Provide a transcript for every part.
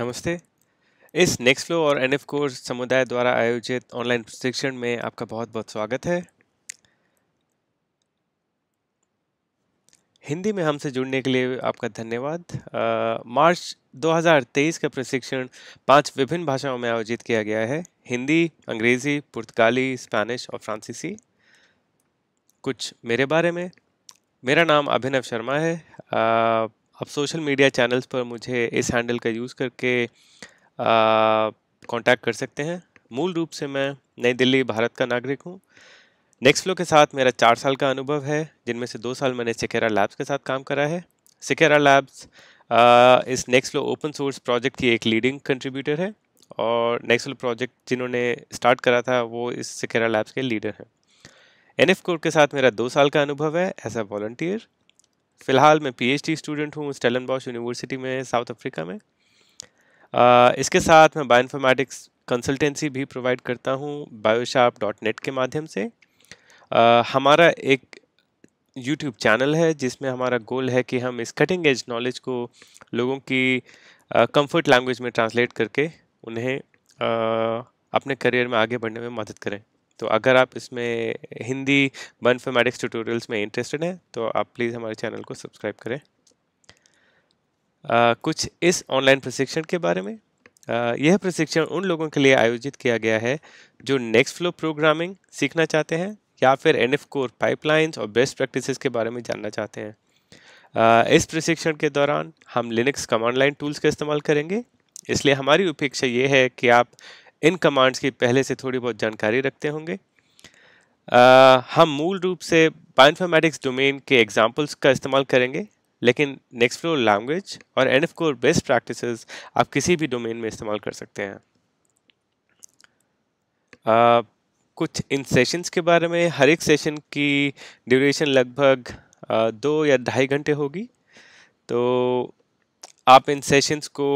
नमस्ते इस Nextflow और एफ कोर्स समुदाय द्वारा आयोजित ऑनलाइन प्रशिक्षण में आपका बहुत बहुत स्वागत है हिंदी में हमसे जुड़ने के लिए आपका धन्यवाद मार्च 2023 का प्रशिक्षण पांच विभिन्न भाषाओं में आयोजित किया गया है हिंदी अंग्रेज़ी पुर्तगाली स्पेनिश और फ्रांसीसी कुछ मेरे बारे में मेरा नाम अभिनव शर्मा है आ, आप सोशल मीडिया चैनल्स पर मुझे इस हैंडल का यूज़ करके कांटेक्ट कर सकते हैं मूल रूप से मैं नई दिल्ली भारत का नागरिक हूँ नेक्स्ट फ्लो के साथ मेरा चार साल का अनुभव है जिनमें से दो साल मैंने सिकेरा लैब्स के साथ काम करा है सिकेरा लैब्स इस Nextflow open source project की एक लीडिंग कंट्रीब्यूटर है और नेक्स्ट फ्लो प्रोजेक्ट जिन्होंने स्टार्ट करा था वो इस सिकेरा लैब्स के लीडर हैं एन एफ कोर के साथ मेरा दो साल का अनुभव है एज अ वॉल्टियर फ़िलहाल मैं पीएचडी स्टूडेंट हूँ स्टेलन बॉश यूनिवर्सिटी में साउथ अफ्रीका में आ, uh, इसके साथ मैं बायोइन्फॉर्मेटिक्स कंसल्टेंसी भी प्रोवाइड करता हूँ बायोशाप डॉट नेट के माध्यम से आ, uh, हमारा एक यूट्यूब चैनल है जिसमें हमारा गोल है कि हम इस कटिंग एज नॉलेज को लोगों की कंफर्ट uh, लैंग्वेज में ट्रांसलेट करके उन्हें आ, अपने करियर में आगे बढ़ने में मदद करें तो अगर आप इसमें हिंदी बनफेमेटिक्स ट्यूटोरियल्स में इंटरेस्टेड हैं तो आप प्लीज़ हमारे चैनल को सब्सक्राइब करें आ, कुछ इस ऑनलाइन प्रशिक्षण के बारे में आ, यह प्रशिक्षण उन लोगों के लिए आयोजित किया गया है जो नेक्स्ट फ्लो प्रोग्रामिंग सीखना चाहते हैं या फिर एन एफ कोर पाइपलाइंस और बेस्ट प्रैक्टिसेस के बारे में जानना चाहते हैं आ, इस प्रशिक्षण के दौरान हम लिनक्स कमांड लाइन टूल्स का इस्तेमाल करेंगे इसलिए हमारी अपेक्षा ये है कि आप इन कमांड्स की पहले से थोड़ी बहुत जानकारी रखते होंगे आ, हम मूल रूप से बायोइन्फॉर्मेटिक्स डोमेन के एग्जाम्पल्स का इस्तेमाल करेंगे लेकिन नेक्स्ट फ्लोर लैंग्वेज और N F core best practice आप किसी भी डोमेन में इस्तेमाल कर सकते हैं आ, कुछ इन सेशंस के बारे में हर एक सेशन की ड्यूरेशन लगभग दो या ढाई घंटे होगी तो आप इन सेशंस को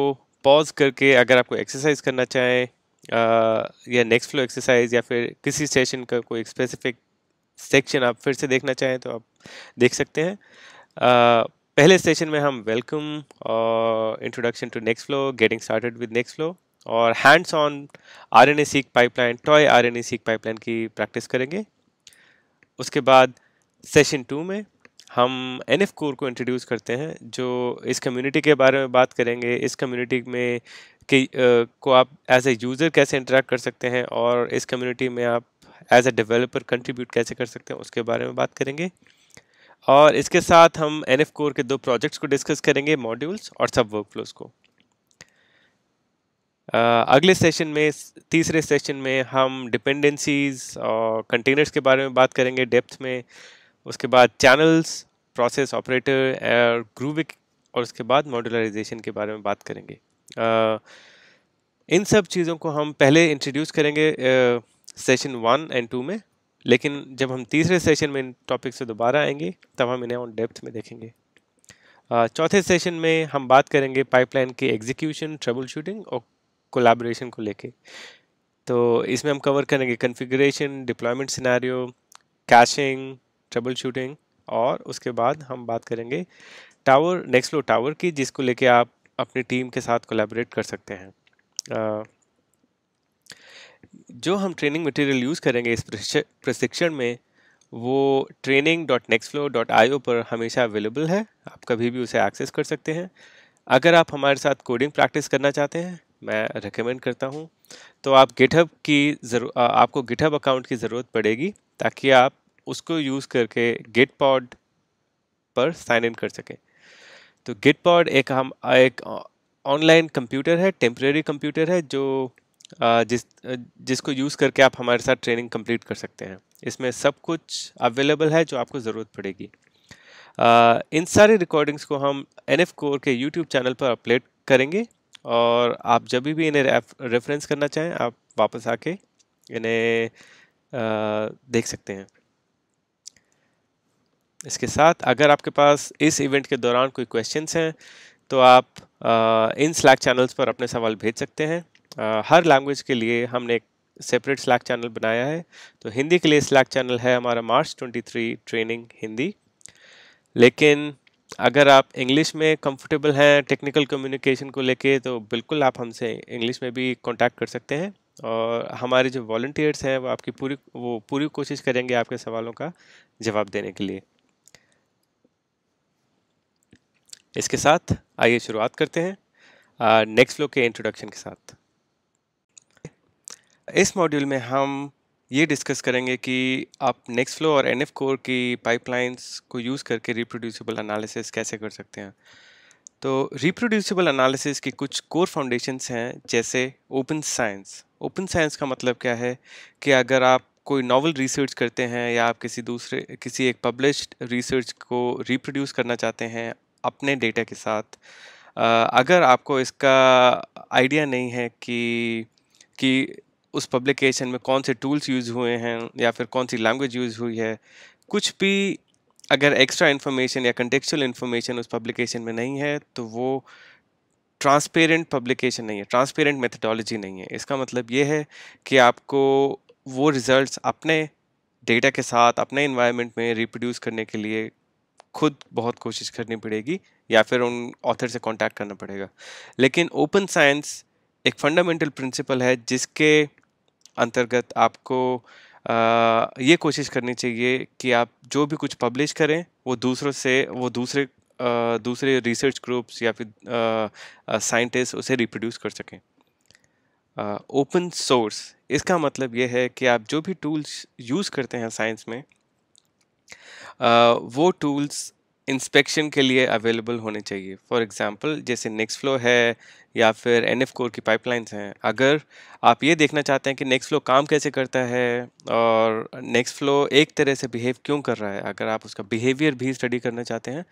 पॉज करके अगर आपको एक्सरसाइज करना चाहें या नेक्स्ट फ्लो एक्सरसाइज या फिर किसी सेशन का कोई स्पेसिफिक सेक्शन आप फिर से देखना चाहें तो आप देख सकते हैं पहले सेशन में हम वेलकम और introduction to Nextflow getting started with Nextflow और hands on R N A seq pipeline toy R N A seq pipeline की प्रैक्टिस करेंगे उसके बाद सेशन टू में हम एन एफ कोर को इंट्रोड्यूस करते हैं जो इस कम्युनिटी के बारे में बात करेंगे इस कम्युनिटी में कि को आप एज ए यूज़र कैसे इंटरेक्ट कर सकते हैं और इस कम्युनिटी में आप एज ए डेवलपर कंट्रीब्यूट कैसे कर सकते हैं उसके बारे में बात करेंगे और इसके साथ हम एन एफ कोर के दो प्रोजेक्ट्स को डिस्कस करेंगे मॉड्यूल्स और सब वर्क फ्लोज को अगले सेशन में तीसरे सेशन में हम डिपेंडेंसीज और कंटेनर्स के बारे में बात करेंगे डेप्थ में उसके बाद चैनल्स प्रोसेस ऑपरेटर एयर ग्रूविक और उसके बाद मॉड्यूलराइजेशन के बारे में बात करेंगे इन सब चीज़ों को हम पहले इंट्रोड्यूस करेंगे सेशन वन एंड टू में लेकिन जब हम तीसरे सेशन में इन टॉपिक से दोबारा आएंगे तब हम इन्हें ऑन डेप्थ में देखेंगे चौथे सेशन में हम बात करेंगे पाइपलाइन के एग्जीक्यूशन ट्रबल शूटिंग और कोलाब्रेशन को लेके तो इसमें हम कवर करेंगे configuration deployment scenario caching troubleshooting और उसके बाद हम बात करेंगे टावर नेक्स्ट फ्लो टावर की जिसको लेके आप अपनी टीम के साथ कोलैबोरेट कर सकते हैं जो हम ट्रेनिंग मटेरियल यूज़ करेंगे इस प्रशिक्षण में वो training dot Nextflow dot I पर हमेशा अवेलेबल है आप कभी भी उसे एक्सेस कर सकते हैं अगर आप हमारे साथ कोडिंग प्रैक्टिस करना चाहते हैं मैं रिकमेंड करता हूँ तो आप गिटहब की आपको गिटहब अकाउंट की ज़रूरत पड़ेगी ताकि आप उसको यूज़ करके गिट पॉड पर साइन इन कर सकें तो गिट पॉड एक हम एक ऑनलाइन कंप्यूटर है टेम्प्रेरी कंप्यूटर है जो जिस जिसको यूज़ करके आप हमारे साथ ट्रेनिंग कंप्लीट कर सकते हैं इसमें सब कुछ अवेलेबल है जो आपको ज़रूरत पड़ेगी इन सारी रिकॉर्डिंग्स को हम एन एफ कोर के यूट्यूब चैनल पर अपलोड करेंगे और आप जब भी इन्हें रेफरेंस करना चाहें आप वापस आके इन्हें देख सकते हैं इसके साथ अगर आपके पास इस इवेंट के दौरान कोई क्वेश्चंस हैं तो आप आ, इन स्लैक चैनल्स पर अपने सवाल भेज सकते हैं आ, हर लैंग्वेज के लिए हमने एक सेपरेट स्लैक चैनल बनाया है तो हिंदी के लिए स्लैक चैनल है हमारा मार्च 23 ट्रेनिंग हिंदी लेकिन अगर आप इंग्लिश में कंफर्टेबल हैं टेक्निकल कम्युनिकेशन को लेके तो बिल्कुल आप हमसे इंग्लिश में भी कांटेक्ट कर सकते हैं और हमारे जो वॉल्टियर्स हैं वो आपकी पूरी वो पूरी कोशिश करेंगे आपके सवालों का जवाब देने के लिए इसके साथ आइए शुरुआत करते हैं नेक्स्ट फ्लो के इंट्रोडक्शन के साथ इस मॉड्यूल में हम ये डिस्कस करेंगे कि आप नेक्स्ट फ्लो और एन एफ कोर की पाइपलाइंस को यूज़ करके रिप्रोड्यूसिबल एनालिसिस कैसे कर सकते हैं तो रिप्रोड्यूसिबल एनालिसिस के कुछ कोर फाउंडेशंस हैं जैसे ओपन साइंस ओपन साइंस का मतलब क्या है कि अगर आप कोई नॉवल रिसर्च करते हैं या आप किसी दूसरे किसी एक पब्लिश्ड रिसर्च को रिप्रोड्यूस करना चाहते हैं अपने डेटा के साथ अगर आपको इसका आइडिया नहीं है कि कि उस पब्लिकेशन में कौन से टूल्स यूज़ हुए हैं या फिर कौन सी लैंग्वेज यूज़ हुई है कुछ भी अगर एक्स्ट्रा इन्फॉर्मेशन या कंटेक्चुअल इन्फॉर्मेशन उस पब्लिकेशन में नहीं है तो वो ट्रांसपेरेंट पब्लिकेशन नहीं है ट्रांसपेरेंट मेथडोलॉजी नहीं है इसका मतलब ये है कि आपको वो रिज़ल्ट्स अपने डेटा के साथ अपने इन्वायरमेंट में रिप्रोड्यूस करने के लिए खुद बहुत कोशिश करनी पड़ेगी या फिर उन ऑथर से कांटेक्ट करना पड़ेगा लेकिन ओपन साइंस एक फंडामेंटल प्रिंसिपल है जिसके अंतर्गत आपको आ, ये कोशिश करनी चाहिए कि आप जो भी कुछ पब्लिश करें वो दूसरों से वो दूसरे आ, दूसरे रिसर्च ग्रुप्स या फिर साइंटिस्ट उसे रिप्रोड्यूस कर सकें ओपन सोर्स इसका मतलब ये है कि आप जो भी टूल्स यूज़ करते हैं साइंस में uh, वो टूल्स इंस्पेक्शन के लिए अवेलेबल होने चाहिए फॉर एग्जांपल जैसे नेक्स्ट फ्लो है या फिर एन कोर की पाइपलाइंस हैं अगर आप ये देखना चाहते हैं कि नेक्स्ट फ्लो काम कैसे करता है और नेक्स्ट फ्लो एक तरह से बिहेव क्यों कर रहा है अगर आप उसका बिहेवियर भी स्टडी करना चाहते हैं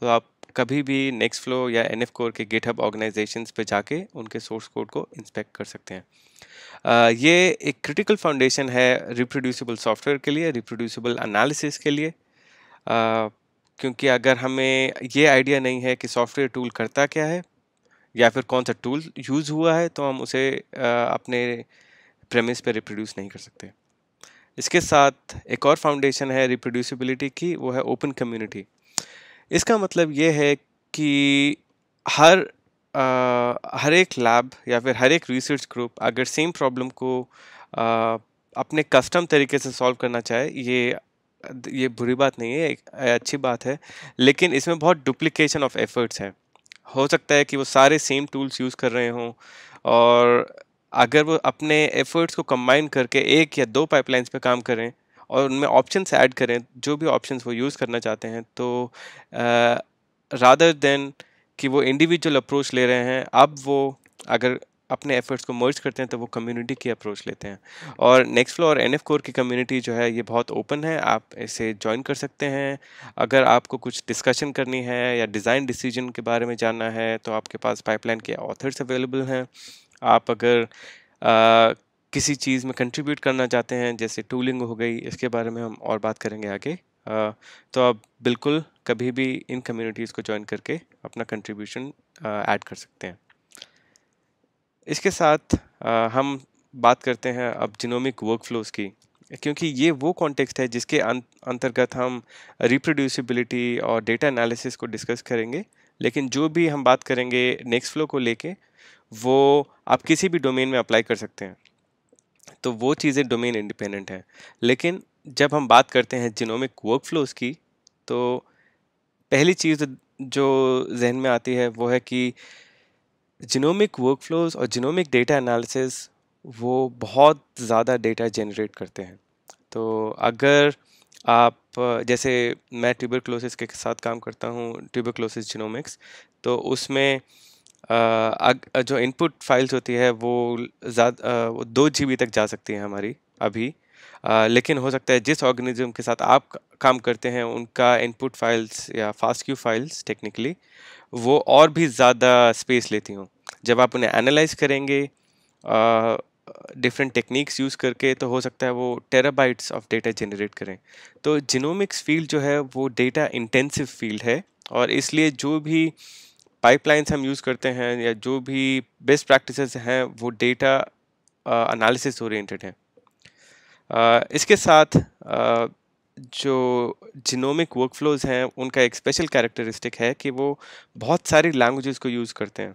तो आप कभी भी नेक्स्ट फ्लो या एन कोर के हब ऑर्गेनाइजेशन पर जाके उनके सोर्स कोड को इंस्पेक्ट कर सकते हैं ये एक क्रिटिकल फाउंडेशन है रिप्रोड्यूसिबल सॉफ्टवेयर के लिए रिप्रोड्यूसिबल अनालिस के लिए आ, क्योंकि अगर हमें ये आइडिया नहीं है कि सॉफ्टवेयर टूल करता क्या है या फिर कौन सा टूल यूज़ हुआ है तो हम उसे अपने प्रेमिस पे रिप्रोड्यूस नहीं कर सकते इसके साथ एक और फाउंडेशन है रिप्रोड्यूसिबिलिटी की वो है ओपन कम्युनिटी इसका मतलब ये है कि हर आ, हर एक लैब या फिर हर एक रिसर्च ग्रुप अगर सेम प्रॉब्लम को आ, अपने कस्टम तरीके से सॉल्व करना चाहे ये ये बुरी बात नहीं है एक अच्छी बात है लेकिन इसमें बहुत डुप्लीकेशन ऑफ एफर्ट्स हैं हो सकता है कि वो सारे सेम टूल्स यूज़ कर रहे हों और अगर वो अपने एफर्ट्स को कंबाइन करके एक या दो पाइपलाइंस पे काम करें और उनमें ऑप्शंस ऐड करें जो भी ऑप्शंस वो यूज़ करना चाहते हैं तो रादर देन कि वो इंडिविजुअल अप्रोच ले रहे हैं अब वो अगर अपने एफर्ट्स को मर्ज करते हैं तो वो कम्युनिटी की अप्रोच लेते हैं और नेक्स्ट फ्लो और एन एफ कोर की कम्युनिटी जो है ये बहुत ओपन है आप इसे ज्वाइन कर सकते हैं अगर आपको कुछ डिस्कशन करनी है या डिज़ाइन डिसीजन के बारे में जानना है तो आपके पास पाइपलाइन के ऑथर्स अवेलेबल हैं आप अगर आ, किसी चीज़ में कंट्रीब्यूट करना चाहते हैं जैसे टूलिंग हो गई इसके बारे में हम और बात करेंगे आगे आ, तो आप बिल्कुल कभी भी इन कम्युनिटीज़ को ज्वाइन करके अपना कंट्रीब्यूशन ऐड कर सकते हैं इसके साथ हम बात करते हैं अब जिनोमिक वर्कफ्लोज की क्योंकि ये वो कॉन्टेक्स्ट है जिसके अं-, अंतर्गत हम रिप्रोड्यूसिबिलिटी और डेटा एनालिसिस को डिस्कस करेंगे लेकिन जो भी हम बात करेंगे नेक्स्ट फ्लो को लेके वो आप किसी भी डोमेन में अप्लाई कर सकते हैं तो वो चीज़ें डोमेन इंडिपेंडेंट हैं लेकिन जब हम बात करते हैं जिनोमिक वर्कफ्लोज की तो पहली चीज़ जो जहन में आती है वो है कि जिनोमिक वर्कफ्लोज और जिनोमिक डेटा एनालिसिस वो बहुत ज़्यादा डेटा जनरेट करते हैं तो अगर आप जैसे मैं ट्यूबरक्लोसिस के साथ काम करता हूँ ट्यूबरक्लोसिस जिनोमिक्स तो उसमें आ, जो इनपुट फाइल्स होती है वो ज़्यादा दो जी तक जा सकती है हमारी अभी आ, लेकिन हो सकता है जिस ऑर्गेनिज्म के साथ आप काम करते हैं उनका इनपुट फाइल्स या फास्ट क्यू फाइल्स टेक्निकली वो और भी ज़्यादा स्पेस लेती हूँ जब आप उन्हें एनालाइज करेंगे डिफरेंट टेक्निक्स यूज़ करके तो हो सकता है वो टेराबाइट्स ऑफ डेटा जनरेट करें तो जिनोमिक्स फील्ड जो है वो डेटा इंटेंसिव फील्ड है और इसलिए जो भी पाइपलाइंस हम यूज़ करते हैं या जो भी बेस्ट प्रैक्टिसेस हैं वो डेटा अनालिसिस ओरिएंटेड हैं इसके साथ जो जिनोमिक वर्कफ्लोज हैं उनका एक स्पेशल कैरेक्टरिस्टिक है कि वो बहुत सारी लैंग्वेजेस को यूज़ करते हैं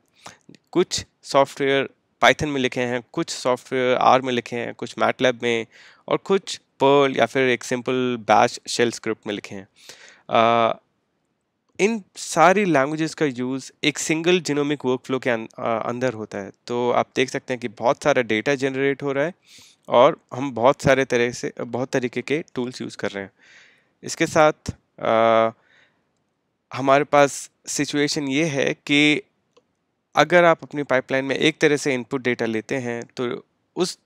कुछ सॉफ्टवेयर पाइथन में लिखे हैं कुछ सॉफ्टवेयर आर में लिखे हैं कुछ मैटलैब में और कुछ पर्ल या फिर एक सिंपल बैश शेल स्क्रिप्ट में लिखे हैं आ, इन सारी लैंग्वेजेस का यूज़ एक सिंगल जिनोमिक वर्कफ्लो के अं-, अंदर होता है तो आप देख सकते हैं कि बहुत सारा डेटा जनरेट हो रहा है और हम बहुत सारे तरह से बहुत तरीके के टूल्स यूज़ कर रहे हैं इसके साथ आ, हमारे पास सिचुएशन ये है कि अगर आप अपनी पाइपलाइन में एक तरह से इनपुट डेटा लेते हैं तो उस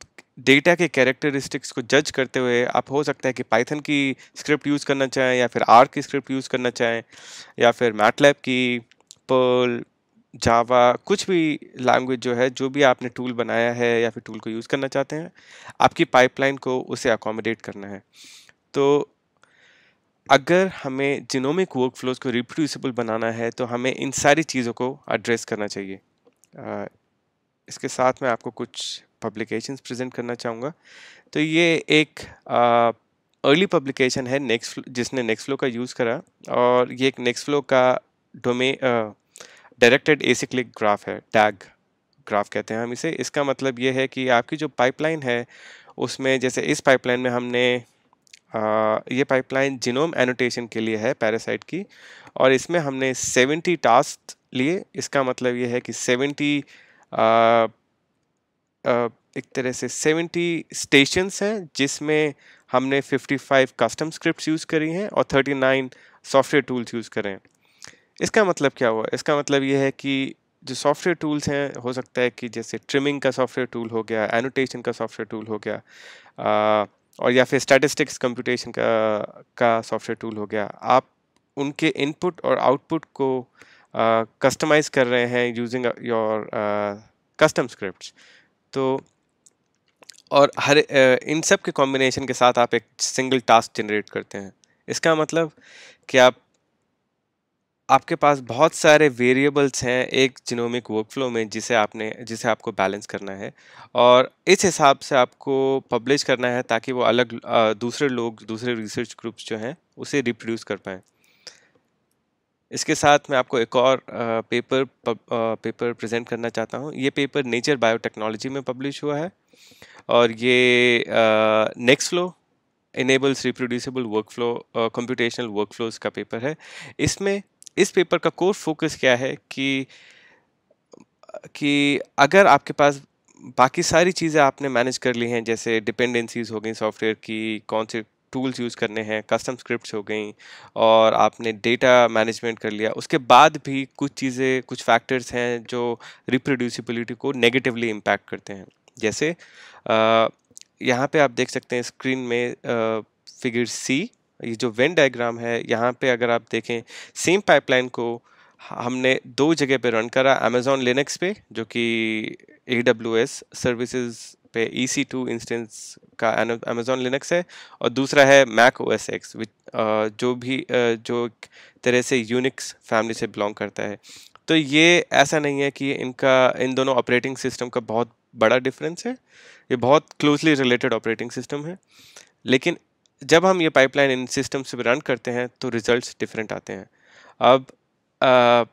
डेटा के कैरेक्टरिस्टिक्स को जज करते हुए आप हो सकता है कि पाइथन की स्क्रिप्ट यूज़ करना चाहें या फिर आर की स्क्रिप्ट यूज़ करना चाहें या फिर मैटलैब की पर्ल जावा कुछ भी लैंग्वेज जो है जो भी आपने टूल बनाया है या फिर टूल को यूज़ करना चाहते हैं आपकी पाइपलाइन को उसे अकोमोडेट करना है तो अगर हमें जिनोमिक वर्क फ्लोज को रिप्रोड्यूसिबल बनाना है तो हमें इन सारी चीज़ों को एड्रेस करना चाहिए आ, इसके साथ मैं आपको कुछ पब्लिकेशंस प्रेजेंट करना चाहूँगा तो ये एक अर्ली पब्लिकेशन है नेक्स्ट जिसने नेक्स्ट फ्लो का यूज़ करा और ये एक नेक्स्ट फ्लो का डोमे डायरेक्टेड एसिक्लिक ग्राफ है टैग ग्राफ कहते हैं हम इसे इसका मतलब ये है कि आपकी जो पाइपलाइन है उसमें जैसे इस पाइपलाइन में हमने आ, ये पाइपलाइन जिनोम एनोटेशन के लिए है पैरासाइट की और इसमें हमने 70 टास्क लिए इसका मतलब ये है कि 70 आ, आ, एक तरह से 70 स्टेशंस हैं जिसमें हमने 55 कस्टम स्क्रिप्ट्स यूज़ करी हैं और 39 सॉफ्टवेयर टूल्स यूज़ करें इसका मतलब क्या हुआ इसका मतलब ये है कि जो सॉफ्टवेयर टूल्स हैं हो सकता है कि जैसे ट्रिमिंग का सॉफ्टवेयर टूल हो गया एनोटेशन का सॉफ्टवेयर टूल हो गया आ, और या फिर स्टैटिस्टिक्स कंप्यूटेशन का का सॉफ्टवेयर टूल हो गया आप उनके इनपुट और आउटपुट को कस्टमाइज़ कर रहे हैं यूजिंग योर कस्टम स्क्रिप्ट तो और हर uh, इन सब के कॉम्बिनेशन के साथ आप एक सिंगल टास्क जनरेट करते हैं इसका मतलब कि आप आपके पास बहुत सारे वेरिएबल्स हैं एक जिनोमिक वर्कफ्लो में जिसे आपने जिसे आपको बैलेंस करना है और इस हिसाब से आपको पब्लिश करना है ताकि वो अलग दूसरे लोग दूसरे रिसर्च ग्रुप्स जो हैं उसे रिप्रोड्यूस कर पाएँ इसके साथ मैं आपको एक और पेपर पेपर प्रेजेंट करना चाहता हूँ ये पेपर नेचर बायोटेक्नोलॉजी में पब्लिश हुआ है और ये Nextflow enables reproducible workflow computational workflows का पेपर है इसमें इस पेपर का कोर फोकस क्या है कि कि अगर आपके पास बाकी सारी चीज़ें आपने मैनेज कर ली हैं जैसे डिपेंडेंसीज हो गई सॉफ्टवेयर की कौन से टूल्स यूज़ करने हैं कस्टम स्क्रिप्ट्स हो गई और आपने डेटा मैनेजमेंट कर लिया उसके बाद भी कुछ चीज़ें कुछ फैक्टर्स हैं जो रिप्रोड्यूसिबिलिटी को नेगेटिवली इम्पैक्ट करते हैं जैसे यहाँ पे आप देख सकते हैं स्क्रीन में फिगर सी ये जो वेन डायग्राम है यहाँ पे अगर आप देखें सेम पाइपलाइन को हमने दो जगह पे रन करा अमेजोन लिनक्स पे जो कि ए डब्ल्यू एस सर्विसेज पे ई सी टू इंस्टेंस का अमेजोन लिनक्स है और दूसरा है मैक ओ एस एक्स जो भी जो तरह से यूनिक्स फैमिली से बिलोंग करता है तो ये ऐसा नहीं है कि इनका इन दोनों ऑपरेटिंग सिस्टम का बहुत बड़ा डिफरेंस है ये बहुत क्लोजली रिलेटेड ऑपरेटिंग सिस्टम है लेकिन जब हम ये पाइपलाइन इन सिस्टम से रन करते हैं तो रिजल्ट्स डिफरेंट आते हैं अब आ,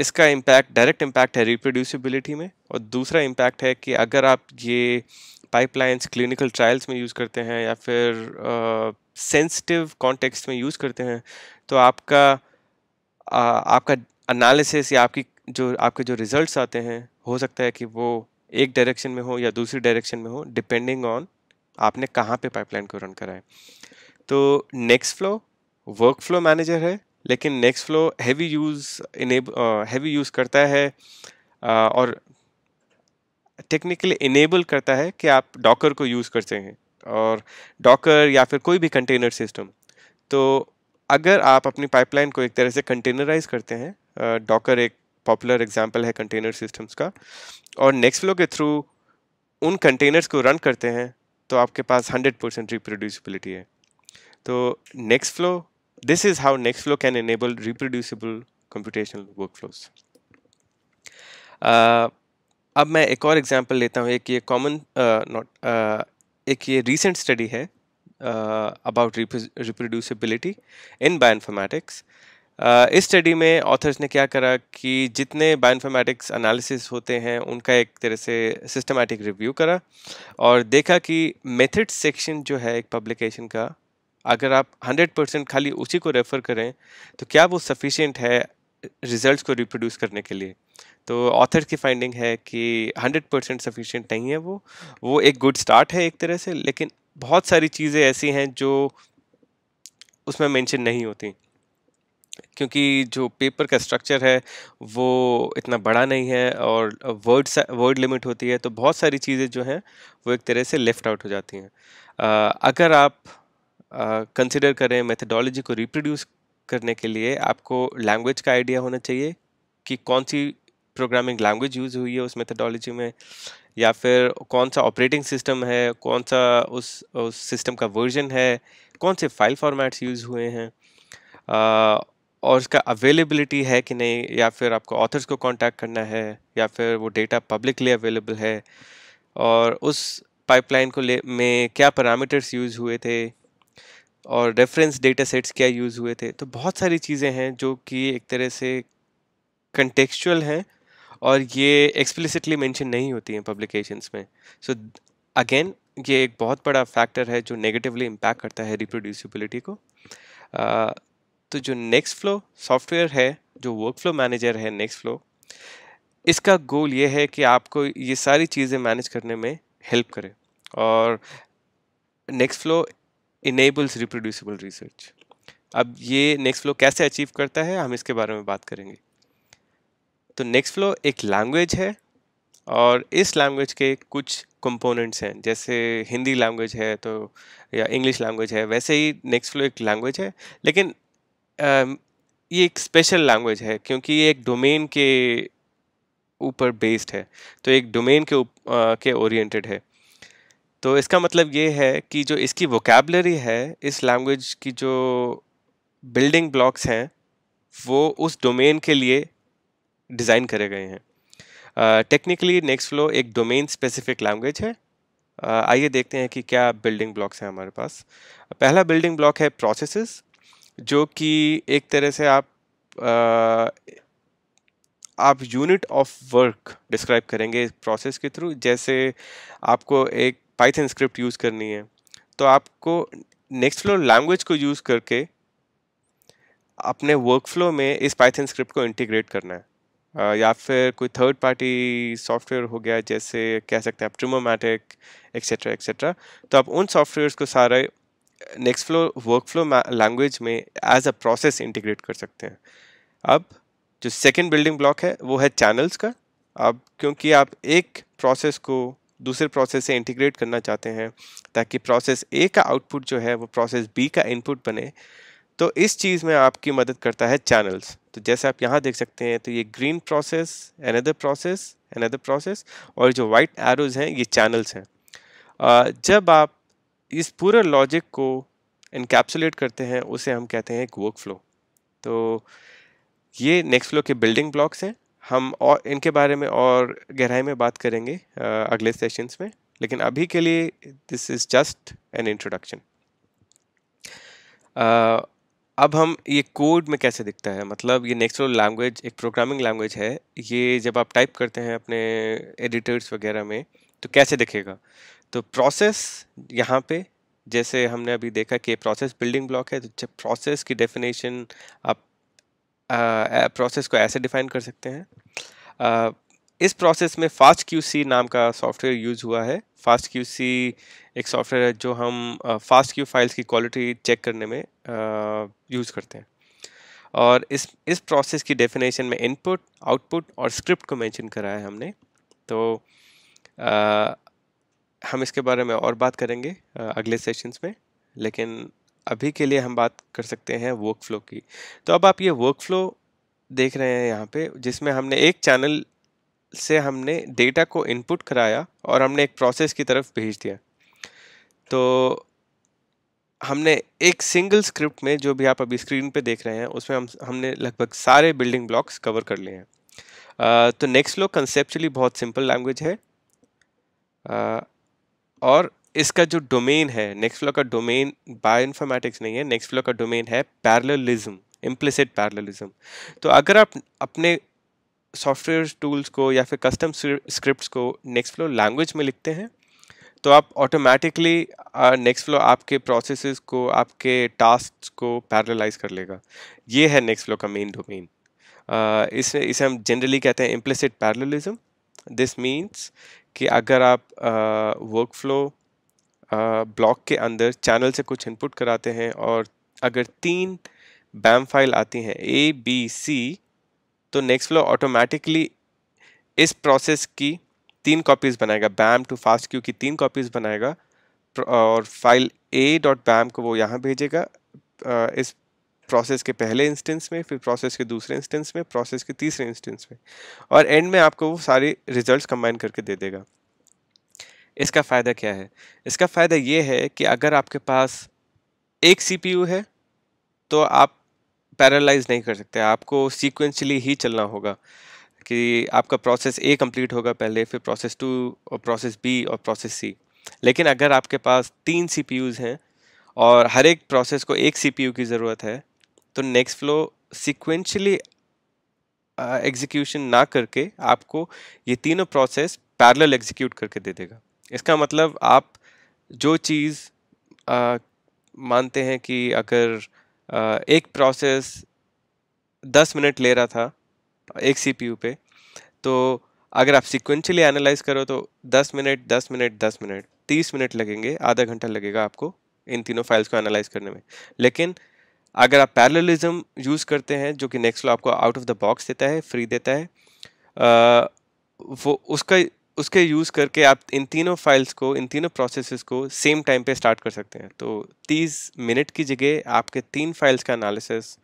इसका इम्पैक्ट डायरेक्ट इम्पैक्ट है रिप्रोड्यूसिबिलिटी में और दूसरा इम्पैक्ट है कि अगर आप ये पाइपलाइंस क्लिनिकल ट्रायल्स में यूज़ करते हैं या फिर सेंसिटिव कॉन्टेक्स्ट में यूज़ करते हैं तो आपका uh, आपका एनालिसिस या आपकी जो आपके जो रिजल्ट्स आते हैं हो सकता है कि वो एक डायरेक्शन में हो या दूसरी डायरेक्शन में हो डिपेंडिंग ऑन आपने कहाँ पे पाइपलाइन को रन कराए uh, तो Nextflow workflow manager है लेकिन नेक्स्ट फ्लो हैवी यूज़ इनेब हैवी यूज़ करता है uh, और टेक्निकली इनेबल करता है कि आप डॉकर को यूज़ करते हैं और डॉकर या फिर कोई भी कंटेनर सिस्टम तो अगर आप अपनी पाइपलाइन को एक तरह से कंटेनराइज करते हैं डॉकर uh, एक पॉपुलर एग्जाम्पल है कंटेनर सिस्टम्स का और नेक्स्ट फ्लो के थ्रू उन कंटेनर्स को रन करते हैं तो आपके पास 100 परसेंट रिप्रोड्यूसिबिलिटी है तो Nextflow this is how Nextflow can enable reproducible computational flows अब मैं एक और एग्जाम्पल लेता हूँ एक ये कॉमन नॉट uh, uh, एक ये रिसेंट स्टडी है अबाउट रिप्रोड्यूसिबिलिटी इन बायोइन्फॉर्मेटिक्स इस स्टडी में ऑथर्स ने क्या करा कि जितने बायोइन्फॉर्मेटिक्स अनालिसिस होते हैं उनका एक तरह से सिस्टमेटिक रिव्यू करा और देखा कि मेथड सेक्शन जो है एक पब्लिकेशन का अगर आप 100 परसेंट खाली उसी को रेफ़र करें तो क्या वो सफिशियंट है रिजल्ट्स को रिप्रोड्यूस करने के लिए तो ऑथर की फाइंडिंग है कि 100 परसेंट सफिशेंट नहीं है वो वो एक गुड स्टार्ट है एक तरह से लेकिन बहुत सारी चीज़ें ऐसी हैं जो उसमें मेंशन नहीं होती क्योंकि जो पेपर का स्ट्रक्चर है वो इतना बड़ा नहीं है और वर्ड वर्ड लिमिट होती है तो बहुत सारी चीज़ें जो हैं वो एक तरह से लेफ़्ट आउट हो जाती हैं अगर आप कंसिडर करें मेथडोलॉजी को रिप्रोड्यूस करने के लिए आपको लैंग्वेज का आइडिया होना चाहिए कि कौन सी प्रोग्रामिंग लैंग्वेज यूज़ हुई है उस मेथडोलॉजी में या फिर कौन सा ऑपरेटिंग सिस्टम है कौन सा उस उस सिस्टम का वर्जन है कौन से फाइल फॉर्मेट्स यूज़ हुए हैं और उसका अवेलेबिलिटी है कि नहीं या फिर आपको ऑथर्स को कांटेक्ट करना है या फिर वो डेटा पब्लिकली अवेलेबल है और उस पाइपलाइन को ले में क्या पैरामीटर्स यूज़ हुए थे और रेफरेंस डेटा सेट्स क्या यूज़ हुए थे तो बहुत सारी चीज़ें हैं जो कि एक तरह से कंटेक्चुअल हैं और ये एक्सप्लिसिटली मेंशन नहीं होती हैं पब्लिकेशंस में सो so, अगेन ये एक बहुत बड़ा फैक्टर है जो नेगेटिवली इम्पैक्ट करता है रिप्रोड्यूसिबिलिटी को uh, तो जो नेक्स्ट फ्लो सॉफ्टवेयर है जो वर्क फ्लो मैनेजर है नेक्स्ट फ्लो इसका गोल ये है कि आपको ये सारी चीज़ें मैनेज करने में हेल्प करे और Nextflow enables reproducible research अब ये नेक्स्ट फ्लो कैसे अचीव करता है हम इसके बारे में बात करेंगे तो नेक्स्ट फ्लो एक लैंग्वेज है और इस लैंग्वेज के कुछ कंपोनेंट्स हैं जैसे हिंदी लैंग्वेज है तो या इंग्लिश लैंग्वेज है वैसे ही नेक्स्ट फ्लो एक लैंग्वेज है लेकिन आ, ये एक स्पेशल लैंग्वेज है क्योंकि ये एक डोमेन के ऊपर बेस्ड है तो एक डोमेन के उप, आ, के ओरिएंटेड है तो इसका मतलब ये है कि जो इसकी वोकेबलरी है इस लैंग्वेज की जो बिल्डिंग ब्लॉक्स हैं वो उस डोमेन के लिए डिज़ाइन करे गए हैं टेक्निकली नेक्स्ट फ्लो एक डोमेन स्पेसिफिक लैंग्वेज है uh, आइए देखते हैं कि क्या बिल्डिंग ब्लॉक्स हैं हमारे पास पहला बिल्डिंग ब्लॉक है प्रोसेस जो कि एक तरह से आप uh, आप यूनिट ऑफ वर्क डिस्क्राइब करेंगे इस प्रोसेस के थ्रू जैसे आपको एक पाइथन स्क्रिप्ट यूज़ करनी है तो आपको नेक्स्ट फ्लो लैंग्वेज को यूज़ करके अपने वर्क फ्लो में इस पाइथन स्क्रिप्ट को इंटीग्रेट करना है Uh, या फिर कोई थर्ड पार्टी सॉफ्टवेयर हो गया जैसे कह सकते हैं आप ट्रिमोमैटिक एक्सेट्रा एक्सेट्रा तो आप उन सॉफ्टवेयर्स को सारे Nextflow workflow language में एज अ प्रोसेस इंटीग्रेट कर सकते हैं अब जो सेकेंड बिल्डिंग ब्लॉक है वो है चैनल्स का अब क्योंकि आप एक प्रोसेस को दूसरे प्रोसेस से इंटीग्रेट करना चाहते हैं ताकि प्रोसेस ए का आउटपुट जो है वो प्रोसेस बी का इनपुट बने तो इस चीज़ में आपकी मदद करता है चैनल्स तो जैसे आप यहाँ देख सकते हैं तो ये green process another process another process और जो वाइट एरोज हैं ये चैनल्स हैं जब आप इस पूरे लॉजिक को इनकेप्सुलेट करते हैं उसे हम कहते हैं एक वर्क फ्लो तो ये नेक्स्ट फ्लो के बिल्डिंग ब्लॉक्स हैं हम और इनके बारे में और गहराई में बात करेंगे अगले सेशंस में लेकिन अभी के लिए this is just an introduction अब हम ये कोड में कैसे दिखता है मतलब ये नेचुरल लैंग्वेज एक प्रोग्रामिंग लैंग्वेज है ये जब आप टाइप करते हैं अपने एडिटर्स वगैरह में तो कैसे दिखेगा तो प्रोसेस यहाँ पे जैसे हमने अभी देखा कि प्रोसेस बिल्डिंग ब्लॉक है तो जब प्रोसेस की डेफिनेशन आप प्रोसेस को ऐसे डिफाइन कर सकते हैं इस प्रोसेस में फास्ट क्यू नाम का सॉफ्टवेयर यूज़ हुआ है फास्ट क्यू एक सॉफ्टवेयर है जो हम फास्ट क्यू फाइल्स की क्वालिटी चेक करने में यूज़ करते हैं और इस इस प्रोसेस की डेफिनेशन में इनपुट आउटपुट और स्क्रिप्ट को मेंशन करा है हमने तो आ, हम इसके बारे में और बात करेंगे आ, अगले सेशंस में लेकिन अभी के लिए हम बात कर सकते हैं वर्क फ्लो की तो अब आप ये वर्क फ्लो देख रहे हैं यहाँ पे जिसमें हमने एक चैनल से हमने डेटा को इनपुट कराया और हमने एक प्रोसेस की तरफ भेज दिया तो हमने एक सिंगल स्क्रिप्ट में जो भी आप अभी स्क्रीन पे देख रहे हैं उसमें हम हमने लगभग सारे बिल्डिंग ब्लॉक्स कवर कर लिए हैं तो नेक्स्ट लो कंसेप्चुअली बहुत सिंपल लैंग्वेज है आ, और इसका जो डोमेन है नेक्स्ट फ्लो का डोमेन बायो इन्फॉर्मेटिक्स नहीं है नेक्स्ट फ्लो का डोमेन है पैरलिज्म इम्प्लिसिट पैरलिज्म तो अगर आप अपने सॉफ्टवेयर टूल्स को या फिर कस्टम स्क्रिप्ट्स को नेक्स्ट फ्लो लैंग्वेज में लिखते हैं तो आप ऑटोमेटिकली नेक्स्ट फ्लो आपके प्रोसेस को आपके टास्क को पैरलाइज कर लेगा ये है नेक्स्ट फ्लो का मेन डोमेन इसे इसे हम जनरली कहते हैं इम्प्लिसिट पैरलिज्म दिस मीन्स कि अगर आप वर्क फ्लो ब्लॉक के अंदर चैनल से कुछ इनपुट कराते हैं और अगर तीन बैम फाइल आती हैं ए बी सी तो नेक्स्ट फ्लो ऑटोमेटिकली इस प्रोसेस की तीन कॉपीज़ बनाएगा बैम टू फास्ट क्यू की तीन कॉपीज़ बनाएगा और फाइल ए डॉट बैम को वो यहाँ भेजेगा इस प्रोसेस के पहले इंस्टेंस में फिर प्रोसेस के दूसरे इंस्टेंस में प्रोसेस के तीसरे इंस्टेंस में और एंड में आपको वो सारे रिजल्ट्स कंबाइन करके दे देगा इसका फ़ायदा क्या है इसका फ़ायदा ये है कि अगर आपके पास एक सी है तो आप पैरलाइज नहीं कर सकते आपको सीक्वेंशली ही चलना होगा कि आपका प्रोसेस ए कंप्लीट होगा पहले फिर प्रोसेस टू और प्रोसेस बी और प्रोसेस सी लेकिन अगर आपके पास तीन सी हैं और हर एक प्रोसेस को एक सी की ज़रूरत है तो नेक्स्ट फ्लो सिक्वेंशली एग्जीक्यूशन ना करके आपको ये तीनों प्रोसेस पैरल एग्जीक्यूट करके दे देगा इसका मतलब आप जो चीज़ मानते हैं कि अगर आ, एक प्रोसेस दस मिनट ले रहा था एक सीपीयू पे तो अगर आप सिक्वेंशली एनालाइज करो तो दस मिनट दस मिनट दस मिनट तीस मिनट लगेंगे आधा घंटा लगेगा आपको इन तीनों फाइल्स को एनालाइज करने में लेकिन अगर आप पैरलिज्म यूज़ करते हैं जो कि नेक्स्ट लो आपको आउट ऑफ द बॉक्स देता है फ्री देता है आ, वो उसका उसके यूज़ करके आप इन तीनों फाइल्स को इन तीनों प्रोसेसेस को सेम टाइम पे स्टार्ट कर सकते हैं तो 30 मिनट की जगह आपके तीन फाइल्स का एनालिसिस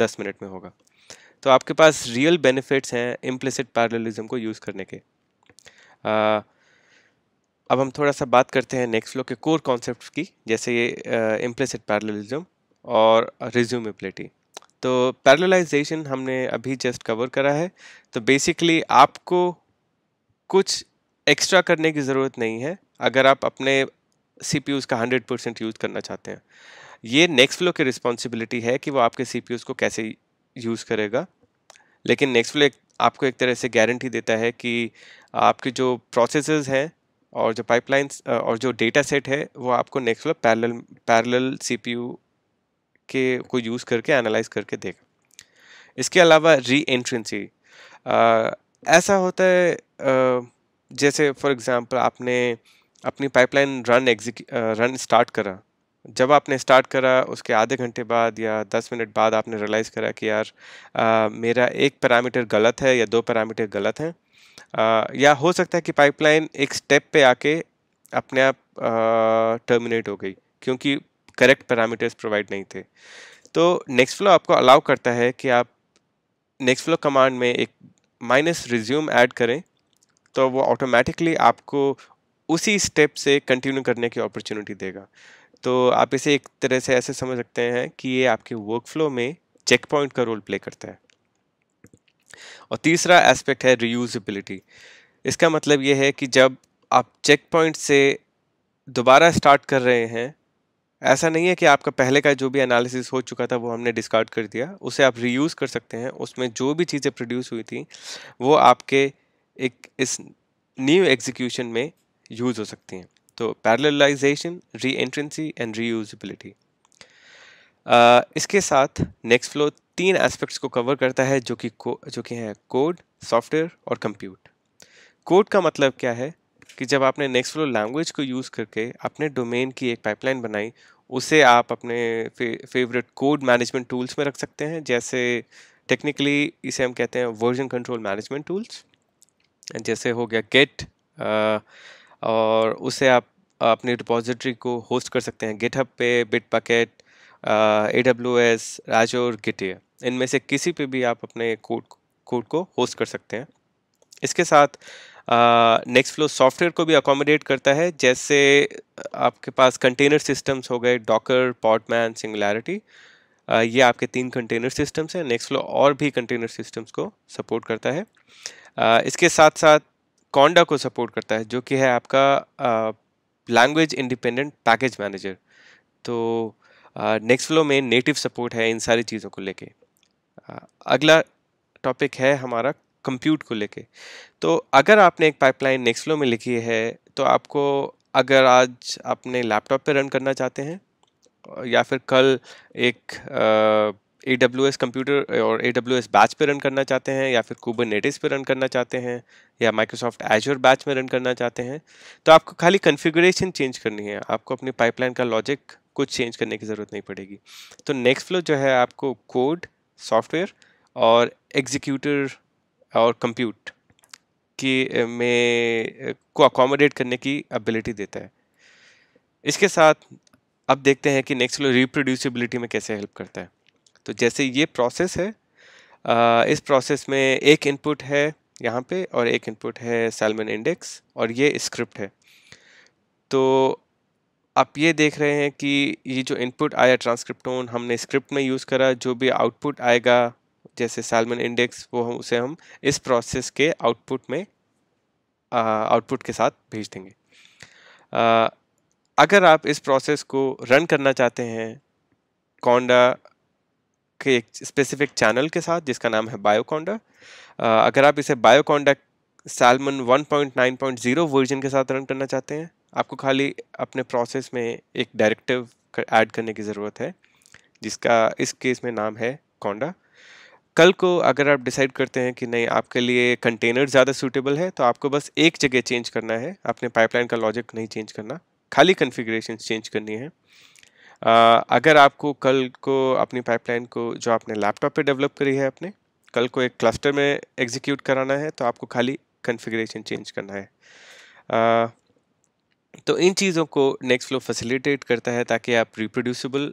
10 मिनट में होगा तो आपके पास रियल बेनिफिट्स हैं इम्प्लिसिट पैरलिज्म को यूज़ करने के आ, अब हम थोड़ा सा बात करते हैं नेक्स्ट फ्लो के कोर कॉन्सेप्ट की जैसे ये इम्प्लिसिट पैरलिज्म और रिज्यूमेबिलिटी तो पैरलाइजेशन हमने अभी जस्ट कवर करा है तो बेसिकली आपको कुछ एक्स्ट्रा करने की ज़रूरत नहीं है अगर आप अपने सी पी का हंड्रेड परसेंट यूज़ करना चाहते हैं ये नेक्स्ट फ्लो की रिस्पॉन्सिबिलिटी है कि वो आपके सी को कैसे यूज़ करेगा लेकिन नेक्स्ट फ्लो आपको एक तरह से गारंटी देता है कि आपके जो प्रोसेस हैं और जो पाइपलाइंस और जो डेटा सेट है वो आपको Nextflow parallel parallel CPU के को यूज़ करके एनालाइज करके देगा इसके अलावा री एंट्रेंसी ऐसा होता है जैसे फॉर एग्जांपल आपने अपनी पाइपलाइन रन एग्जी रन स्टार्ट करा जब आपने स्टार्ट करा उसके आधे घंटे बाद या दस मिनट बाद आपने रियलाइज़ करा कि यार आ, मेरा एक पैरामीटर गलत है या दो पैरामीटर गलत हैं या हो सकता है कि पाइपलाइन एक स्टेप पे आके अपने आप टर्मिनेट हो गई क्योंकि करेक्ट पैरामीटर्स प्रोवाइड नहीं थे तो नेक्स्ट फ्लो आपको अलाउ करता है कि आप नेक्स्ट फ्लो कमांड में एक माइनस रिज्यूम ऐड करें तो वो ऑटोमेटिकली आपको उसी स्टेप से कंटिन्यू करने की अपॉर्चुनिटी देगा तो आप इसे एक तरह से ऐसे समझ सकते हैं कि ये आपके वर्क फ्लो में चेक पॉइंट का रोल प्ले करता है और तीसरा एस्पेक्ट है रीयूजबिलिटी इसका मतलब ये है कि जब आप चेक पॉइंट से दोबारा स्टार्ट कर रहे हैं ऐसा नहीं है कि आपका पहले का जो भी एनालिसिस हो चुका था वो हमने डिस्कार्ड कर दिया उसे आप रीयूज़ कर सकते हैं उसमें जो भी चीज़ें प्रोड्यूस हुई थी वो आपके एक इस न्यू एग्जीक्यूशन में यूज़ हो सकती हैं तो पैरलाइजेशन री एंट्रेंसी एंड रीयूजबिलिटी इसके साथ नेक्स्ट फ्लो तीन एस्पेक्ट्स को कवर करता है जो कि जो कि हैं कोड सॉफ्टवेयर और कंप्यूट कोड का मतलब क्या है कि जब आपने नेक्स्ट फ्लो लैंग्वेज को यूज़ करके अपने डोमेन की एक पाइपलाइन बनाई उसे आप अपने फे, फेवरेट कोड मैनेजमेंट टूल्स में रख सकते हैं जैसे टेक्निकली इसे हम कहते हैं वर्जन कंट्रोल मैनेजमेंट टूल्स जैसे हो गया गेट और उसे आप अपनी डिपॉजिटरी को होस्ट कर सकते हैं गेटअप पे Bitbucket A W S राजोर गिटे इनमें से किसी पे भी आप अपने कोड कोड को होस्ट कर सकते हैं इसके साथ नेक्स्ट फ्लो सॉफ्टवेयर को भी अकोमोडेट करता है जैसे आपके पास कंटेनर सिस्टम्स हो गए डॉकर पॉटमैन सिंगुलैरिटी ये आपके तीन कंटेनर सिस्टम्स हैं नेक्स्ट फ्लो और भी कंटेनर सिस्टम्स को सपोर्ट करता है uh, इसके साथ साथ कॉन्डा को सपोर्ट करता है जो कि है आपका लैंग्वेज इंडिपेंडेंट पैकेज मैनेजर तो नेक्स्ट फ्लो में नेटिव सपोर्ट है इन सारी चीज़ों को लेके uh, अगला टॉपिक है हमारा कंप्यूट को लेके तो अगर आपने एक पाइपलाइन नेक्सलो में लिखी है तो आपको अगर आज आपने लैपटॉप पे रन करना चाहते हैं या फिर कल एक ए डब्ल्यू एस कंप्यूटर और ए डब्ल्यू एस बैच पर रन करना चाहते हैं या फिर कूबर नेटिस पर रन करना चाहते हैं या माइक्रोसॉफ्ट एजर बैच में रन करना चाहते हैं तो आपको खाली कन्फिग्रेशन चेंज करनी है आपको अपनी पाइपलाइन का लॉजिक कुछ चेंज करने की ज़रूरत नहीं पड़ेगी तो नेक्स्ट फ्लो जो है आपको कोड सॉफ्टवेयर और एग्जीक्यूटर और कंप्यूट की में को अकोमोडेट करने की एबिलिटी देता है इसके साथ अब देखते हैं कि नेक्स्ट लो रिप्रोड्यूसिबिलिटी में कैसे हेल्प करता है तो जैसे ये प्रोसेस है इस प्रोसेस में एक इनपुट है यहाँ पे और एक इनपुट है सैलमन इंडेक्स और ये स्क्रिप्ट है तो आप ये देख रहे हैं कि ये जो इनपुट आया ट्रांसक्रिप्टोन हमने स्क्रिप्ट में यूज़ करा जो भी आउटपुट आएगा जैसे सालमन इंडेक्स वो हम उसे हम इस प्रोसेस के आउटपुट में आउटपुट के साथ भेज देंगे आ, अगर आप इस प्रोसेस को रन करना चाहते हैं कौंडा के एक स्पेसिफिक चैनल के साथ जिसका नाम है बायोकोंडा अगर आप इसे बायोकोंडा सैलमन 1.9.0 वर्जन के साथ रन करना चाहते हैं आपको खाली अपने प्रोसेस में एक डायरेक्टिव ऐड कर, करने की ज़रूरत है जिसका इस केस में नाम है कोंडा कल को अगर आप डिसाइड करते हैं कि नहीं आपके लिए कंटेनर ज़्यादा सूटेबल है तो आपको बस एक जगह चेंज करना है अपने पाइपलाइन का लॉजिक नहीं चेंज करना खाली कन्फिग्रेशन चेंज करनी है Uh, अगर आपको कल को अपनी पाइपलाइन को जो आपने लैपटॉप पे डेवलप करी है आपने कल को एक क्लस्टर में एग्जीक्यूट कराना है तो आपको खाली कन्फिग्रेशन चेंज करना है uh, तो इन चीज़ों को नेक्स्ट फ्लो फैसिलिटेट करता है ताकि आप रिप्रोड्यूसिबल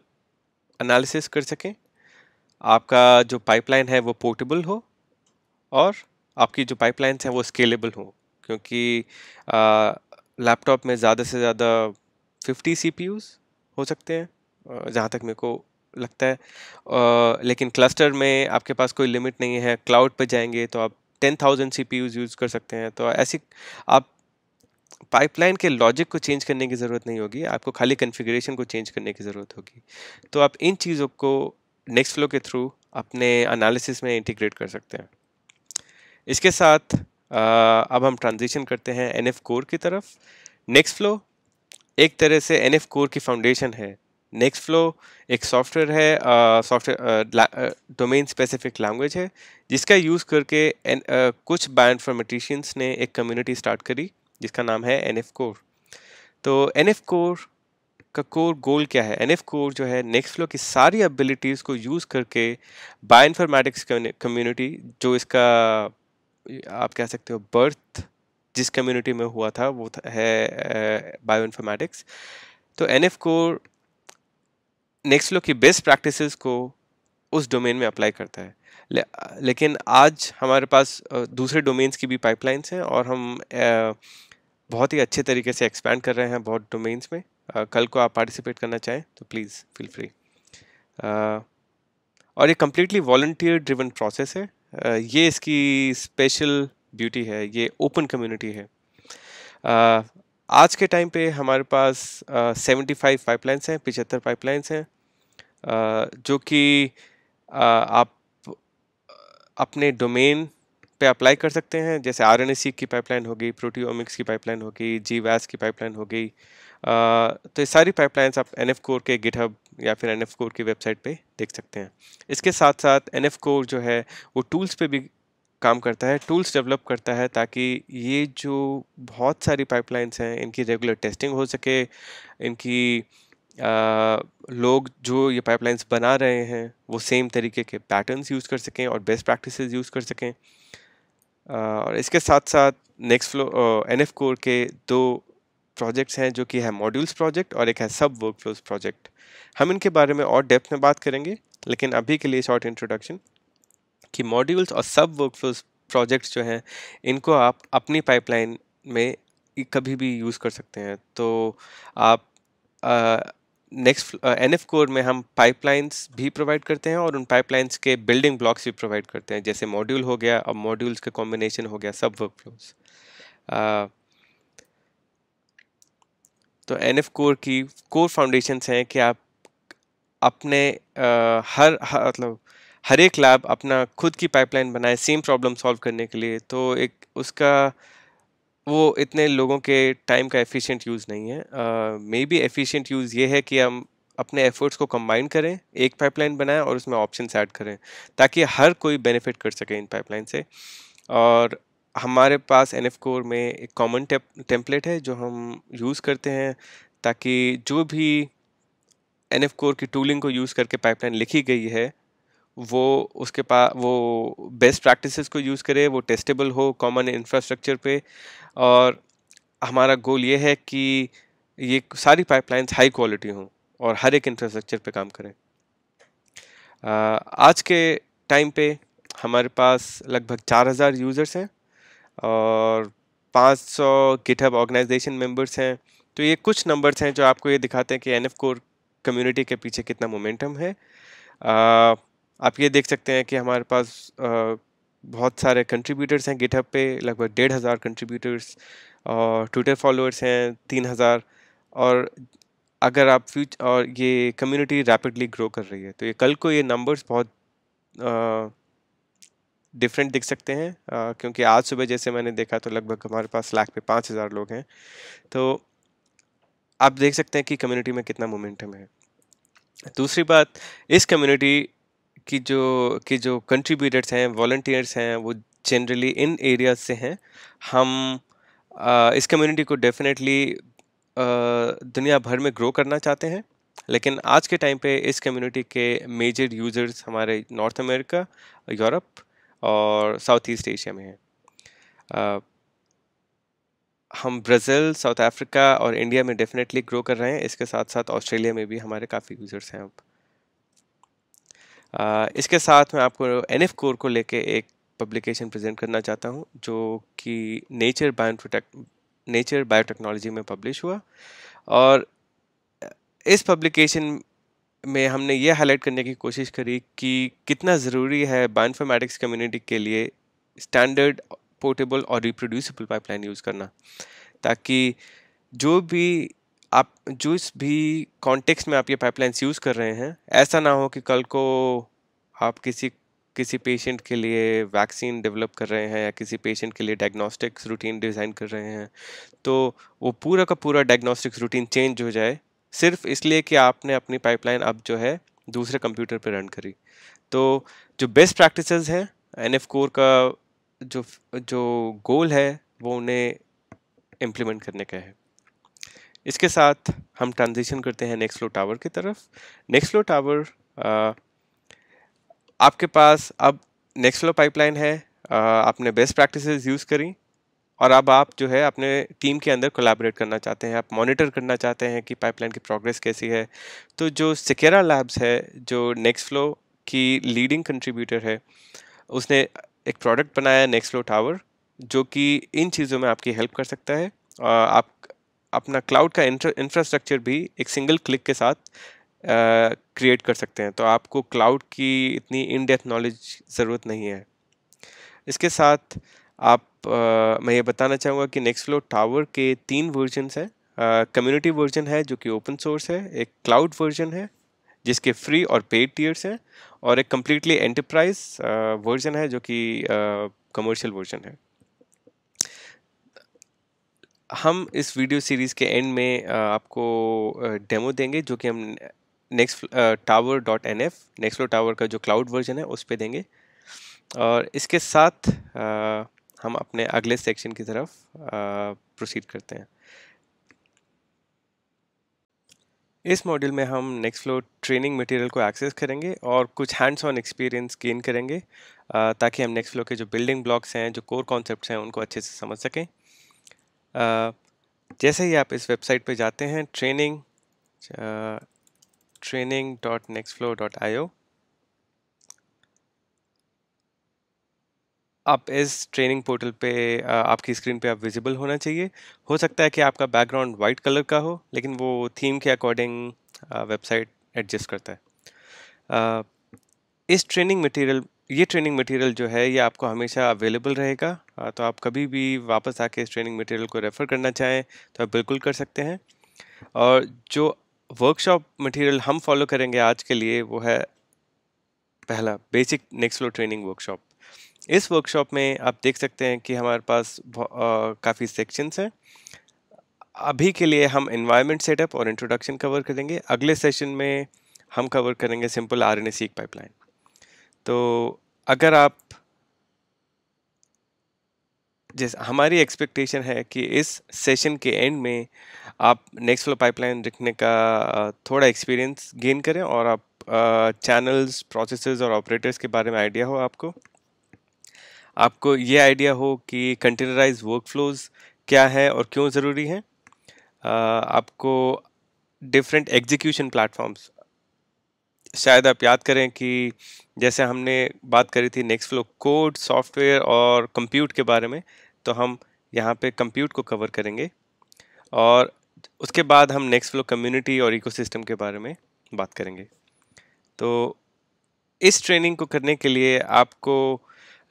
एनालिसिस कर सकें आपका जो पाइपलाइन है वो पोर्टेबल हो और आपकी जो पाइपलाइंस हैं वो स्केलेबल हो क्योंकि लैपटॉप में ज़्यादा से ज़्यादा 50 सी हो सकते हैं जहाँ तक मेरे को लगता है आ, लेकिन क्लस्टर में आपके पास कोई लिमिट नहीं है क्लाउड पर जाएंगे तो आप 10,000 सी यूज़ कर सकते हैं तो ऐसी आप पाइपलाइन के लॉजिक को चेंज करने की ज़रूरत नहीं होगी आपको खाली कन्फिग्रेशन को चेंज करने की ज़रूरत होगी तो आप इन चीज़ों को नेक्स्ट फ्लो के थ्रू अपने एनालिसिस में इंटीग्रेट कर सकते हैं इसके साथ आ, अब हम ट्रांजिशन करते हैं एन एफ कोर की तरफ नेक्स्ट फ्लो एक तरह से एन एफ कोर की फाउंडेशन है नेक्स्ट फ्लो एक सॉफ्टवेयर है सॉफ्टवेयर डोमेन स्पेसिफिक लैंग्वेज है जिसका यूज़ करके एन, आ, कुछ बायोइन्फॉर्मेटिशियंस ने एक कम्युनिटी स्टार्ट करी जिसका नाम है एन एफ कोर तो एन एफ कोर का कोर गोल क्या है एन कोर जो है नेक्स्ट फ्लो की सारी एबिलिटीज़ को यूज़ करके बायो इन्फॉर्मेटिक्स कम्युनिटी जो इसका आप कह सकते हो बर्थ जिस कम्युनिटी में हुआ था वो था, है बायो इन्फॉर्मेटिक्स तो N F core Nextflow की बेस्ट प्रैक्टिसेस को उस डोमेन में अप्लाई करता है ले, लेकिन आज हमारे पास दूसरे डोमेन्स की भी पाइपलाइंस हैं और हम बहुत ही अच्छे तरीके से एक्सपैंड कर रहे हैं बहुत डोमेन्स में कल को आप पार्टिसिपेट करना चाहें तो प्लीज़ फील फ्री और ये कम्प्लीटली वॉल्टियर ड्रिवन प्रोसेस है uh, ये इसकी स्पेशल ब्यूटी है ये ओपन कम्युनिटी है uh, आज के टाइम पे हमारे पास सेवेंटी फाइव पाइपलाइंस हैं पिचहत्तर पाइपलाइंस हैं जो कि आप अपने डोमेन पे अप्लाई कर सकते हैं जैसे आर की पाइपलाइन हो गई प्रोटीओमिक्स की पाइपलाइन होगी जी की पाइपलाइन हो गई तो ये सारी पाइपलाइंस आप एन एफ़ कोर के गिटहब या फिर एन एफ कोर की वेबसाइट पे देख सकते हैं इसके साथ साथ एन एफ कोर जो है वो टूल्स पे भी काम करता है टूल्स डेवलप करता है ताकि ये जो बहुत सारी पाइपलाइंस हैं इनकी रेगुलर टेस्टिंग हो सके इनकी आ, लोग जो ये पाइपलाइंस बना रहे हैं वो सेम तरीके के पैटर्न्स यूज़ कर सकें और बेस्ट प्रैक्टिस यूज़ कर सकें और इसके साथ साथ Nextflow N F core के दो प्रोजेक्ट्स हैं जो कि है मॉड्यूल्स प्रोजेक्ट और एक है सब वर्क फ्लोज प्रोजेक्ट हम इनके बारे में और डेप्थ में बात करेंगे लेकिन अभी के लिए शॉर्ट इंट्रोडक्शन कि मॉड्यूल्स और सब वर्क फ्लोज प्रोजेक्ट्स जो हैं इनको आप अपनी पाइपलाइन में कभी भी यूज़ कर सकते हैं तो आप नेक्स्ट एन एफ कोर में हम पाइपलाइंस भी प्रोवाइड करते हैं और उन पाइपलाइंस के बिल्डिंग ब्लॉक्स भी प्रोवाइड करते हैं जैसे मॉड्यूल हो गया और मॉड्यूल्स का कॉम्बिनेशन हो गया सब वर्क फ्लोज तो एन एफ़ कोर की कोर फाउंडेशंस हैं कि आप अपने आ, हर मतलब हर एक लैब अपना खुद की पाइपलाइन बनाए सेम प्रॉब्लम सॉल्व करने के लिए तो एक उसका वो इतने लोगों के टाइम का एफिशिएंट यूज़ नहीं है मे बी एफिशिएंट यूज़ ये है कि हम अपने एफर्ट्स को कंबाइन करें एक पाइपलाइन बनाएं और उसमें ऑप्शन ऐड करें ताकि हर कोई बेनिफिट कर सके इन पाइपलाइन से और हमारे पास एन कोर में एक कॉमन टेम्पलेट है जो हम यूज़ करते हैं ताकि जो भी एन कोर की टूलिंग को यूज़ करके पाइपलाइन लिखी गई है वो उसके पास वो बेस्ट प्रैक्टिसेस को यूज़ करे वो टेस्टेबल हो कॉमन इंफ्रास्ट्रक्चर पे और हमारा गोल ये है कि ये सारी पाइपलाइंस हाई क्वालिटी हों और हर एक इंफ्रास्ट्रक्चर पे काम करें आज के टाइम पे हमारे पास लगभग 4000 यूज़र्स हैं और 500 गिटहब ऑर्गेनाइजेशन मेंबर्स हैं तो ये कुछ नंबर्स हैं जो आपको ये दिखाते हैं कि एन कोर कम्युनिटी के पीछे कितना मोमेंटम है आप ये देख सकते हैं कि हमारे पास बहुत सारे कंट्रीब्यूटर्स हैं गिटहब पे लगभग डेढ़ हज़ार कंट्रीब्यूटर्स और ट्विटर फॉलोअर्स हैं तीन हज़ार और अगर आप फ्यूच और ये कम्युनिटी रैपिडली ग्रो कर रही है तो ये कल को ये नंबर्स बहुत डिफरेंट दिख सकते हैं आ, क्योंकि आज सुबह जैसे मैंने देखा तो लगभग हमारे पास लाख पे पाँच हज़ार लोग हैं तो आप देख सकते हैं कि कम्युनिटी में कितना मोमेंटम है दूसरी बात इस कम्युनिटी की जो की जो कंट्रीब्यूटर्स हैं वॉल्टियर्स हैं वो जनरली इन एरियाज से हैं हम आ, इस कम्युनिटी को डेफिनेटली दुनिया भर में ग्रो करना चाहते हैं लेकिन आज के टाइम पे इस कम्युनिटी के मेजर यूज़र्स हमारे नॉर्थ अमेरिका यूरोप और साउथ ईस्ट एशिया में है आ, हम ब्राज़ील साउथ अफ्रीका और इंडिया में डेफिनेटली ग्रो कर रहे हैं इसके साथ साथ ऑस्ट्रेलिया में भी हमारे काफ़ी यूज़र्स हैं अब इसके साथ मैं आपको एन एफ कोर को लेके एक पब्लिकेशन प्रेजेंट करना चाहता हूँ जो कि नेचर बायोटेक नेचर बायोटेक्नोलॉजी में पब्लिश हुआ और इस पब्लिकेशन में हमने ये हाईलाइट करने की कोशिश करी कि कितना ज़रूरी है बायोइन्फॉर्मेटिक्स कम्युनिटी के लिए स्टैंडर्ड पोर्टेबल और रिप्रोड्यूसिबल पाइपलाइन यूज़ करना ताकि जो भी आप जो इस भी कॉन्टेक्स में आप ये पाइपलाइंस यूज़ कर रहे हैं ऐसा ना हो कि कल को आप किसी किसी पेशेंट के लिए वैक्सीन डेवलप कर रहे हैं या किसी पेशेंट के लिए डायग्नोस्टिक्स रूटीन डिज़ाइन कर रहे हैं तो वो पूरा का पूरा डायग्नोस्टिक्स रूटीन चेंज हो जाए सिर्फ इसलिए कि आपने अपनी पाइपलाइन अब जो है दूसरे कंप्यूटर पर रन करी तो जो बेस्ट प्रैक्टिस हैं एन एफ कोर का जो जो गोल है वो उन्हें इम्प्लीमेंट करने का है इसके साथ हम ट्रांजिशन करते हैं नेक्स्ट लो टावर की तरफ नेक्स्ट लो टावर आपके पास अब नेक्स्ट लो पाइपलाइन है आ, आपने बेस्ट प्रैक्टिसेस यूज़ करी और अब आप जो है अपने टीम के अंदर कोलैबोरेट करना चाहते हैं आप मॉनिटर करना चाहते हैं कि पाइपलाइन की प्रोग्रेस कैसी है तो जो सिकेरा लैब्स है जो नेक्स्ट फ्लो की लीडिंग कंट्रीब्यूटर है उसने एक प्रोडक्ट बनाया नेक्स्ट फ्लो टावर जो कि इन चीज़ों में आपकी हेल्प कर सकता है और आप अपना क्लाउड का इंफ्रास्ट्रक्चर भी एक सिंगल क्लिक के साथ क्रिएट कर सकते हैं तो आपको क्लाउड की इतनी इन डेप्थ नॉलेज ज़रूरत नहीं है इसके साथ आप आ, मैं ये बताना चाहूँगा कि नेक्स्ट फ्लो टावर के तीन वर्जनस हैं कम्युनिटी वर्जन है जो कि ओपन सोर्स है एक क्लाउड वर्जन है जिसके फ्री और पेड टीयर्स हैं और एक कम्प्लीटली एंटरप्राइज वर्जन है जो कि कमर्शियल वर्जन है हम इस वीडियो सीरीज़ के एंड में uh, आपको डेमो uh, देंगे जो कि हम next tower dot N F next tower का जो क्लाउड वर्जन है उस पर देंगे और इसके साथ uh, हम अपने अगले सेक्शन की तरफ प्रोसीड करते हैं इस मॉड्यूल में हम नेक्स्ट फ्लो ट्रेनिंग मटेरियल को एक्सेस करेंगे और कुछ हैंड्स ऑन एक्सपीरियंस गेन करेंगे ताकि हम नेक्स्ट फ्लो के जो बिल्डिंग ब्लॉक्स हैं जो कोर कॉन्सेप्ट हैं उनको अच्छे से समझ सकें जैसे ही आप इस वेबसाइट पर जाते हैं training training dot Nextflow dot I O आप इस ट्रेनिंग पोर्टल पे आपकी स्क्रीन पे आप विजिबल होना चाहिए हो सकता है कि आपका बैकग्राउंड वाइट कलर का हो लेकिन वो थीम के अकॉर्डिंग वेबसाइट एडजस्ट करता है इस ट्रेनिंग मटेरियल ये ट्रेनिंग मटेरियल जो है ये आपको हमेशा अवेलेबल रहेगा तो आप कभी भी वापस आके इस ट्रेनिंग मटेरियल को रेफ़र करना चाहें तो आप बिल्कुल कर सकते हैं और जो वर्कशॉप मटेरियल हम फॉलो करेंगे आज के लिए वो है पहला basic Nextflow training workshop इस वर्कशॉप में आप देख सकते हैं कि हमारे पास काफ़ी सेक्शंस हैं अभी के लिए हम इन्वायरमेंट सेटअप और इंट्रोडक्शन कवर करेंगे अगले सेशन में हम कवर करेंगे simple R N seq pipeline तो अगर आप जैसे हमारी एक्सपेक्टेशन है कि इस सेशन के एंड में आप नेक्स्ट फ्लो पाइपलाइन लिखने का थोड़ा एक्सपीरियंस गेन करें और आप चैनल्स प्रोसेसेस और ऑपरेटर्स के बारे में आइडिया हो आपको आपको ये आइडिया हो कि कंटेनराइज वर्कफ्लोज क्या है और क्यों ज़रूरी है आपको डिफरेंट एग्जीक्यूशन प्लेटफॉर्म्स शायद आप याद करें कि जैसे हमने बात करी थी नेक्स्ट फ्लो कोड सॉफ्टवेयर और कंप्यूट के बारे में तो हम यहाँ पे कंप्यूट को कवर करेंगे और उसके बाद हम नेक्स्ट फ्लो कम्युनिटी और इकोसिस्टम के बारे में बात करेंगे तो इस ट्रेनिंग को करने के लिए आपको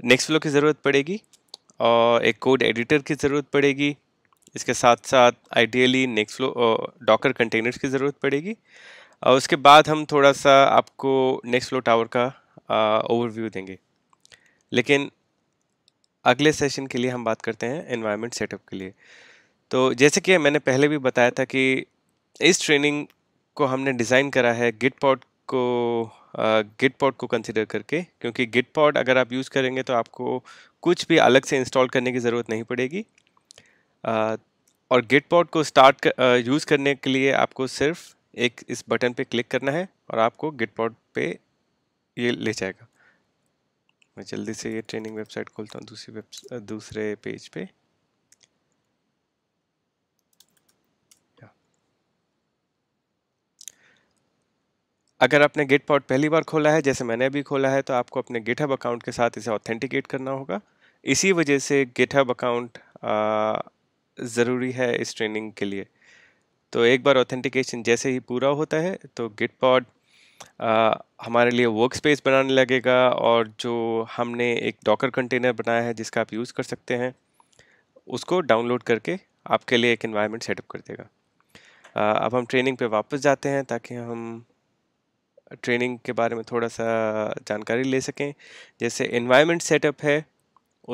नेक्स्ट फ्लो की ज़रूरत पड़ेगी और एक कोड एडिटर की ज़रूरत पड़ेगी इसके साथ साथ ideally Nextflow Docker containers की ज़रूरत पड़ेगी और उसके बाद हम थोड़ा सा आपको नेक्स्ट फ्लो टावर का ओवरव्यू देंगे लेकिन अगले सेशन के लिए हम बात करते हैं इन्वायरमेंट सेटअप के लिए तो जैसे कि मैंने पहले भी बताया था कि इस ट्रेनिंग को हमने डिज़ाइन करा है गिट को गिट पॉड को कंसिडर करके क्योंकि गिट पॉड अगर आप यूज़ करेंगे तो आपको कुछ भी अलग से इंस्टॉल करने की ज़रूरत नहीं पड़ेगी uh, और गिट पॉड को स्टार्ट यूज़ करने के लिए आपको सिर्फ एक इस बटन पे क्लिक करना है और आपको गिट पॉड पर ये ले जाएगा मैं जल्दी से ये ट्रेनिंग वेबसाइट खोलता हूँ दूसरी वेब दूसरे पेज पे अगर आपने गिट पॉट पहली बार खोला है जैसे मैंने अभी खोला है तो आपको अपने गिटहब अकाउंट के साथ इसे ऑथेंटिकेट करना होगा इसी वजह से गिटहब अकाउंट ज़रूरी है इस ट्रेनिंग के लिए तो एक बार ऑथेंटिकेशन जैसे ही पूरा होता है तो गिट पॉड हमारे लिए वर्क स्पेस बनाने लगेगा और जो हमने एक डॉकर कंटेनर बनाया है जिसका आप यूज़ कर सकते हैं उसको डाउनलोड करके आपके लिए एक इन्वायरमेंट सेटअप कर देगा आ, अब हम ट्रेनिंग पे वापस जाते हैं ताकि हम ट्रेनिंग के बारे में थोड़ा सा जानकारी ले सकें जैसे इन्वायरमेंट सेटअप है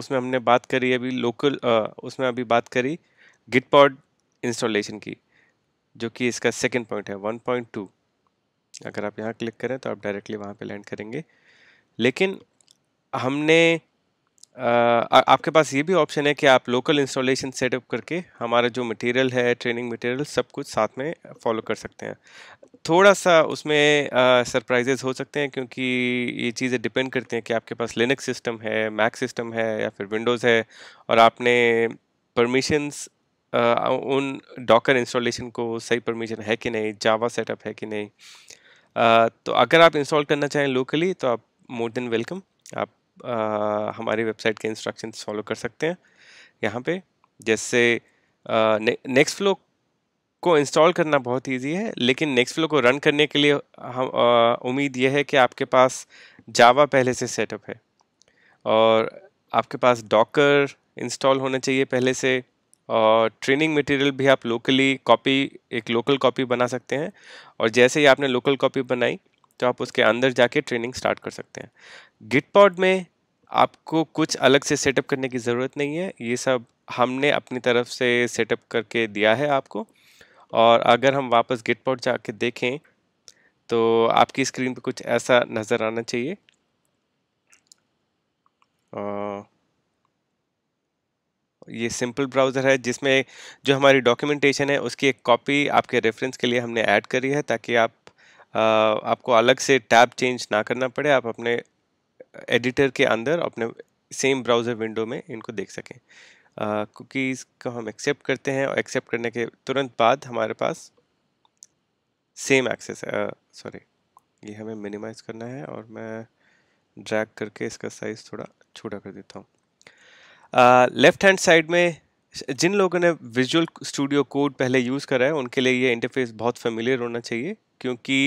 उसमें हमने बात करी अभी लोकल उसमें अभी बात करी गिट पॉड इंस्टॉलेशन की जो कि इसका सेकेंड पॉइंट है 1.2 अगर आप यहाँ क्लिक करें तो आप डायरेक्टली वहाँ पे लैंड करेंगे लेकिन हमने आ, आपके पास ये भी ऑप्शन है कि आप लोकल इंस्टॉलेशन सेटअप करके हमारा जो मटेरियल है ट्रेनिंग मटेरियल सब कुछ साथ में फॉलो कर सकते हैं थोड़ा सा उसमें सरप्राइजेज हो सकते हैं क्योंकि ये चीज़ें डिपेंड करती हैं कि आपके पास लिनक्स सिस्टम है मैक सिस्टम है या फिर विंडोज़ है और आपने परमिशंस उन डॉकर इंस्टॉलेशन को सही परमिशन है कि नहीं जावा सेटअप है कि नहीं आ, तो अगर आप इंस्टॉल करना चाहें लोकली तो आप मोर देन वेलकम आप आ, हमारी वेबसाइट के इंस्ट्रक्शन फॉलो कर सकते हैं यहाँ पे जैसे नेक्स्ट फ्लो को इंस्टॉल करना बहुत इजी है लेकिन नेक्स्ट फ्लो को रन करने के लिए हम उम्मीद यह है कि आपके पास जावा पहले से सेटअप है और आपके पास डॉकर इंस्टॉल होना चाहिए पहले से और ट्रेनिंग मटेरियल भी आप लोकली कॉपी एक लोकल कॉपी बना सकते हैं और जैसे ही आपने लोकल कॉपी बनाई तो आप उसके अंदर जाके ट्रेनिंग स्टार्ट कर सकते हैं पॉड में आपको कुछ अलग से सेटअप करने की ज़रूरत नहीं है ये सब हमने अपनी तरफ से सेटअप करके दिया है आपको और अगर हम वापस गिट गिटपॉड जा देखें तो आपकी स्क्रीन पे कुछ ऐसा नज़र आना चाहिए ये सिंपल ब्राउज़र है जिसमें जो हमारी डॉक्यूमेंटेशन है उसकी एक कॉपी आपके रेफरेंस के लिए हमने ऐड करी है ताकि आप आपको अलग से टैब चेंज ना करना पड़े आप अपने एडिटर के अंदर अपने सेम ब्राउज़र विंडो में इनको देख सकें कुकीज़ को हम एक्सेप्ट करते हैं और एक्सेप्ट करने के तुरंत बाद हमारे पास सेम एक्सेस सॉरी ये हमें मिनिमाइज़ करना है और मैं ड्रैग करके इसका साइज़ थोड़ा छोटा कर देता हूँ लेफ़्ट हैंड साइड में जिन लोगों ने विजुअल स्टूडियो कोड पहले यूज़ करा है उनके लिए ये इंटरफेस बहुत फेमिलियर होना चाहिए क्योंकि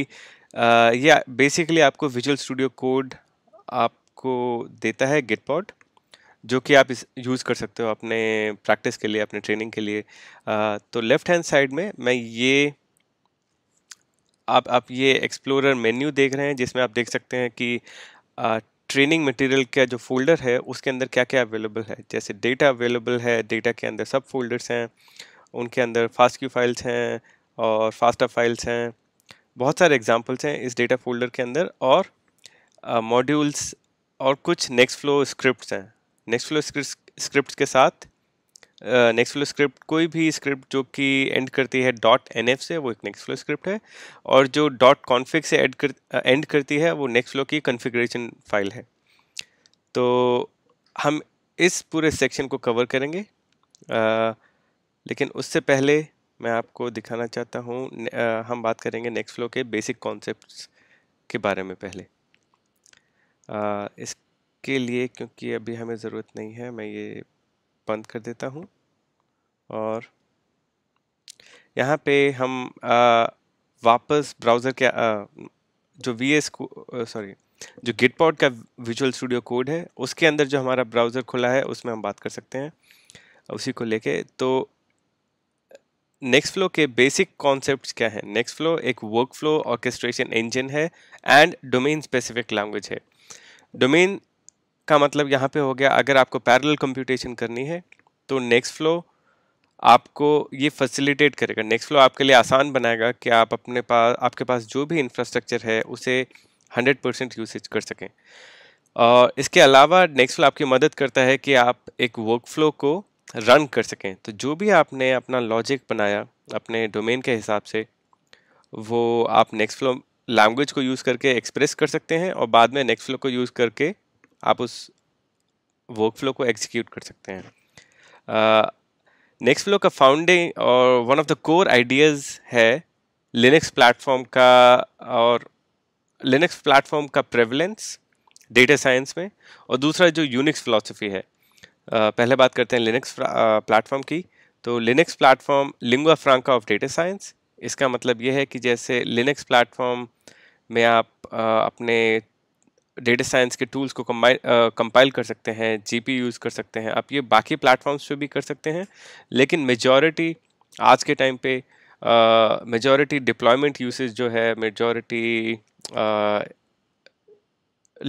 यह ये बेसिकली आपको विजुअल स्टूडियो कोड आपको देता है गिटपॉट जो कि आप इस यूज़ कर सकते हो अपने प्रैक्टिस के लिए अपने ट्रेनिंग के लिए आ, तो लेफ़्ट हैंड साइड में मैं ये आप आप ये एक्सप्लोरर मेन्यू देख रहे हैं जिसमें आप देख सकते हैं कि ट्रेनिंग मटेरियल का जो फोल्डर है उसके अंदर क्या क्या अवेलेबल है जैसे डेटा अवेलेबल है डेटा के अंदर सब फोल्डर्स हैं उनके अंदर फास्ट की फाइल्स हैं और फास्टा फाइल्स हैं बहुत सारे एग्जांपल्स हैं इस डेटा फोल्डर के अंदर और मॉड्यूल्स uh, और कुछ नेक्स्ट फ्लो स्क्रिप्ट हैं नेक्स्ट फ्लो स्क्रिप्ट के साथ नेक्स्ट फ्लो स्क्रिप्ट कोई भी स्क्रिप्ट जो कि एंड करती है डॉट एन से वो एक नेक्स्ट फ्लो स्क्रिप्ट है और जो डॉट कॉन्फिक से एड कर एंड करती है वो नेक्स्ट फ्लो की कन्फिग्रेशन फाइल है तो हम इस पूरे सेक्शन को कवर करेंगे आ, लेकिन उससे पहले मैं आपको दिखाना चाहता हूँ हम बात करेंगे नेक्स्ट फ्लो के बेसिक कॉन्सेप्ट के बारे में पहले आ, इसके लिए क्योंकि अभी हमें ज़रूरत नहीं है मैं ये बंद कर देता हूँ और यहाँ पे हम आ, वापस ब्राउज़र के आ, जो वी एस को सॉरी जो गिटपॉड का विजुअल स्टूडियो कोड है उसके अंदर जो हमारा ब्राउज़र खुला है उसमें हम बात कर सकते हैं उसी को लेके तो नेक्स्ट फ्लो के बेसिक कॉन्सेप्ट्स क्या है नेक्स्ट फ्लो एक वर्क फ्लो ऑर्केस्ट्रेशन इंजन है एंड डोमेन स्पेसिफिक लैंग्वेज है डोमेन का मतलब यहाँ पे हो गया अगर आपको पैरेलल कंप्यूटेशन करनी है तो नेक्स्ट फ्लो आपको ये फैसिलिटेट करेगा नेक्स्ट फ्लो आपके लिए आसान बनाएगा कि आप अपने पास आपके पास जो भी इंफ्रास्ट्रक्चर है उसे 100 परसेंट यूसेज कर सकें और इसके अलावा नेक्स्ट फ्लो आपकी मदद करता है कि आप एक वर्क फ्लो को रन कर सकें तो जो भी आपने अपना लॉजिक बनाया अपने डोमेन के हिसाब से वो आप नेक्स्ट फ्लो लैंग्वेज को यूज़ करके एक्सप्रेस कर सकते हैं और बाद में नेक्स्ट फ्लो को यूज़ करके आप उस वर्क फ्लो को एग्जीक्यूट कर सकते हैं नेक्स्ट uh, फ्लो का फाउंडिंग और one of the core ideas है लिनक्स प्लेटफॉर्म का और लिनक्स प्लेटफॉर्म का प्रेवलेंस डेटा साइंस में और दूसरा जो यूनिक्स फिलासफी है uh, पहले बात करते हैं लिनक्स प्लेटफॉर्म uh, की तो Linux platform lingua franca of data science इसका मतलब यह है कि जैसे लिनक्स प्लेटफॉर्म में आप अपने डेटा साइंस के टूल्स को कंपाइल कर सकते हैं जी यूज़ कर सकते हैं आप ये बाकी प्लेटफॉर्म्स पे भी कर सकते हैं लेकिन मेजॉरिटी आज के टाइम पे मेजॉरिटी डिप्लॉयमेंट यूसेज जो है मेजॉरिटी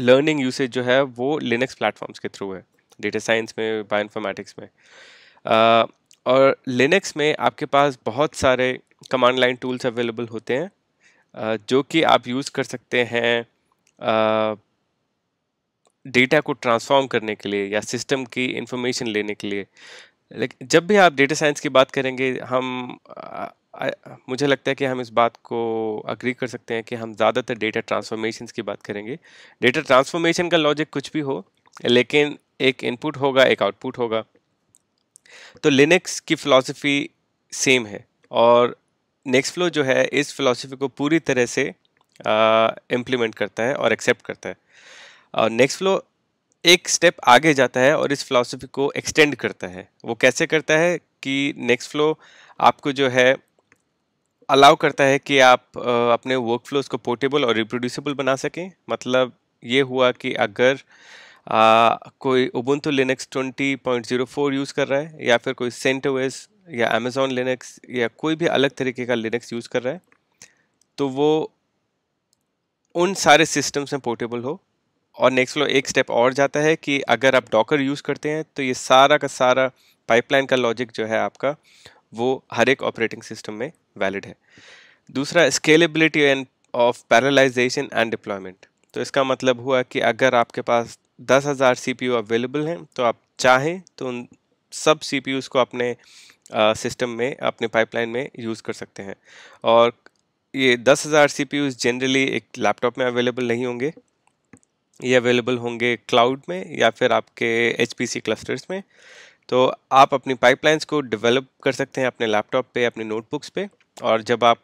लर्निंग यूसेज जो है वो लिनक्स प्लेटफॉर्म्स के थ्रू है डेटा साइंस में बायोइन्फॉर्मेटिक्स में uh, और लिनक्स में आपके पास बहुत सारे कमांड लाइन टूल्स अवेलेबल होते हैं uh, जो कि आप यूज़ कर सकते हैं डेटा को ट्रांसफॉर्म करने के लिए या सिस्टम की इंफॉर्मेशन लेने के लिए लेकिन जब भी आप डेटा साइंस की बात करेंगे हम आ, आ, मुझे लगता है कि हम इस बात को अग्री कर सकते हैं कि हम ज़्यादातर डेटा ट्रांसफॉर्मेशन की बात करेंगे डेटा ट्रांसफॉर्मेशन का लॉजिक कुछ भी हो लेकिन एक इनपुट होगा एक आउटपुट होगा तो लिनक्स की फ़िलासफ़ी सेम है और नेक्स्ट फ्लो जो है इस फिलॉसफी को पूरी तरह से इम्प्लीमेंट करता है और एक्सेप्ट करता है नेक्स्ट फ्लो एक स्टेप आगे जाता है और इस फिलासफी को एक्सटेंड करता है वो कैसे करता है कि नेक्स्ट फ्लो आपको जो है अलाउ करता है कि आप अपने वर्क फ्लोज को पोर्टेबल और रिप्रोड्यूसेबल बना सकें मतलब ये हुआ कि अगर आ, कोई उबुंटू लिनक्स 20.04 यूज़ कर रहा है या फिर कोई सेंटोवेस या अमेजोन लिनक्स या कोई भी अलग तरीके का लिनक्स यूज़ कर रहा है तो वो उन सारे सिस्टम्स में पोर्टेबल हो और नेक्स्ट फ्लो एक स्टेप और जाता है कि अगर आप डॉकर यूज़ करते हैं तो ये सारा का सारा पाइपलाइन का लॉजिक जो है आपका वो हर एक ऑपरेटिंग सिस्टम में वैलिड है दूसरा scalability and of parallelization and deployment तो इसका मतलब हुआ कि अगर आपके पास दस हज़ार सी अवेलेबल हैं तो आप चाहें तो उन सब सी को अपने सिस्टम में अपने पाइपलाइन में यूज़ कर सकते हैं और ये दस हज़ार सी जनरली एक लैपटॉप में अवेलेबल नहीं होंगे ये अवेलेबल होंगे क्लाउड में या फिर आपके एच क्लस्टर्स में तो आप अपनी पाइपलाइंस को डेवलप कर सकते हैं अपने लैपटॉप पे अपने नोटबुक्स पे और जब आप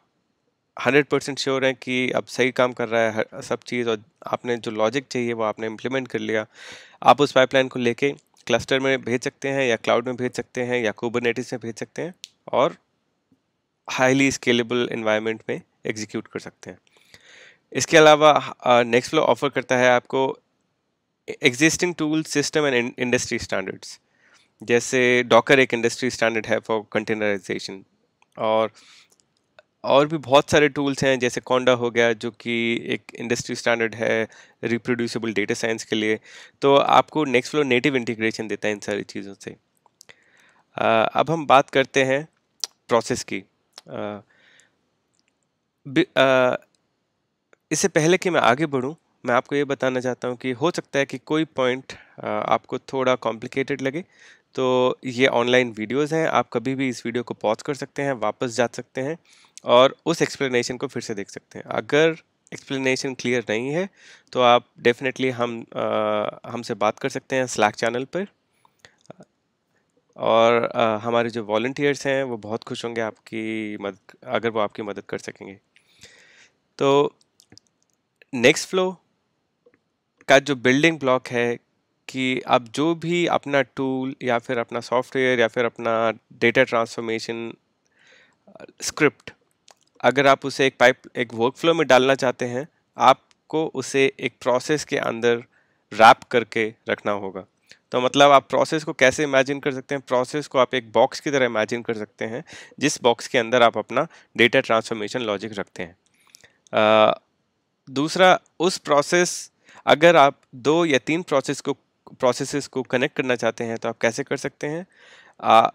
100 परसेंट श्योर हैं कि अब सही काम कर रहा है सब चीज़ और आपने जो लॉजिक चाहिए वो आपने इम्प्लीमेंट कर लिया आप उस पाइपलाइन को लेके क्लस्टर में भेज सकते हैं या क्लाउड में भेज सकते हैं या कोबरनेटिस में भेज सकते हैं और हाईली स्केलेबल इन्वायरमेंट में एग्जीक्यूट कर सकते हैं इसके अलावा नेक्स्ट फ्लो ऑफर करता है आपको existing tool system and industry standards जैसे डॉकर एक इंडस्ट्री स्टैंडर्ड है फॉर कंटेनराइजेशन और और भी बहुत सारे टूल्स हैं जैसे कोंडा हो गया जो कि एक इंडस्ट्री स्टैंडर्ड है रिप्रोड्यूसिबल डेटा साइंस के लिए तो आपको नेक्स्ट फ्लो नेटिव इंटीग्रेशन देता है इन सारी चीज़ों से आ, अब हम बात करते हैं प्रोसेस की आ, इससे पहले कि मैं आगे बढ़ूँ मैं आपको ये बताना चाहता हूँ कि हो सकता है कि कोई पॉइंट आपको थोड़ा कॉम्प्लिकेटेड लगे तो ये ऑनलाइन वीडियोस हैं आप कभी भी इस वीडियो को पॉज कर सकते हैं वापस जा सकते हैं और उस एक्सप्लेनेशन को फिर से देख सकते हैं अगर एक्सप्लेनेशन क्लियर नहीं है तो आप डेफिनेटली हम हमसे बात कर सकते हैं स्लैक चैनल पर और आ, हमारे जो वॉल्टियर्स हैं वो बहुत खुश होंगे आपकी मदद अगर वो आपकी मदद कर सकेंगे तो नेक्स्ट फ्लो का जो बिल्डिंग ब्लॉक है कि आप जो भी अपना टूल या फिर अपना सॉफ्टवेयर या फिर अपना डेटा ट्रांसफॉर्मेशन स्क्रिप्ट अगर आप उसे एक पाइप एक वर्क फ्लो में डालना चाहते हैं आपको उसे एक प्रोसेस के अंदर रैप करके रखना होगा तो मतलब आप प्रोसेस को कैसे इमेजिन कर सकते हैं प्रोसेस को आप एक बॉक्स की तरह इमेजिन कर सकते हैं जिस बॉक्स के अंदर आप अपना डेटा ट्रांसफॉर्मेशन लॉजिक रखते हैं uh, दूसरा उस प्रोसेस अगर आप दो या तीन प्रोसेस को प्रोसेसेस को कनेक्ट करना चाहते हैं तो आप कैसे कर सकते हैं आ,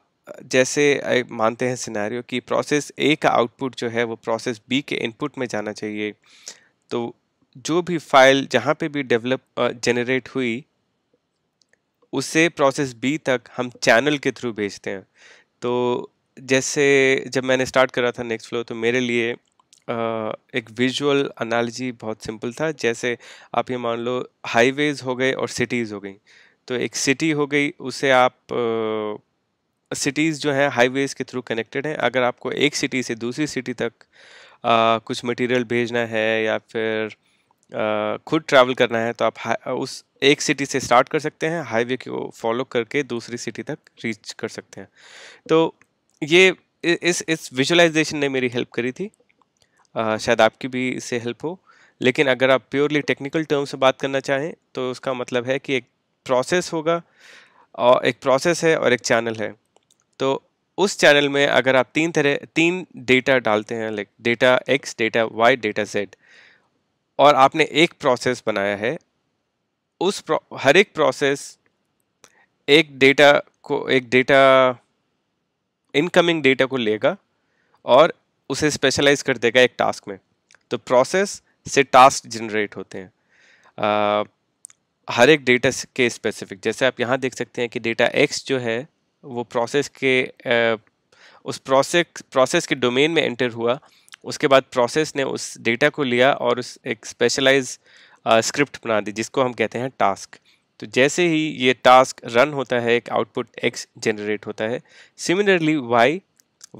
जैसे मानते हैं सिनेरियो कि प्रोसेस ए का आउटपुट जो है वो प्रोसेस बी के इनपुट में जाना चाहिए तो जो भी फाइल जहाँ पे भी डेवलप जनरेट हुई उसे प्रोसेस बी तक हम चैनल के थ्रू भेजते हैं तो जैसे जब मैंने स्टार्ट करा था नेक्स्ट फ्लो तो मेरे लिए एक विजुअल अनालजी बहुत सिंपल था जैसे आप ये मान लो हाईवेज़ हो गए और सिटीज़ हो गई तो एक सिटी हो गई उसे आप सिटीज़ जो हैं हाईवेज़ के थ्रू कनेक्टेड हैं अगर आपको एक सिटी से दूसरी सिटी तक आ, कुछ मटेरियल भेजना है या फिर खुद ट्रैवल करना है तो आप उस एक सिटी से स्टार्ट कर सकते हैं हाईवे को फॉलो करके दूसरी सिटी तक रीच कर सकते हैं तो ये इस इस विजुलाइजेशन ने मेरी हेल्प करी थी शायद आपकी भी इससे हेल्प हो लेकिन अगर आप प्योरली टेक्निकल टर्म से बात करना चाहें तो उसका मतलब है कि एक प्रोसेस होगा और एक प्रोसेस है और एक चैनल है तो उस चैनल में अगर आप तीन तरह तीन डेटा डालते हैं like data X data Y data Z और आपने एक प्रोसेस बनाया है उस हर एक प्रोसेस एक डेटा को एक डेटा इनकमिंग डेटा को लेगा और उसे स्पेशलाइज कर देगा एक टास्क में तो प्रोसेस से टास्क जनरेट होते हैं हर एक डेटा के स्पेसिफिक जैसे आप यहाँ देख सकते हैं कि डेटा एक्स जो है वो प्रोसेस के उस प्रोसेस प्रोसेस के डोमेन में एंटर हुआ उसके बाद प्रोसेस ने उस डेटा को लिया और उस एक स्पेशलाइज स्क्रिप्ट बना दी जिसको हम कहते हैं टास्क तो जैसे ही ये टास्क रन होता है एक आउटपुट एक्स जनरेट होता है सिमिलरली वाई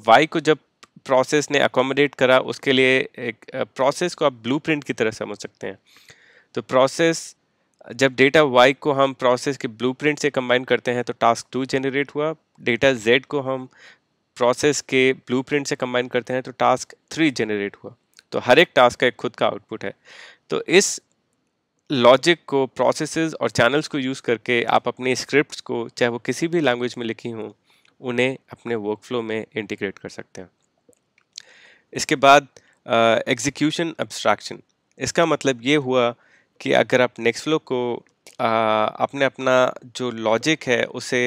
वाई को जब प्रोसेस ने अकोमोडेट करा उसके लिए एक प्रोसेस को आप ब्लूप्रिंट की तरह समझ सकते हैं तो प्रोसेस जब डेटा वाई को हम प्रोसेस के ब्लूप्रिंट से कंबाइन करते हैं तो टास्क टू जनरेट हुआ डेटा जेड को हम प्रोसेस के ब्लूप्रिंट से कंबाइन करते हैं तो टास्क थ्री जनरेट हुआ तो हर एक टास्क का एक खुद का आउटपुट है तो इस लॉजिक को प्रोसेसेस और चैनल्स को यूज़ करके आप अपने स्क्रिप्ट्स को चाहे वो किसी भी लैंग्वेज में लिखी हों उन्हें अपने वर्कफ्लो में इंटीग्रेट कर सकते हैं इसके बाद एग्जीक्यूशन एब्स्ट्रैक्शन इसका मतलब ये हुआ कि अगर आप नेक्स्ट फ्लो को uh, अपने अपना जो लॉजिक है उसे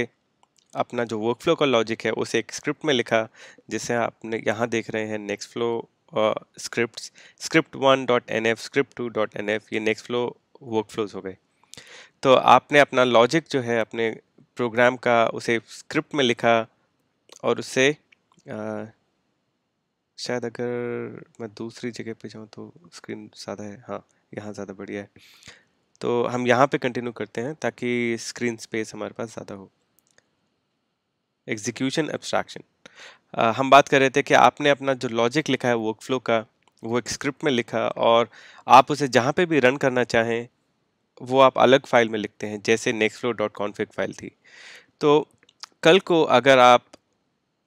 अपना जो वर्क फ्लो का लॉजिक है उसे एक स्क्रिप्ट में लिखा जिसे आपने यहाँ देख रहे हैं Nextflow script script one dot N F script two dot N F ये नेक्स्ट फ्लो वर्क फ्लोज हो गए तो आपने अपना लॉजिक जो है अपने प्रोग्राम का उसे स्क्रिप्ट में लिखा और उसे uh, शायद अगर मैं दूसरी जगह पे जाऊँ तो स्क्रीन ज़्यादा है हाँ यहाँ ज़्यादा बढ़िया है तो हम यहाँ पे कंटिन्यू करते हैं ताकि स्क्रीन स्पेस हमारे पास ज़्यादा हो एग्जीक्यूशन एब्स्ट्रैक्शन हम बात कर रहे थे कि आपने अपना जो लॉजिक लिखा है वर्क फ्लो का वो एक स्क्रिप्ट में लिखा और आप उसे जहाँ पे भी रन करना चाहें वो आप अलग फाइल में लिखते हैं जैसे nextflow.config फाइल थी तो कल को अगर आप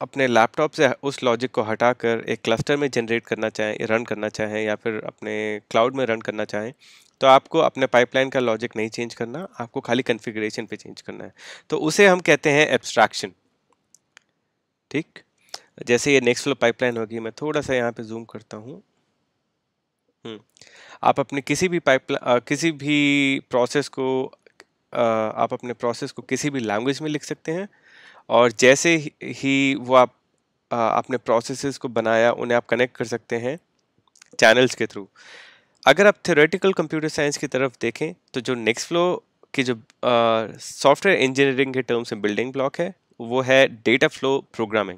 अपने लैपटॉप से उस लॉजिक को हटाकर एक क्लस्टर में जनरेट करना चाहें रन करना चाहें या फिर अपने क्लाउड में रन करना चाहें तो आपको अपने पाइपलाइन का लॉजिक नहीं चेंज करना आपको खाली कन्फिग्रेशन पे चेंज करना है तो उसे हम कहते हैं एब्स्ट्रैक्शन ठीक जैसे ये नेक्स्ट फ्लो पाइपलाइन होगी मैं थोड़ा सा यहाँ पे जूम करता हूँ हम्म। आप अपने किसी भी पाइप किसी भी प्रोसेस को आ, आप अपने प्रोसेस को किसी भी लैंग्वेज में लिख सकते हैं और जैसे ही वो आप आपने प्रोसेसेस को बनाया उन्हें आप कनेक्ट कर सकते हैं चैनल्स के थ्रू अगर आप थ्योरेटिकल कंप्यूटर साइंस की तरफ देखें तो जो नेक्स्ट फ्लो की जो सॉफ्टवेयर इंजीनियरिंग के टर्म्स में बिल्डिंग ब्लॉक है वो है डेटा फ्लो प्रोग्रामिंग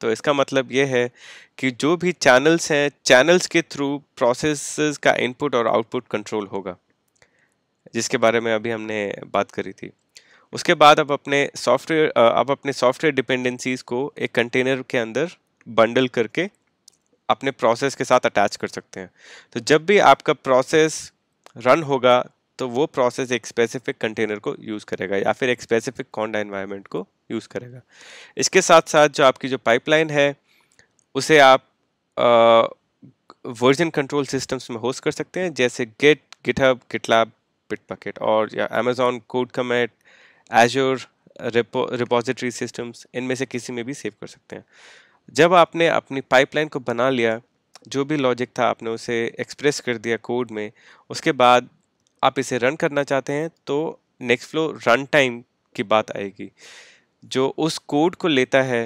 तो इसका मतलब ये है कि जो भी चैनल्स हैं चैनल्स के थ्रू प्रोसेस का इनपुट और आउटपुट कंट्रोल होगा जिसके बारे में अभी हमने बात करी थी उसके बाद आप अपने सॉफ्टवेयर आप अपने सॉफ्टवेयर डिपेंडेंसीज़ को एक कंटेनर के अंदर बंडल करके अपने प्रोसेस के साथ अटैच कर सकते हैं तो जब भी आपका प्रोसेस रन होगा तो वो प्रोसेस एक स्पेसिफिक कंटेनर को यूज़ करेगा या फिर एक स्पेसिफिक कॉन्डा इन्वायरमेंट को यूज़ करेगा इसके साथ साथ जो आपकी जो पाइपलाइन है उसे आप वर्जन कंट्रोल सिस्टम्स में होस्ट कर सकते हैं जैसे गिट गिटहब गिटलैब पकेट और या Amazon CodeCommit Azure repo repository systems इनमें से किसी में भी सेव कर सकते हैं जब आपने अपनी पाइपलाइन को बना लिया जो भी लॉजिक था आपने उसे एक्सप्रेस कर दिया कोड में उसके बाद आप इसे रन करना चाहते हैं तो नेक्स्ट फ्लो रन टाइम की बात आएगी जो उस कोड को लेता है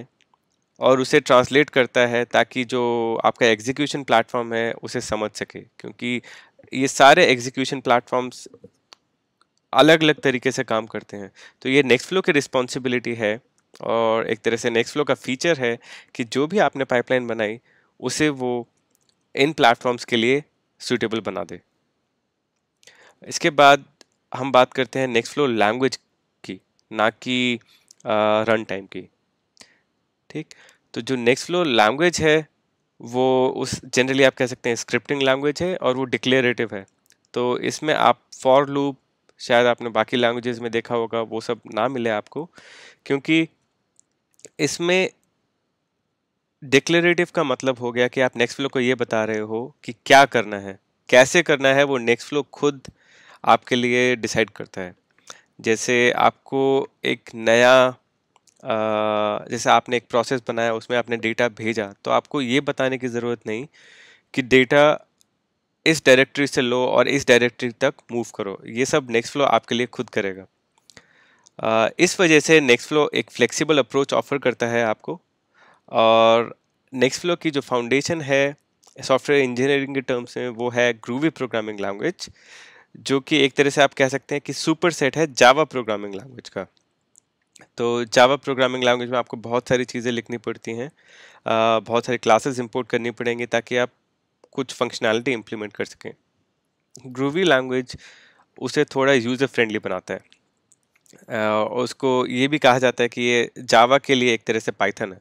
और उसे ट्रांसलेट करता है ताकि जो आपका एग्जीक्यूशन प्लेटफॉर्म है उसे समझ सके क्योंकि ये सारे एग्जीक्यूशन प्लेटफॉर्म्स अलग अलग तरीके से काम करते हैं तो ये नेक्स्ट फ्लो की रिस्पॉन्सिबिलिटी है और एक तरह से नेक्स्ट फ्लो का फीचर है कि जो भी आपने पाइपलाइन बनाई उसे वो इन प्लेटफॉर्म्स के लिए सूटेबल बना दे इसके बाद हम बात करते हैं नेक्स्ट फ्लो लैंग्वेज की ना कि रन टाइम की ठीक तो जो नेक्स्ट फ्लो लैंग्वेज है वो उस जनरली आप कह सकते हैं स्क्रिप्टिंग लैंग्वेज है और वो डिक्लेरेटिव है तो इसमें आप फॉर लूप शायद आपने बाकी लैंग्वेजेस में देखा होगा वो सब ना मिले आपको क्योंकि इसमें डिक्लेरेटिव का मतलब हो गया कि आप नेक्स्ट फ्लो को ये बता रहे हो कि क्या करना है कैसे करना है वो नेक्स्ट फ्लो खुद आपके लिए डिसाइड करता है जैसे आपको एक नया जैसे आपने एक प्रोसेस बनाया उसमें आपने डेटा भेजा तो आपको ये बताने की ज़रूरत नहीं कि डेटा इस डायरेक्टरी से लो और इस डायरेक्टरी तक मूव करो ये सब नेक्स्ट फ्लो आपके लिए खुद करेगा इस वजह से नेक्स्ट फ्लो एक फ्लेक्सिबल अप्रोच ऑफर करता है आपको और नेक्स्ट फ्लो की जो फाउंडेशन है सॉफ्टवेयर इंजीनियरिंग के टर्म्स में वो है ग्रूवी प्रोग्रामिंग लैंग्वेज जो कि एक तरह से आप कह सकते हैं कि सुपर सेट है जावा प्रोग्रामिंग लैंग्वेज का तो जावा प्रोग्रामिंग लैंग्वेज में आपको बहुत सारी चीज़ें लिखनी पड़ती हैं बहुत सारे क्लासेस इंपोर्ट करनी पड़ेंगी ताकि आप कुछ फंक्शनैलिटी इम्प्लीमेंट कर सकें ग्रूवी लैंग्वेज उसे थोड़ा यूज़र फ्रेंडली बनाता है और उसको ये भी कहा जाता है कि ये जावा के लिए एक तरह से पाइथन है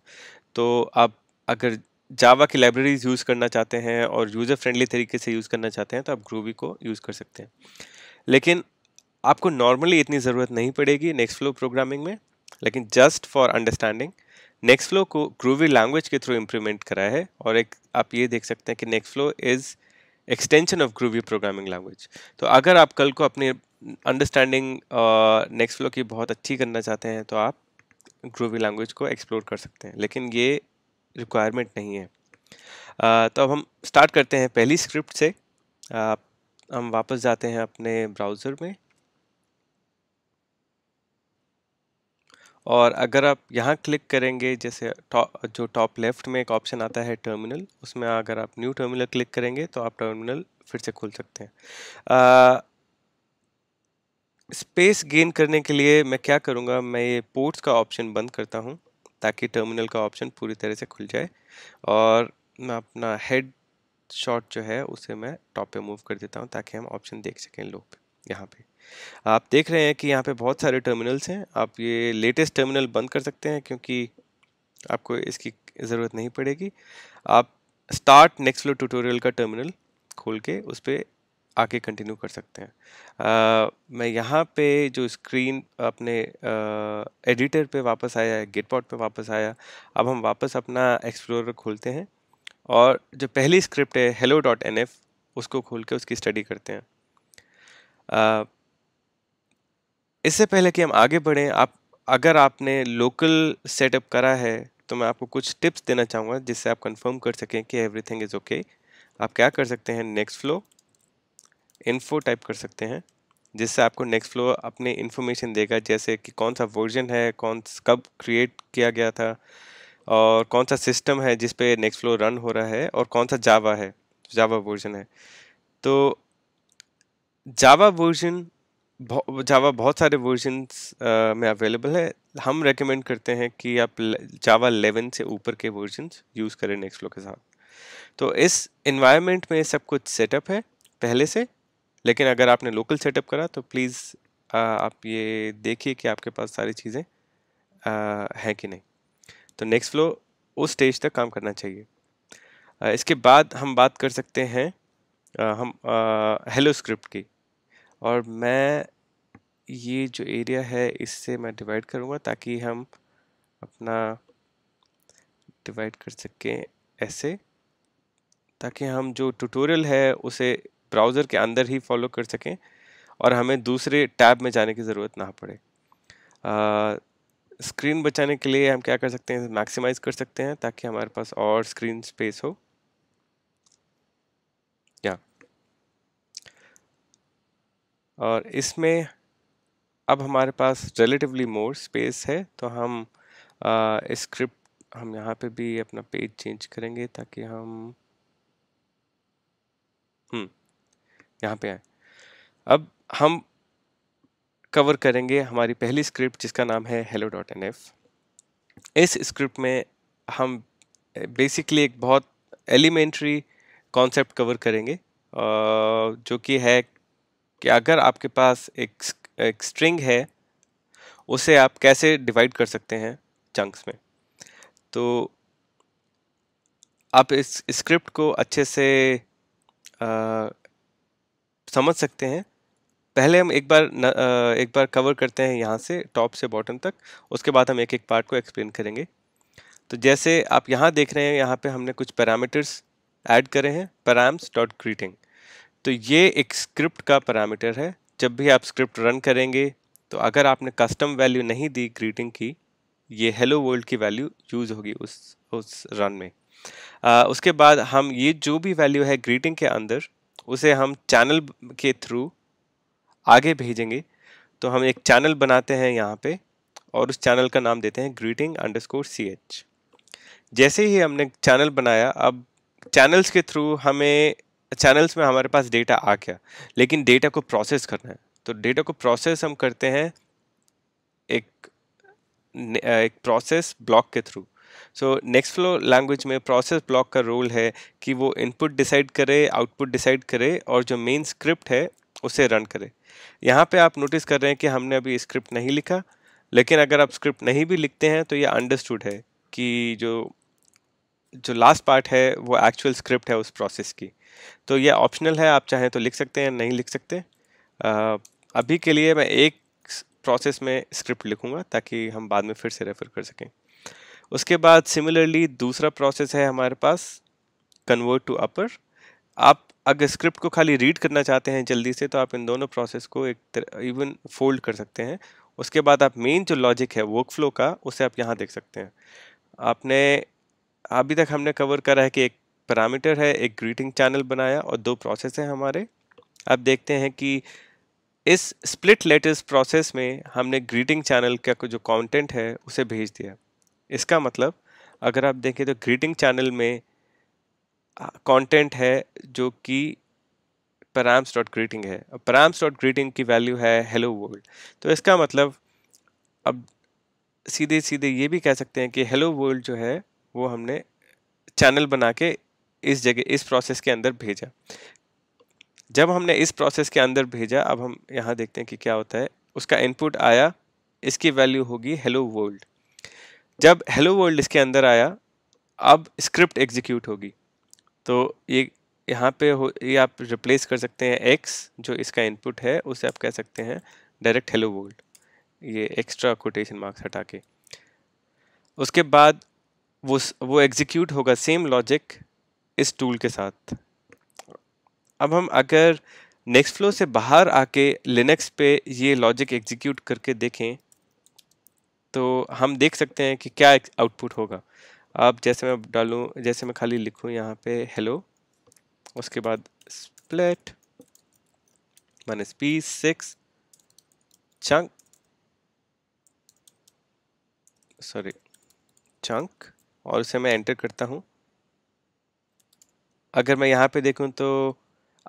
तो आप अगर जावा की लाइब्रेरीज यूज़ करना चाहते हैं और यूज़र फ्रेंडली तरीके से यूज़ करना चाहते हैं तो आप ग्रूवी को यूज़ कर सकते हैं लेकिन आपको नॉर्मली इतनी ज़रूरत नहीं पड़ेगी नेक्स्ट फ्लो प्रोग्रामिंग में लेकिन just for understanding Nextflow को ग्रूवी लैंग्वेज के थ्रू इम्प्लीमेंट करा है और एक आप ये देख सकते हैं कि next Nextflow is extension of Groovy programming language तो अगर आप कल को अपनी अंडरस्टैंडिंग नेक्स्ट फ्लो की बहुत अच्छी करना चाहते हैं तो आप ग्रूवी लैंग्वेज को एक्सप्लोर कर सकते हैं लेकिन ये रिक्वायरमेंट नहीं है uh, तो अब हम स्टार्ट करते हैं पहली स्क्रिप्ट से uh, हम वापस जाते हैं अपने ब्राउज़र में और अगर आप यहाँ क्लिक करेंगे जैसे टॉप जो टॉप लेफ्ट में एक ऑप्शन आता है टर्मिनल उसमें अगर आप न्यू टर्मिनल क्लिक करेंगे तो आप टर्मिनल फिर से खोल सकते हैं स्पेस गेन करने के लिए मैं क्या करूँगा मैं ये पोर्ट्स का ऑप्शन बंद करता हूँ ताकि टर्मिनल का ऑप्शन पूरी तरह से खुल जाए और मैं अपना हेड शॉट जो है उसे मैं टॉप पे मूव कर देता हूँ ताकि हम ऑप्शन देख सकें लो पे यहाँ पे आप देख रहे हैं कि यहाँ पे बहुत सारे टर्मिनल्स हैं आप ये लेटेस्ट टर्मिनल बंद कर सकते हैं क्योंकि आपको इसकी ज़रूरत नहीं पड़ेगी आप स्टार्ट नेक्स्ट फ्लो ट्यूटोरियल का टर्मिनल खोल के उस पर आगे कंटिन्यू कर सकते हैं आ, मैं यहाँ पे जो स्क्रीन अपने आ, एडिटर पे वापस आया है गिटपॉट पे वापस आया अब हम वापस अपना एक्सप्लोरर खोलते हैं और जो पहली स्क्रिप्ट है हेलो डॉट एन एफ उसको खोल के उसकी स्टडी करते हैं इससे पहले कि हम आगे बढ़ें आप अगर आपने लोकल सेटअप करा है तो मैं आपको कुछ टिप्स देना चाहूँगा जिससे आप कंफर्म कर सकें कि एवरीथिंग इज़ ओके आप क्या कर सकते हैं नेक्स्ट फ्लो इन्फो टाइप कर सकते हैं जिससे आपको नेक्स्ट फ्लो अपने इन्फॉर्मेशन देगा जैसे कि कौन सा वर्जन है कौन कब क्रिएट किया गया था और कौन सा सिस्टम है जिस पे नेक्स्ट फ्लो रन हो रहा है और कौन सा जावा है जावा वर्जन है तो जावा वर्जन जावा बहुत सारे वर्जन्स में अवेलेबल है हम रेकमेंड करते हैं कि आप जावा एलेवन से ऊपर के वर्जन यूज़ करें नेक्स्ट फ्लो के साथ तो इस इन्वायरमेंट में सब कुछ सेटअप है पहले से लेकिन अगर आपने लोकल सेटअप करा तो प्लीज़ आप ये देखिए कि आपके पास सारी चीज़ें हैं कि नहीं तो नेक्स्ट फ्लो उस स्टेज तक काम करना चाहिए आ, इसके बाद हम बात कर सकते हैं आ, हम हेलो स्क्रिप्ट की और मैं ये जो एरिया है इससे मैं डिवाइड करूँगा ताकि हम अपना डिवाइड कर सकें ऐसे ताकि हम जो ट्यूटोरियल है उसे ब्राउज़र के अंदर ही फॉलो कर सकें और हमें दूसरे टैब में जाने की ज़रूरत ना पड़े स्क्रीन बचाने के लिए हम क्या कर सकते हैं मैक्सिमाइज़ कर सकते हैं ताकि हमारे पास और स्क्रीन स्पेस हो और इसमें अब हमारे पास रिलेटिवली मोर स्पेस है तो हम स्क्रिप्ट हम यहाँ पे भी अपना पेज चेंज करेंगे ताकि हम हम्म, यहाँ पे आए अब हम कवर करेंगे हमारी पहली स्क्रिप्ट जिसका नाम है हेलो डॉट एन एफ इस स्क्रिप्ट में हम बेसिकली एक बहुत एलिमेंट्री कॉन्सेप्ट कवर करेंगे जो कि है कि अगर आपके पास एक एक स्ट्रिंग है उसे आप कैसे डिवाइड कर सकते हैं चंक्स में तो आप इस स्क्रिप्ट को अच्छे से आ, समझ सकते हैं पहले हम एक बार न, आ, एक बार कवर करते हैं यहाँ से टॉप से बॉटम तक उसके बाद हम एक एक पार्ट को एक्सप्लेन करेंगे तो जैसे आप यहाँ देख रहे हैं यहाँ पे हमने कुछ पैरामीटर्स ऐड करे हैं पैराम्स डॉट ग्रीटिंग तो ये एक स्क्रिप्ट का पैरामीटर है जब भी आप स्क्रिप्ट रन करेंगे तो अगर आपने कस्टम वैल्यू नहीं दी ग्रीटिंग की ये हेलो वर्ल्ड की वैल्यू यूज़ होगी उस उस रन में आ, उसके बाद हम ये जो भी वैल्यू है ग्रीटिंग के अंदर उसे हम चैनल के थ्रू आगे भेजेंगे तो हम एक चैनल बनाते हैं यहाँ पे और उस चैनल का नाम देते हैं ग्रीटिंग अंडरस्कोर सी एच जैसे ही हमने चैनल बनाया अब चैनल्स के थ्रू हमें चैनल्स में हमारे पास डेटा आ गया लेकिन डेटा को प्रोसेस करना है तो डेटा को प्रोसेस हम करते हैं एक एक प्रोसेस ब्लॉक के through so Nextflow language में प्रोसेस ब्लॉक का रोल है कि वो इनपुट डिसाइड करे आउटपुट डिसाइड करे और जो मेन स्क्रिप्ट है उसे रन करे यहाँ पे आप नोटिस कर रहे हैं कि हमने अभी स्क्रिप्ट नहीं लिखा लेकिन अगर आप स्क्रिप्ट नहीं भी लिखते हैं तो ये अंडरस्टूड है कि जो जो लास्ट पार्ट है वो एक्चुअल स्क्रिप्ट है उस प्रोसेस की तो ये ऑप्शनल है आप चाहें तो लिख सकते हैं नहीं लिख सकते आ, अभी के लिए मैं एक प्रोसेस में स्क्रिप्ट लिखूँगा ताकि हम बाद में फिर से रेफ़र कर सकें उसके बाद सिमिलरली दूसरा प्रोसेस है हमारे पास कन्वर्ट टू अपर आप अगर स्क्रिप्ट को खाली रीड करना चाहते हैं जल्दी से तो आप इन दोनों प्रोसेस को एक इवन फोल्ड कर सकते हैं उसके बाद आप मेन जो लॉजिक है वर्क फ्लो का उसे आप यहाँ देख सकते हैं आपने अभी तक हमने कवर करा है कि एक पैरामीटर है एक ग्रीटिंग चैनल बनाया और दो प्रोसेस हैं हमारे अब देखते हैं कि इस स्प्लिट लेटेस्ट प्रोसेस में हमने ग्रीटिंग चैनल का जो कंटेंट है उसे भेज दिया इसका मतलब अगर आप देखें तो ग्रीटिंग चैनल में कंटेंट है जो कि पैराम्स डॉट ग्रीटिंग है पैराम्स डॉट ग्रीटिंग की वैल्यू है हेलो वर्ल्ड तो इसका मतलब अब सीधे सीधे ये भी कह सकते हैं कि हेलो वर्ल्ड जो है वो हमने चैनल बना के इस जगह इस प्रोसेस के अंदर भेजा जब हमने इस प्रोसेस के अंदर भेजा अब हम यहाँ देखते हैं कि क्या होता है उसका इनपुट आया इसकी वैल्यू होगी हेलो वर्ल्ड जब हेलो वर्ल्ड इसके अंदर आया अब स्क्रिप्ट एग्जीक्यूट होगी तो ये यहाँ पे हो ये आप रिप्लेस कर सकते हैं एक्स जो इसका इनपुट है उसे आप कह सकते हैं डायरेक्ट हेलो वर्ल्ड ये एक्स्ट्रा कोटेशन मार्क्स हटा के उसके बाद वो वो एग्जीक्यूट होगा सेम लॉजिक इस टूल के साथ अब हम अगर नेक्स्ट फ्लो से बाहर आके लिनक्स पे ये लॉजिक एग्जीक्यूट करके देखें तो हम देख सकते हैं कि क्या आउटपुट होगा अब जैसे मैं डालूँ जैसे मैं खाली लिखूँ यहाँ पे हेलो उसके बाद split minus P six chunk sorry chunk और उसे मैं एंटर करता हूँ अगर मैं यहाँ पे देखूँ तो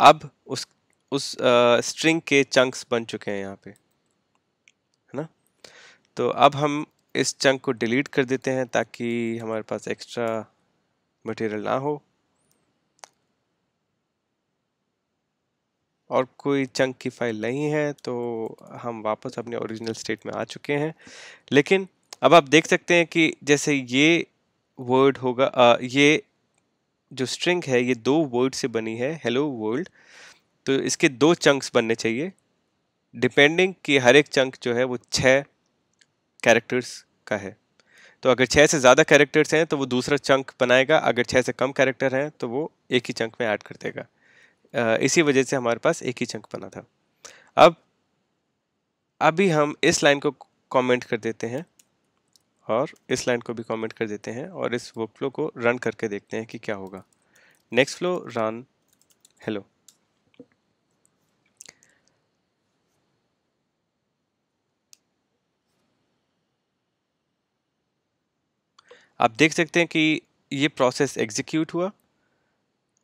अब उस उस आ, स्ट्रिंग के चंक्स बन चुके हैं यहाँ पे है ना तो अब हम इस चंक को डिलीट कर देते हैं ताकि हमारे पास एक्स्ट्रा मटेरियल ना हो और कोई चंक की फाइल नहीं है तो हम वापस अपने ओरिजिनल स्टेट में आ चुके हैं लेकिन अब आप देख सकते हैं कि जैसे ये वर्ड होगा आ, ये जो स्ट्रिंग है ये दो वर्ड से बनी है हेलो वर्ल्ड तो इसके दो चंक्स बनने चाहिए डिपेंडिंग कि हर एक चंक जो है वो छः कैरेक्टर्स का है तो अगर छः से ज़्यादा कैरेक्टर्स हैं तो वो दूसरा चंक बनाएगा अगर छः से कम कैरेक्टर हैं तो वो एक ही चंक में ऐड कर देगा इसी वजह से हमारे पास एक ही चंक बना था अब अभी हम इस लाइन को कमेंट कर देते हैं और इस लाइन को भी कमेंट कर देते हैं और इस वर्क फ्लो को रन करके देखते हैं कि क्या होगा नेक्स्ट फ्लो रन हेलो आप देख सकते हैं कि ये प्रोसेस एग्जीक्यूट हुआ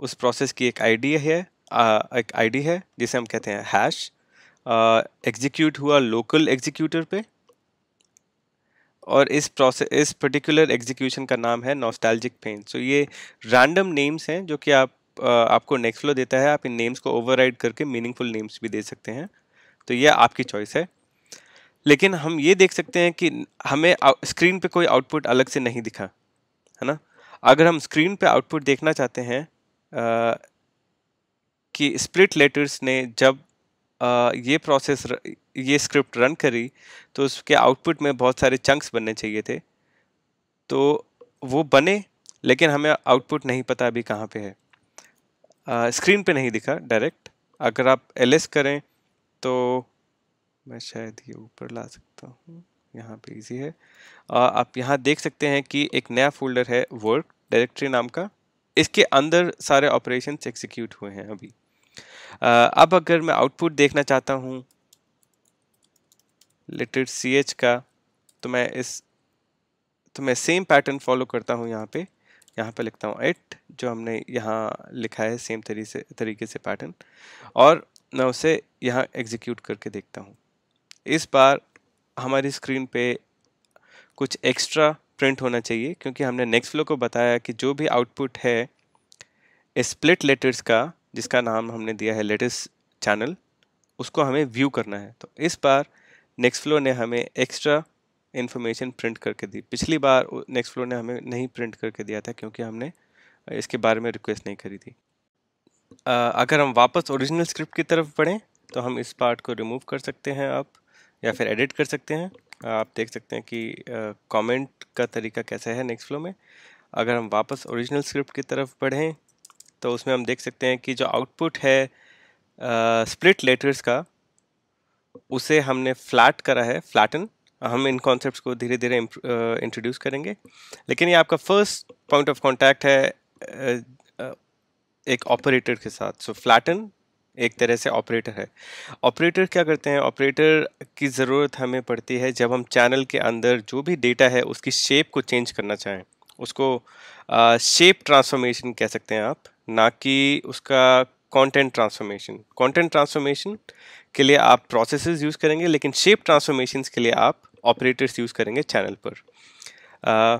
उस प्रोसेस की एक आईडी है आ, एक आईडी है जिसे हम कहते हैं हैश एग्जीक्यूट हुआ लोकल एग्जीक्यूटर पे और इस प्रोसेस इस पर्टिकुलर एग्जीक्यूशन का नाम है नॉस्टैल्जिक पेन सो ये रैंडम नेम्स हैं जो कि आप आपको नेक्स्ट फ्लो देता है आप इन नेम्स को ओवरराइड करके मीनिंगफुल नेम्स भी दे सकते हैं तो ये आपकी चॉइस है लेकिन हम ये देख सकते हैं कि हमें स्क्रीन पे कोई आउटपुट अलग से नहीं दिखा है ना अगर हम स्क्रीन पे आउटपुट देखना चाहते हैं आ, कि स्प्लिट लेटर्स ने जब ये प्रोसेस ये स्क्रिप्ट रन करी तो उसके आउटपुट में बहुत सारे चंक्स बनने चाहिए थे तो वो बने लेकिन हमें आउटपुट नहीं पता अभी कहाँ पे है स्क्रीन पे नहीं दिखा डायरेक्ट अगर आप एल करें तो मैं शायद ये ऊपर ला सकता हूँ यहाँ पे इजी है आ, आप यहाँ देख सकते हैं कि एक नया फोल्डर है वर्क डायरेक्टरी नाम का इसके अंदर सारे ऑपरेशन एग्जीक्यूट हुए हैं अभी अब अगर मैं आउटपुट देखना चाहता हूँ लेटेड सी एच का तो मैं इस तो मैं सेम पैटर्न फॉलो करता हूँ यहाँ पे यहाँ पे लिखता हूँ एट जो हमने यहाँ लिखा है सेम तरी से तरीके से पैटर्न और मैं उसे यहाँ एग्जीक्यूट करके देखता हूँ इस बार हमारी स्क्रीन पे कुछ एक्स्ट्रा प्रिंट होना चाहिए क्योंकि हमने नेक्स्ट फ्लो को बताया कि जो भी आउटपुट है स्प्लिट लेटर्स का जिसका नाम हमने दिया है लेटेस्ट चैनल उसको हमें व्यू करना है तो इस बार नेक्स्ट फ्लो ने हमें एक्स्ट्रा इन्फॉर्मेशन प्रिंट करके दी पिछली बार नेक्स्ट फ्लो ने हमें नहीं प्रिंट करके दिया था क्योंकि हमने इसके बारे में रिक्वेस्ट नहीं करी थी अगर हम वापस ओरिजिनल स्क्रिप्ट की तरफ बढ़ें तो हम इस पार्ट को रिमूव कर सकते हैं आप या फिर एडिट कर सकते हैं आप देख सकते हैं कि कमेंट का तरीका कैसा है नेक्स्ट फ्लो में अगर हम वापस ओरिजिनल स्क्रिप्ट की तरफ बढ़ें तो उसमें हम देख सकते हैं कि जो आउटपुट है स्प्लिट लेटर्स का उसे हमने फ्लैट करा है फ्लैटन हम इन कॉन्सेप्ट को धीरे धीरे इंट्रोड्यूस करेंगे लेकिन ये आपका फर्स्ट पॉइंट ऑफ कॉन्टैक्ट है एक ऑपरेटर के साथ सो so, फ्लैटन एक तरह से ऑपरेटर है ऑपरेटर क्या करते हैं ऑपरेटर की ज़रूरत हमें पड़ती है जब हम चैनल के अंदर जो भी डेटा है उसकी शेप को चेंज करना चाहें उसको शेप ट्रांसफॉर्मेशन कह सकते हैं आप ना कि उसका कंटेंट ट्रांसफॉर्मेशन कंटेंट ट्रांसफॉर्मेशन के लिए आप प्रोसेसेस यूज़ करेंगे लेकिन शेप ट्रांसफॉर्मेशन के लिए आप ऑपरेटर्स यूज़ करेंगे चैनल पर आ,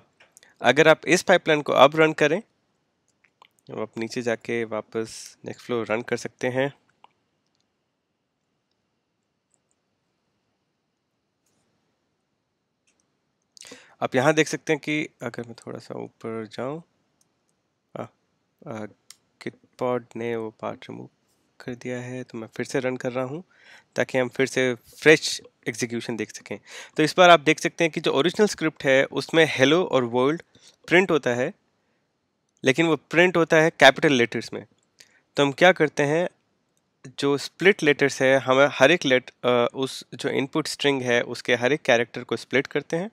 अगर आप इस पाइपलाइन को अब रन करें तो आप नीचे जाके वापस नेक्स्ट फ्लो रन कर सकते हैं आप यहाँ देख सकते हैं कि अगर मैं थोड़ा सा ऊपर जाऊँ किटपॉड ने वो पार्ट रिमूव कर दिया है तो मैं फिर से रन कर रहा हूँ ताकि हम फिर से फ्रेश एग्जीक्यूशन देख सकें तो इस बार आप देख सकते हैं कि जो ओरिजिनल स्क्रिप्ट है उसमें हेलो और वर्ल्ड प्रिंट होता है लेकिन वो प्रिंट होता है कैपिटल लेटर्स में तो हम क्या करते हैं जो स्प्लिट लेटर्स है हमें हर एक लेट उस जो इनपुट स्ट्रिंग है उसके हर एक कैरेक्टर को स्प्लिट करते हैं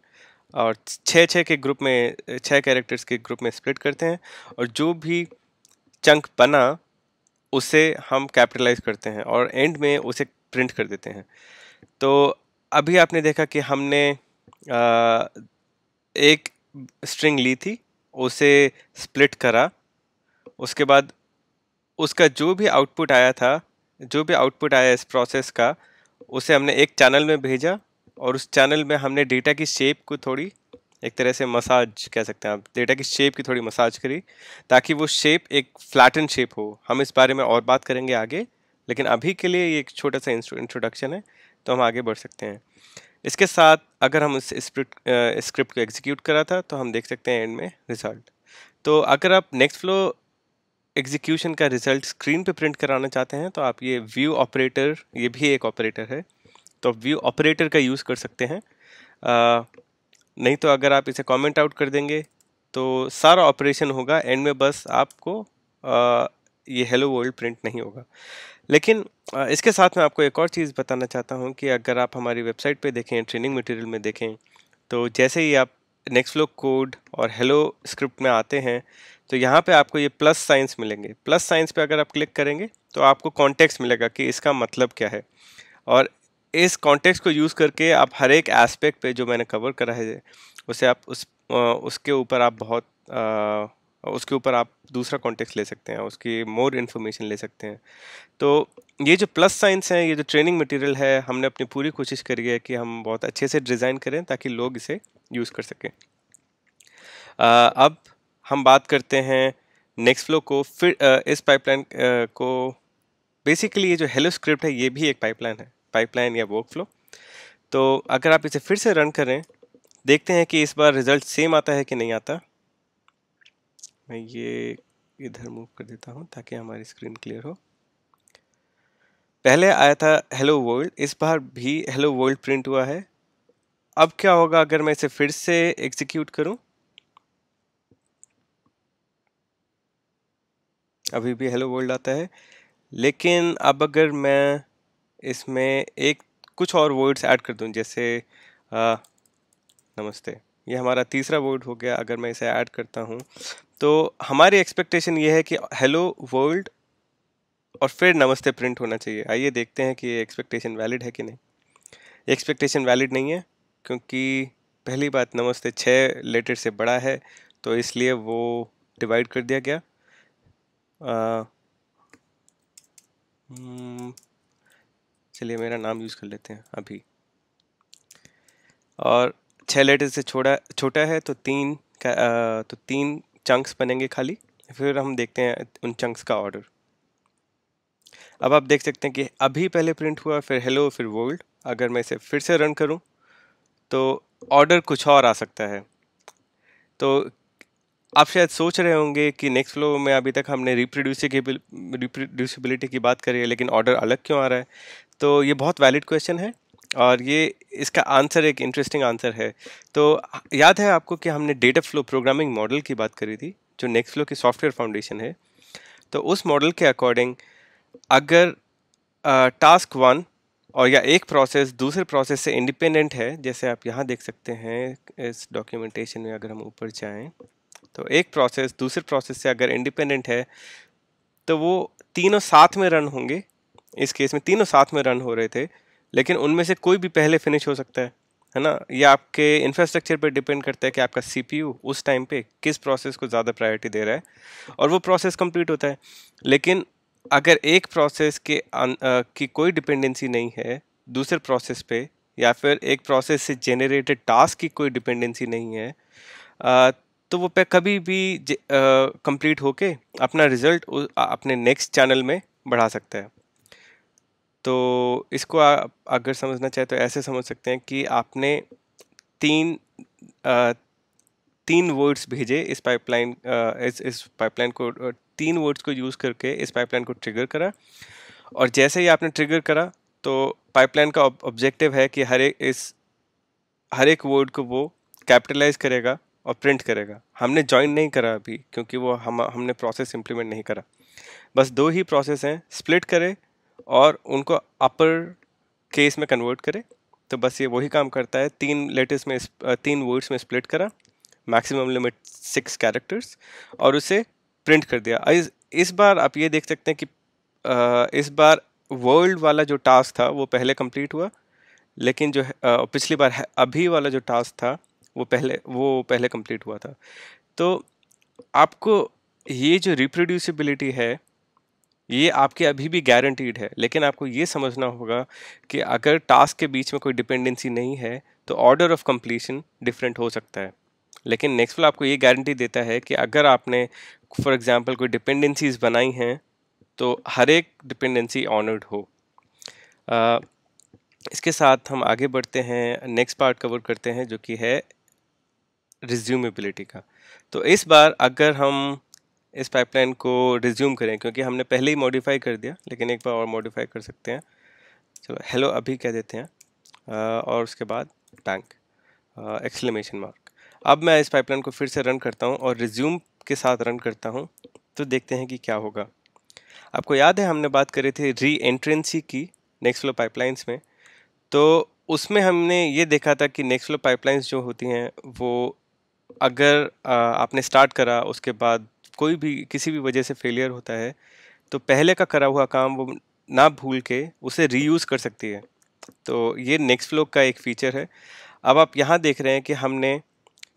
और छः छः के ग्रुप में छः कैरेक्टर्स के ग्रुप में स्प्लिट करते हैं और जो भी चंक बना उसे हम कैपिटलाइज करते हैं और एंड में उसे प्रिंट कर देते हैं तो अभी आपने देखा कि हमने आ, एक स्ट्रिंग ली थी उसे स्प्लिट करा उसके बाद उसका जो भी आउटपुट आया था जो भी आउटपुट आया इस प्रोसेस का उसे हमने एक चैनल में भेजा और उस चैनल में हमने डेटा की शेप को थोड़ी एक तरह से मसाज कह सकते हैं आप डेटा की शेप की थोड़ी मसाज करी ताकि वो शेप एक फ्लैटन शेप हो हम इस बारे में और बात करेंगे आगे लेकिन अभी के लिए ये एक छोटा सा इंट्रोडक्शन है तो हम आगे बढ़ सकते हैं इसके साथ अगर हम इस स्क्रिप्ट को एग्जीक्यूट करा था तो हम देख सकते हैं एंड में रिजल्ट तो अगर आप नेक्स्ट फ्लो एग्जीक्यूशन का रिजल्ट स्क्रीन पे प्रिंट कराना चाहते हैं तो आप ये व्यू ऑपरेटर ये भी एक ऑपरेटर है तो व्यू ऑपरेटर का यूज़ कर सकते हैं नहीं तो अगर आप इसे कमेंट आउट कर देंगे तो सारा ऑपरेशन होगा एंड में बस आपको आ, ये हेलो वर्ल्ड प्रिंट नहीं होगा लेकिन आ, इसके साथ मैं आपको एक और चीज़ बताना चाहता हूँ कि अगर आप हमारी वेबसाइट पे देखें ट्रेनिंग मटेरियल में देखें तो जैसे ही आप नेक्स्ट फ्लो कोड और हेलो स्क्रिप्ट में आते हैं तो यहाँ पे आपको ये प्लस साइंस मिलेंगे प्लस साइंस पे अगर आप क्लिक करेंगे तो आपको कॉन्टेक्स्ट मिलेगा कि इसका मतलब क्या है और इस कॉन्टेक्स्ट को यूज़ करके आप हर एक एस्पेक्ट पे जो मैंने कवर करा है उसे आप उस उसके ऊपर आप बहुत आ, उसके ऊपर आप दूसरा कॉन्टेक्स्ट ले सकते हैं उसकी मोर इन्फॉर्मेशन ले सकते हैं तो ये जो प्लस साइंस हैं ये जो ट्रेनिंग मटेरियल है हमने अपनी पूरी कोशिश करी है कि हम बहुत अच्छे से डिज़ाइन करें ताकि लोग इसे यूज़ कर सकें अब हम बात करते हैं नेक्स्ट फ्लो को फिर इस पाइपलाइन को बेसिकली ये जो हेलो स्क्रिप्ट है ये भी एक पाइपलाइन है पाइपलाइन या वर्क फ्लो तो अगर आप इसे फिर से रन करें देखते हैं कि इस बार रिज़ल्ट सेम आता है कि नहीं आता मैं ये इधर मूव कर देता हूँ ताकि हमारी स्क्रीन क्लियर हो पहले आया था हेलो वर्ल्ड इस बार भी हेलो वर्ल्ड प्रिंट हुआ है अब क्या होगा अगर मैं इसे फिर से एग्जीक्यूट करूं अभी भी हेलो वर्ल्ड आता है लेकिन अब अगर मैं इसमें एक कुछ और वर्ड्स ऐड कर दूँ जैसे आ, नमस्ते ये हमारा तीसरा वर्ड हो गया अगर मैं इसे ऐड करता हूँ तो हमारी एक्सपेक्टेशन ये है कि हेलो वर्ल्ड और फिर नमस्ते प्रिंट होना चाहिए आइए देखते हैं कि ये एक्सपेक्टेशन वैलिड है कि नहीं एक्सपेक्टेशन वैलिड नहीं है क्योंकि पहली बात नमस्ते छः लेटर से बड़ा है तो इसलिए वो डिवाइड कर दिया गया आ, चलिए मेरा नाम यूज़ कर लेते हैं अभी और छः लेटर से छोटा छोटा है तो तीन का आ, तो तीन चंक्स बनेंगे खाली फिर हम देखते हैं उन चंक्स का ऑर्डर अब आप देख सकते हैं कि अभी पहले प्रिंट हुआ फिर हेलो फिर वर्ल्ड अगर मैं इसे फिर से रन करूं तो ऑर्डर कुछ और आ सकता है तो आप शायद सोच रहे होंगे कि नेक्स्ट फ्लो में अभी तक हमने रिप्रोड्यूसिबिलिटी की बात करी है लेकिन ऑर्डर अलग क्यों आ रहा है तो ये बहुत वैलिड क्वेश्चन है और ये इसका आंसर एक इंटरेस्टिंग आंसर है तो याद है आपको कि हमने डेटा फ्लो प्रोग्रामिंग मॉडल की बात करी थी जो नेक्स्ट फ्लो की सॉफ्टवेयर फाउंडेशन है तो उस मॉडल के अकॉर्डिंग अगर टास्क वन और या एक प्रोसेस दूसरे प्रोसेस से इंडिपेंडेंट है जैसे आप यहाँ देख सकते हैं इस डॉक्यूमेंटेशन में अगर हम ऊपर जाएं तो एक प्रोसेस दूसरे प्रोसेस से अगर इंडिपेंडेंट है तो वो तीनों साथ में रन होंगे इस केस में तीनों साथ में रन हो रहे थे लेकिन उनमें से कोई भी पहले फिनिश हो सकता है है ना ये आपके इंफ्रास्ट्रक्चर पर डिपेंड करता है कि आपका सी उस टाइम पे किस प्रोसेस को ज़्यादा प्रायोरिटी दे रहा है और वो प्रोसेस कंप्लीट होता है लेकिन अगर एक प्रोसेस के आ, की कोई डिपेंडेंसी नहीं है दूसरे प्रोसेस पे या फिर एक प्रोसेस से जेनरेटेड टास्क की कोई डिपेंडेंसी नहीं है आ, तो वो पे कभी भी कंप्लीट होके अपना रिजल्ट अपने नेक्स्ट चैनल में बढ़ा सकता है तो इसको आप अगर समझना चाहे तो ऐसे समझ सकते हैं कि आपने तीन आ, तीन वर्ड्स भेजे इस पाइपलाइन इस इस पाइपलाइन को तीन वर्ड्स को यूज़ करके इस पाइपलाइन को ट्रिगर करा और जैसे ही आपने ट्रिगर करा तो पाइपलाइन का ऑब्जेक्टिव है कि हर एक इस हर एक वर्ड को वो कैपिटलाइज करेगा और प्रिंट करेगा हमने ज्वाइन नहीं करा अभी क्योंकि वो हम हमने प्रोसेस इम्प्लीमेंट नहीं करा बस दो ही प्रोसेस हैं स्प्लिट करें और उनको अपर केस में कन्वर्ट करें तो बस ये वही काम करता है तीन लेटर्स में तीन वर्ड्स में स्प्लिट करा मैक्सिमम लिमिट सिक्स कैरेक्टर्स और उसे प्रिंट कर दिया इस इस बार आप ये देख सकते हैं कि इस बार वर्ल्ड वाला जो टास्क था वो पहले कंप्लीट हुआ लेकिन जो है पिछली बार अभी वाला जो टास्क था वो पहले वो पहले कंप्लीट हुआ था तो आपको ये जो रिप्रोड्यूसिबिलिटी है ये आपके अभी भी गारंटीड है लेकिन आपको ये समझना होगा कि अगर टास्क के बीच में कोई डिपेंडेंसी नहीं है तो ऑर्डर ऑफ कंप्लीशन डिफरेंट हो सकता है लेकिन नेक्स्ट फ्लो आपको ये गारंटी देता है कि अगर आपने फॉर एग्ज़ाम्पल कोई डिपेंडेंसीज बनाई हैं तो हर एक डिपेंडेंसी ऑनर्ड हो आ, इसके साथ हम आगे बढ़ते हैं नेक्स्ट पार्ट कवर करते हैं जो कि है रिज्यूमेबिलिटी का तो इस बार अगर हम इस पाइपलाइन को रिज्यूम करें क्योंकि हमने पहले ही मॉडिफाई कर दिया लेकिन एक बार और मॉडिफाई कर सकते हैं चलो हेलो अभी कह देते हैं और उसके बाद बैंक एक्सलेमेशन मार्क अब मैं इस पाइपलाइन को फिर से रन करता हूँ और रिज्यूम के साथ रन करता हूँ तो देखते हैं कि क्या होगा आपको याद है हमने बात करी थी री एंट्रेंसी की नेक्स्ट फ्लो पाइपलाइंस में तो उसमें हमने ये देखा था कि नेक्स्ट फ्लो पाइपलाइंस जो होती हैं वो अगर आ, आपने स्टार्ट करा उसके बाद कोई भी किसी भी वजह से फेलियर होता है तो पहले का करा हुआ काम वो ना भूल के उसे रीयूज़ कर सकती है तो ये नेक्स्ट फ्लो का एक फ़ीचर है अब आप यहाँ देख रहे हैं कि हमने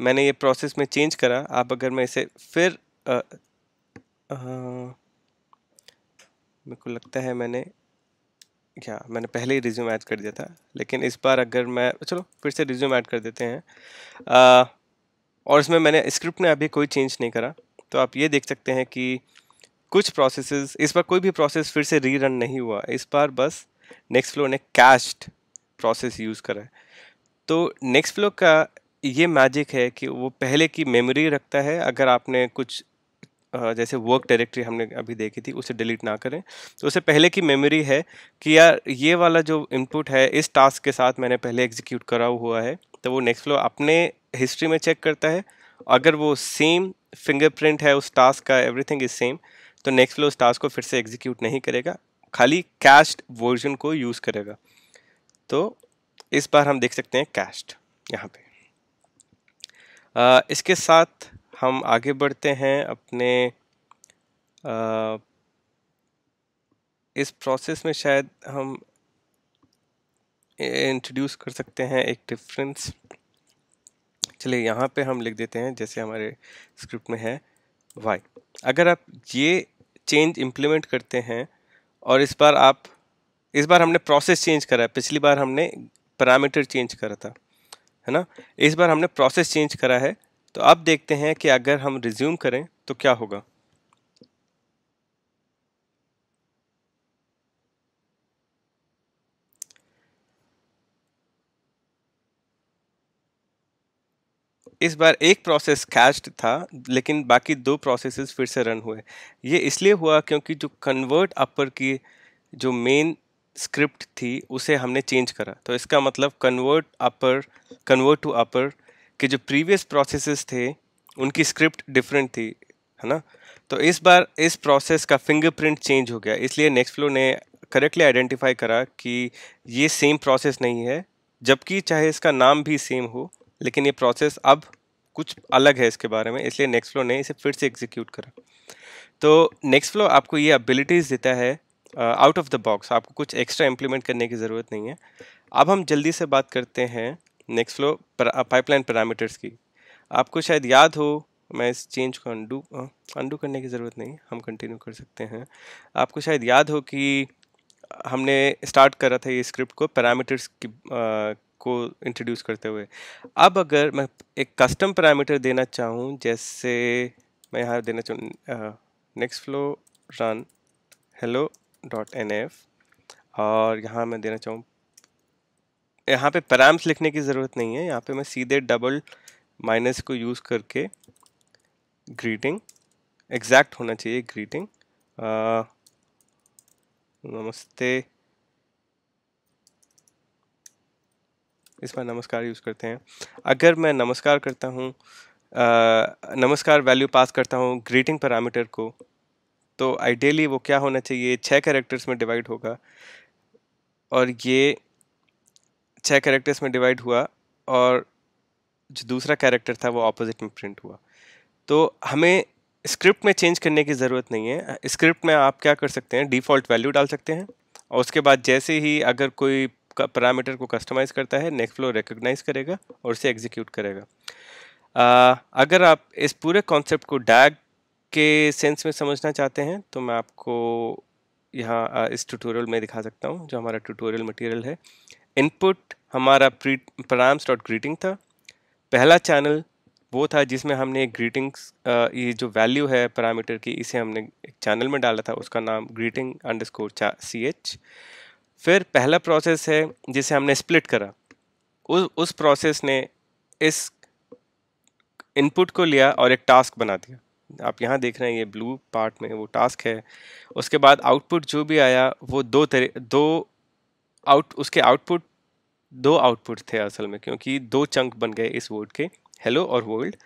मैंने ये प्रोसेस में चेंज करा आप अगर मैं इसे फिर मेरे को लगता है मैंने क्या मैंने पहले ही रिज्यूम ऐड कर दिया था लेकिन इस बार अगर मैं चलो फिर से रिज्यूम ऐड कर देते हैं आ, और इसमें मैंने स्क्रिप्ट में अभी कोई चेंज नहीं करा तो आप ये देख सकते हैं कि कुछ प्रोसेसेस इस बार कोई भी प्रोसेस फिर से रीरन नहीं हुआ इस बार बस नेक्स्ट फ्लो ने कैश्ड प्रोसेस यूज़ करा है तो नेक्स्ट फ्लो का ये मैजिक है कि वो पहले की मेमोरी रखता है अगर आपने कुछ जैसे वर्क डायरेक्टरी हमने अभी देखी थी उसे डिलीट ना करें तो उसे पहले की मेमोरी है कि यार ये वाला जो इनपुट है इस टास्क के साथ मैंने पहले एग्जीक्यूट करा हुआ है तो वो नेक्स्ट फ्लो अपने हिस्ट्री में चेक करता है अगर वो सेम फिंगरप्रिंट है उस टास्क का एवरीथिंग इज सेम तो नेक्स्ट फ्लो उस टास्क को फिर से एग्जीक्यूट नहीं करेगा खाली कैश्ड वर्जन को यूज़ करेगा तो इस बार हम देख सकते हैं कैस्ट यहाँ पे आ, इसके साथ हम आगे बढ़ते हैं अपने आ, इस प्रोसेस में शायद हम इंट्रोड्यूस कर सकते हैं एक डिफरेंस चलिए यहाँ पे हम लिख देते हैं जैसे हमारे स्क्रिप्ट में है वाई अगर आप ये चेंज इम्प्लीमेंट करते हैं और इस बार आप इस बार हमने प्रोसेस चेंज करा है पिछली बार हमने पैरामीटर चेंज करा था है ना इस बार हमने प्रोसेस चेंज करा है तो अब देखते हैं कि अगर हम रिज्यूम करें तो क्या होगा इस बार एक प्रोसेस कैश्ड था लेकिन बाकी दो प्रोसेस फिर से रन हुए ये इसलिए हुआ क्योंकि जो कन्वर्ट अपर की जो मेन स्क्रिप्ट थी उसे हमने चेंज करा तो इसका मतलब convert upper convert to upper के जो प्रीवियस प्रोसेस थे उनकी स्क्रिप्ट डिफरेंट थी है ना तो इस बार इस प्रोसेस का फिंगरप्रिंट चेंज हो गया इसलिए नेक्स्ट फ्लो ने करेक्टली आइडेंटिफाई करा कि ये सेम प्रोसेस नहीं है जबकि चाहे इसका नाम भी सेम हो लेकिन ये प्रोसेस अब कुछ अलग है इसके बारे में इसलिए नेक्स्ट फ्लो ने इसे फिर से एग्जीक्यूट करा तो नेक्स्ट फ्लो आपको ये अबिलिटीज देता है आउट ऑफ द बॉक्स आपको कुछ एक्स्ट्रा इम्प्लीमेंट करने की ज़रूरत नहीं है अब हम जल्दी से बात करते हैं नेक्स्ट फ्लो पाइपलाइन पैरामीटर्स की आपको शायद याद हो मैं इस चेंज को अंडू अंडू uh, करने की ज़रूरत नहीं हम कंटिन्यू कर सकते हैं आपको शायद याद हो कि हमने स्टार्ट करा था ये स्क्रिप्ट को पैरामीटर्स की uh, को इंट्रोड्यूस करते हुए अब अगर मैं एक कस्टम पैरामीटर देना चाहूँ जैसे मैं यहाँ देना चाहूँ Nextflow run hello dot N F और यहाँ मैं देना चाहूँ यहाँ पे पैराम्स लिखने की ज़रूरत नहीं है यहाँ पे मैं सीधे डबल माइनस को यूज़ करके ग्रीटिंग एग्जैक्ट होना चाहिए ग्रीटिंग नमस्ते इसमें नमस्कार यूज़ करते हैं अगर मैं नमस्कार करता हूँ नमस्कार वैल्यू पास करता हूँ ग्रीटिंग पैरामीटर को तो आइडियली वो क्या होना चाहिए छः कैरेक्टर्स में डिवाइड होगा और ये छः कैरेक्टर्स में डिवाइड हुआ और जो दूसरा कैरेक्टर था वो ऑपोजिट में प्रिंट हुआ तो हमें स्क्रिप्ट में चेंज करने की ज़रूरत नहीं है स्क्रिप्ट में आप क्या कर सकते हैं डिफ़ॉल्ट वैल्यू डाल सकते हैं और उसके बाद जैसे ही अगर कोई पैरामीटर को कस्टमाइज करता है नेक्स्ट फ्लो रिकोगनाइज करेगा और उसे एग्जीक्यूट करेगा आ, अगर आप इस पूरे कॉन्सेप्ट को डैग के सेंस में समझना चाहते हैं तो मैं आपको यहाँ इस ट्यूटोरियल में दिखा सकता हूँ जो हमारा ट्यूटोरियल मटेरियल है इनपुट हमारा प्री प्रणाम्स डॉट ग्रीटिंग था पहला चैनल वो था जिसमें हमने एक ग्रीटिंग्स ये जो वैल्यू है पैरामीटर की इसे हमने एक चैनल में डाला था उसका नाम ग्रीटिंग अंडर स्कोर चा सी एच फिर पहला प्रोसेस है जिसे हमने स्प्लिट करा उस उस प्रोसेस ने इस इनपुट को लिया और एक टास्क बना दिया आप यहाँ देख रहे हैं ये ब्लू पार्ट में वो टास्क है उसके बाद आउटपुट जो भी आया वो दो तरह दो आउट उसके आउटपुट दो आउटपुट थे असल में क्योंकि दो चंक बन गए इस वर्ड के हेलो और वर्ल्ड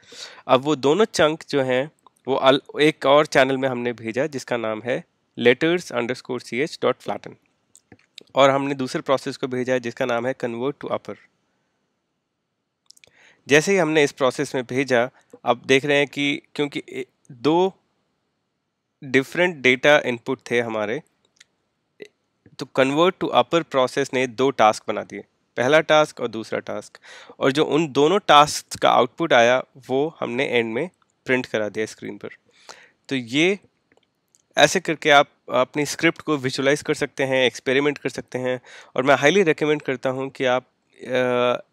अब वो दोनों चंक जो हैं वो अल, एक और चैनल में हमने भेजा जिसका नाम है letters underscore C H dot flatten और हमने दूसरे प्रोसेस को भेजा है जिसका नाम है कन्वर्ट टू अपर जैसे ही हमने इस प्रोसेस में भेजा अब देख रहे हैं कि क्योंकि दो डिफरेंट डेटा इनपुट थे हमारे तो कन्वर्ट टू अपर प्रोसेस ने दो टास्क बना दिए पहला टास्क और दूसरा टास्क और जो उन दोनों टास्क का आउटपुट आया वो हमने एंड में प्रिंट करा दिया स्क्रीन पर तो ये ऐसे करके आप अपनी स्क्रिप्ट को विजुलाइज कर सकते हैं एक्सपेरिमेंट कर सकते हैं और मैं हाईली रिकमेंड करता हूँ कि आप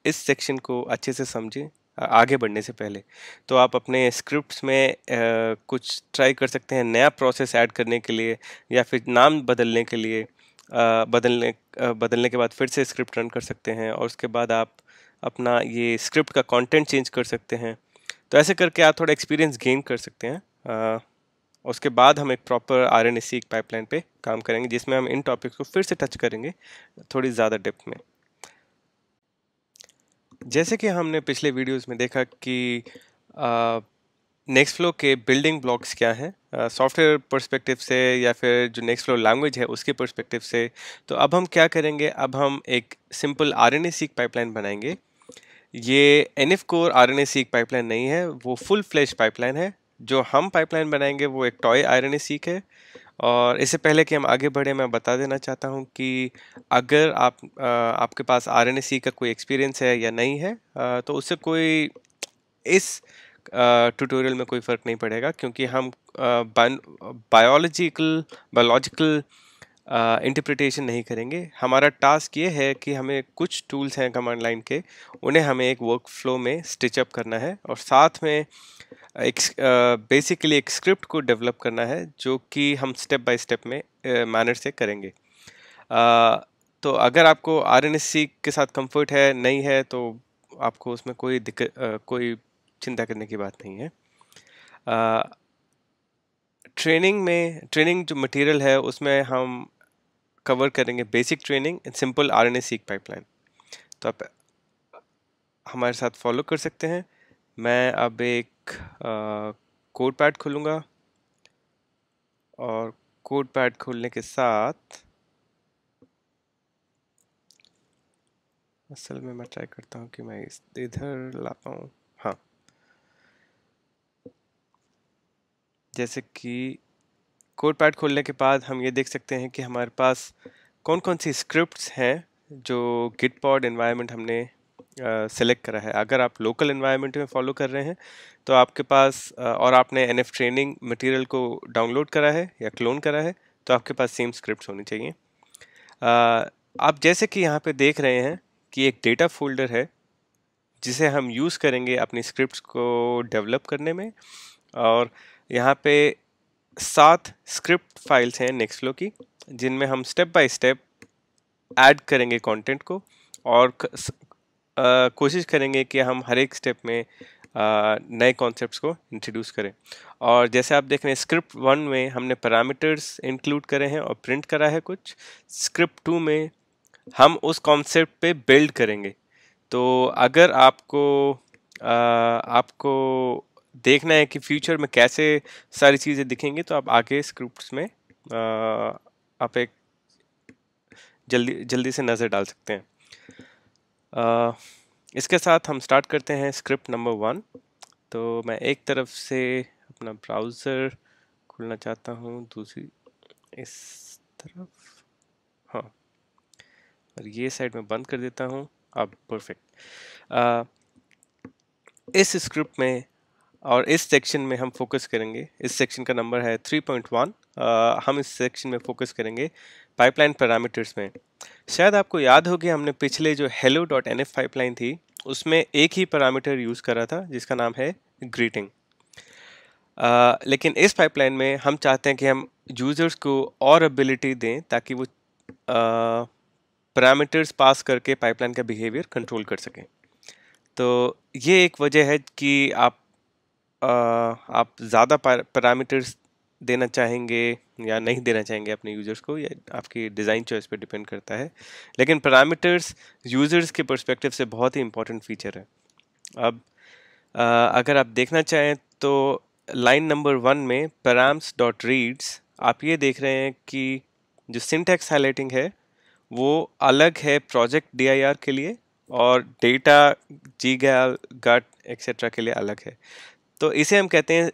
इस सेक्शन को अच्छे से समझें आगे बढ़ने से पहले तो आप अपने स्क्रिप्ट्स में आ, कुछ ट्राई कर सकते हैं नया प्रोसेस ऐड करने के लिए या फिर नाम बदलने के लिए आ, बदलने आ, बदलने के बाद फिर से स्क्रिप्ट रन कर सकते हैं और उसके बाद आप अपना ये स्क्रिप्ट का कंटेंट चेंज कर सकते हैं तो ऐसे करके आप थोड़ा एक्सपीरियंस गेन कर सकते हैं उसके बाद हम एक प्रॉपर आर एन की पाइपलाइन पे काम करेंगे जिसमें हम इन टॉपिक्स को फिर से टच करेंगे थोड़ी ज़्यादा डेप्थ में जैसे कि हमने पिछले वीडियोस में देखा कि नेक्स्ट फ्लो के बिल्डिंग ब्लॉक्स क्या हैं सॉफ्टवेयर पर्सपेक्टिव से या फिर जो नेक्स्ट फ्लो लैंग्वेज है उसके पर्सपेक्टिव से तो अब हम क्या करेंगे अब हम एक simple R N seq pipeline बनाएंगे ये N F core R N seq pipeline नहीं है वो फुल फ्लैश पाइपलाइन है जो हम पाइपलाइन बनाएंगे वो एक टॉय आयरन सीख है और इससे पहले कि हम आगे बढ़े मैं बता देना चाहता हूँ कि अगर आप आ, आपके पास आर एन का कोई एक्सपीरियंस है या नहीं है आ, तो उससे कोई इस ट्यूटोरियल में कोई फ़र्क नहीं पड़ेगा क्योंकि हम बायोलॉजिकल बायोलॉजिकल इंटरप्रिटेशन नहीं करेंगे हमारा टास्क ये है कि हमें कुछ टूल्स हैं कमांड लाइन के उन्हें हमें एक वर्क फ्लो में स्टिचअप करना है और साथ में एक बेसिकली एक स्क्रिप्ट को डेवलप करना है जो कि हम स्टेप बाय स्टेप में मैनर से करेंगे आ, तो अगर आपको आर के साथ कंफर्ट है नहीं है तो आपको उसमें कोई दिक्कत कोई चिंता करने की बात नहीं है आ, ट्रेनिंग में ट्रेनिंग जो मटेरियल है उसमें हम कवर करेंगे basic training and simple R N A seq pipeline तो आप हमारे साथ फॉलो कर सकते हैं मैं अब एक कोड पैड खोलूँगा और कोड पैड खोलने के साथ असल में मैं ट्राई करता हूँ कि मैं इधर ला पाऊँ जैसे कि कोड पैड खोलने के बाद हम ये देख सकते हैं कि हमारे पास कौन कौन सी स्क्रिप्ट्स हैं जो गिट पॉड इन्वायरमेंट हमने सेलेक्ट uh, करा है अगर आप लोकल इन्वायरमेंट में फॉलो कर रहे हैं तो आपके पास uh, और आपने एन ट्रेनिंग मटेरियल को डाउनलोड करा है या क्लोन करा है तो आपके पास सेम स्क्रिप्ट होनी चाहिए uh, आप जैसे कि यहाँ पे देख रहे हैं कि एक डेटा फोल्डर है जिसे हम यूज़ करेंगे अपनी स्क्रिप्ट को डेवलप करने में और uh, यहाँ पे सात स्क्रिप्ट फाइल्स हैं नेक्स्ट फ्लो की जिनमें हम स्टेप बाय स्टेप ऐड करेंगे कंटेंट को और आ, कोशिश करेंगे कि हम हर एक स्टेप में आ, नए कॉन्सेप्ट्स को इंट्रोड्यूस करें और जैसे आप देख रहे हैं स्क्रिप्ट वन में हमने पैरामीटर्स इंक्लूड करे हैं और प्रिंट करा है कुछ स्क्रिप्ट टू में हम उस कॉन्सेप्ट पे बिल्ड करेंगे तो अगर आपको आ, आपको देखना है कि फ्यूचर में कैसे सारी चीज़ें दिखेंगी तो आप आगे स्क्रिप्ट में आ, आप एक जल्दी जल्दी से नज़र डाल सकते हैं आ, इसके साथ हम स्टार्ट करते हैं स्क्रिप्ट नंबर वन तो मैं एक तरफ से अपना ब्राउज़र खोलना चाहता हूँ दूसरी इस तरफ हाँ और ये साइड में बंद कर देता हूँ अब परफेक्ट इस स्क्रिप्ट में और इस सेक्शन में हम फोकस करेंगे इस सेक्शन का नंबर है 3.1 हम इस सेक्शन में फोकस करेंगे पाइपलाइन पैरामीटर्स में शायद आपको याद हो गया हमने पिछले जो हेलो डॉट एन पाइपलाइन थी उसमें एक ही पैरामीटर यूज़ करा था जिसका नाम है ग्रीटिंग आ, लेकिन इस पाइपलाइन में हम चाहते हैं कि हम यूज़र्स को और एबिलिटी दें ताकि वो पैरामीटर्स पास करके पाइपलाइन का बिहेवियर कंट्रोल कर सकें तो ये एक वजह है कि आप आप ज़्यादा पैरामीटर्स देना चाहेंगे या नहीं देना चाहेंगे अपने यूज़र्स को या आपकी डिज़ाइन चॉइस पे डिपेंड करता है लेकिन पैरामीटर्स यूज़र्स के परस्पेक्टिव से बहुत ही इंपॉर्टेंट फीचर है अब आ, अगर आप देखना चाहें तो लाइन नंबर वन में पैराम्स डॉट रीड्स आप ये देख रहे हैं कि जो सिंटेक्स हाईलाइटिंग है वो अलग है प्रोजेक्ट डी के लिए और डेटा जी गैल गट एक्सेट्रा के लिए अलग है तो इसे हम कहते हैं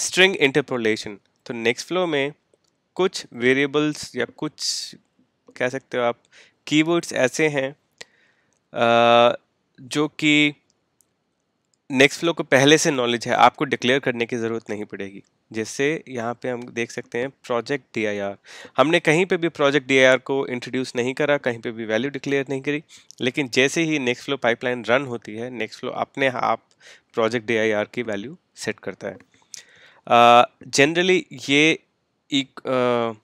स्ट्रिंग इंटरपोलेशन तो नेक्स्ट फ्लो में कुछ वेरिएबल्स या कुछ कह सकते हो आप कीवर्ड्स ऐसे हैं जो कि नेक्स्ट फ्लो को पहले से नॉलेज है आपको डिक्लेयर करने की ज़रूरत नहीं पड़ेगी जैसे यहाँ पे हम देख सकते हैं प्रोजेक्ट डीआईआर हमने कहीं पे भी प्रोजेक्ट डीआईआर को इंट्रोड्यूस नहीं करा कहीं पे भी वैल्यू डिक्लेयर नहीं करी लेकिन जैसे ही नेक्स्ट फ्लो पाइपलाइन रन होती है नेक्स्ट फ्लो अपने आप प्रोजेक्ट आर की वैल्यू सेट करता है जनरली uh, ये एक uh,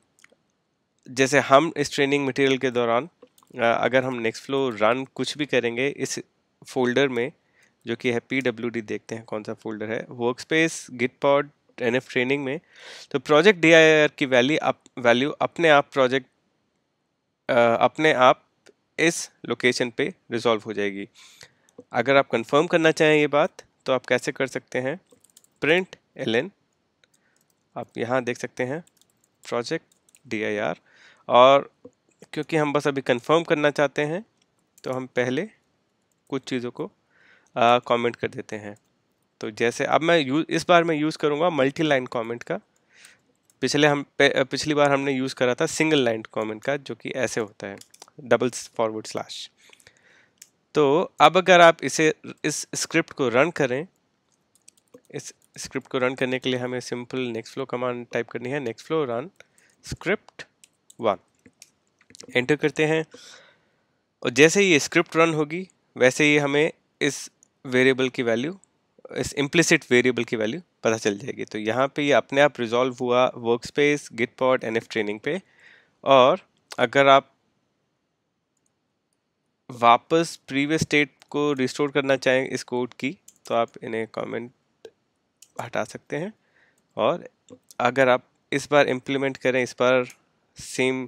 जैसे हम इस ट्रेनिंग मटेरियल के दौरान uh, अगर हम नेक्स्ट फ्लो रन कुछ भी करेंगे इस फोल्डर में जो कि है पी देखते हैं कौन सा फोल्डर है workspace Gitpod N F training में तो प्रोजेक्ट डी की वैल्यू अप वैल्यू अपने आप प्रोजेक्ट uh, अपने आप इस लोकेशन पे रिजॉल्व हो जाएगी अगर आप कंफर्म करना चाहें ये बात तो आप कैसे कर सकते हैं प्रिंट एल आप यहाँ देख सकते हैं प्रोजेक्ट डी और क्योंकि हम बस अभी कंफर्म करना चाहते हैं तो हम पहले कुछ चीज़ों को कमेंट कर देते हैं तो जैसे अब मैं यूज इस बार मैं यूज़ करूँगा मल्टी लाइन कमेंट का पिछले हम पिछली बार हमने यूज़ करा था सिंगल लाइन कमेंट का जो कि ऐसे होता है डबल फॉरवर्ड स्लैश तो अब अगर आप इसे इस स्क्रिप्ट को रन करें इस स्क्रिप्ट को रन करने के लिए हमें simple Nextflow command type करनी है next Nextflow run script one enter करते हैं और जैसे ये स्क्रिप्ट रन होगी वैसे ही हमें इस वेरिएबल की वैल्यू इस इम्प्लिसिट वेरिएबल की वैल्यू पता चल जाएगी तो यहाँ पे ये अपने आप रिजॉल्व हुआ workspace Gitpod N training पे और अगर आप वापस प्रीवियस स्टेट को रिस्टोर करना चाहें इस कोड की तो आप इन्हें कमेंट हटा सकते हैं और अगर आप इस बार इम्प्लीमेंट करें इस बार सेम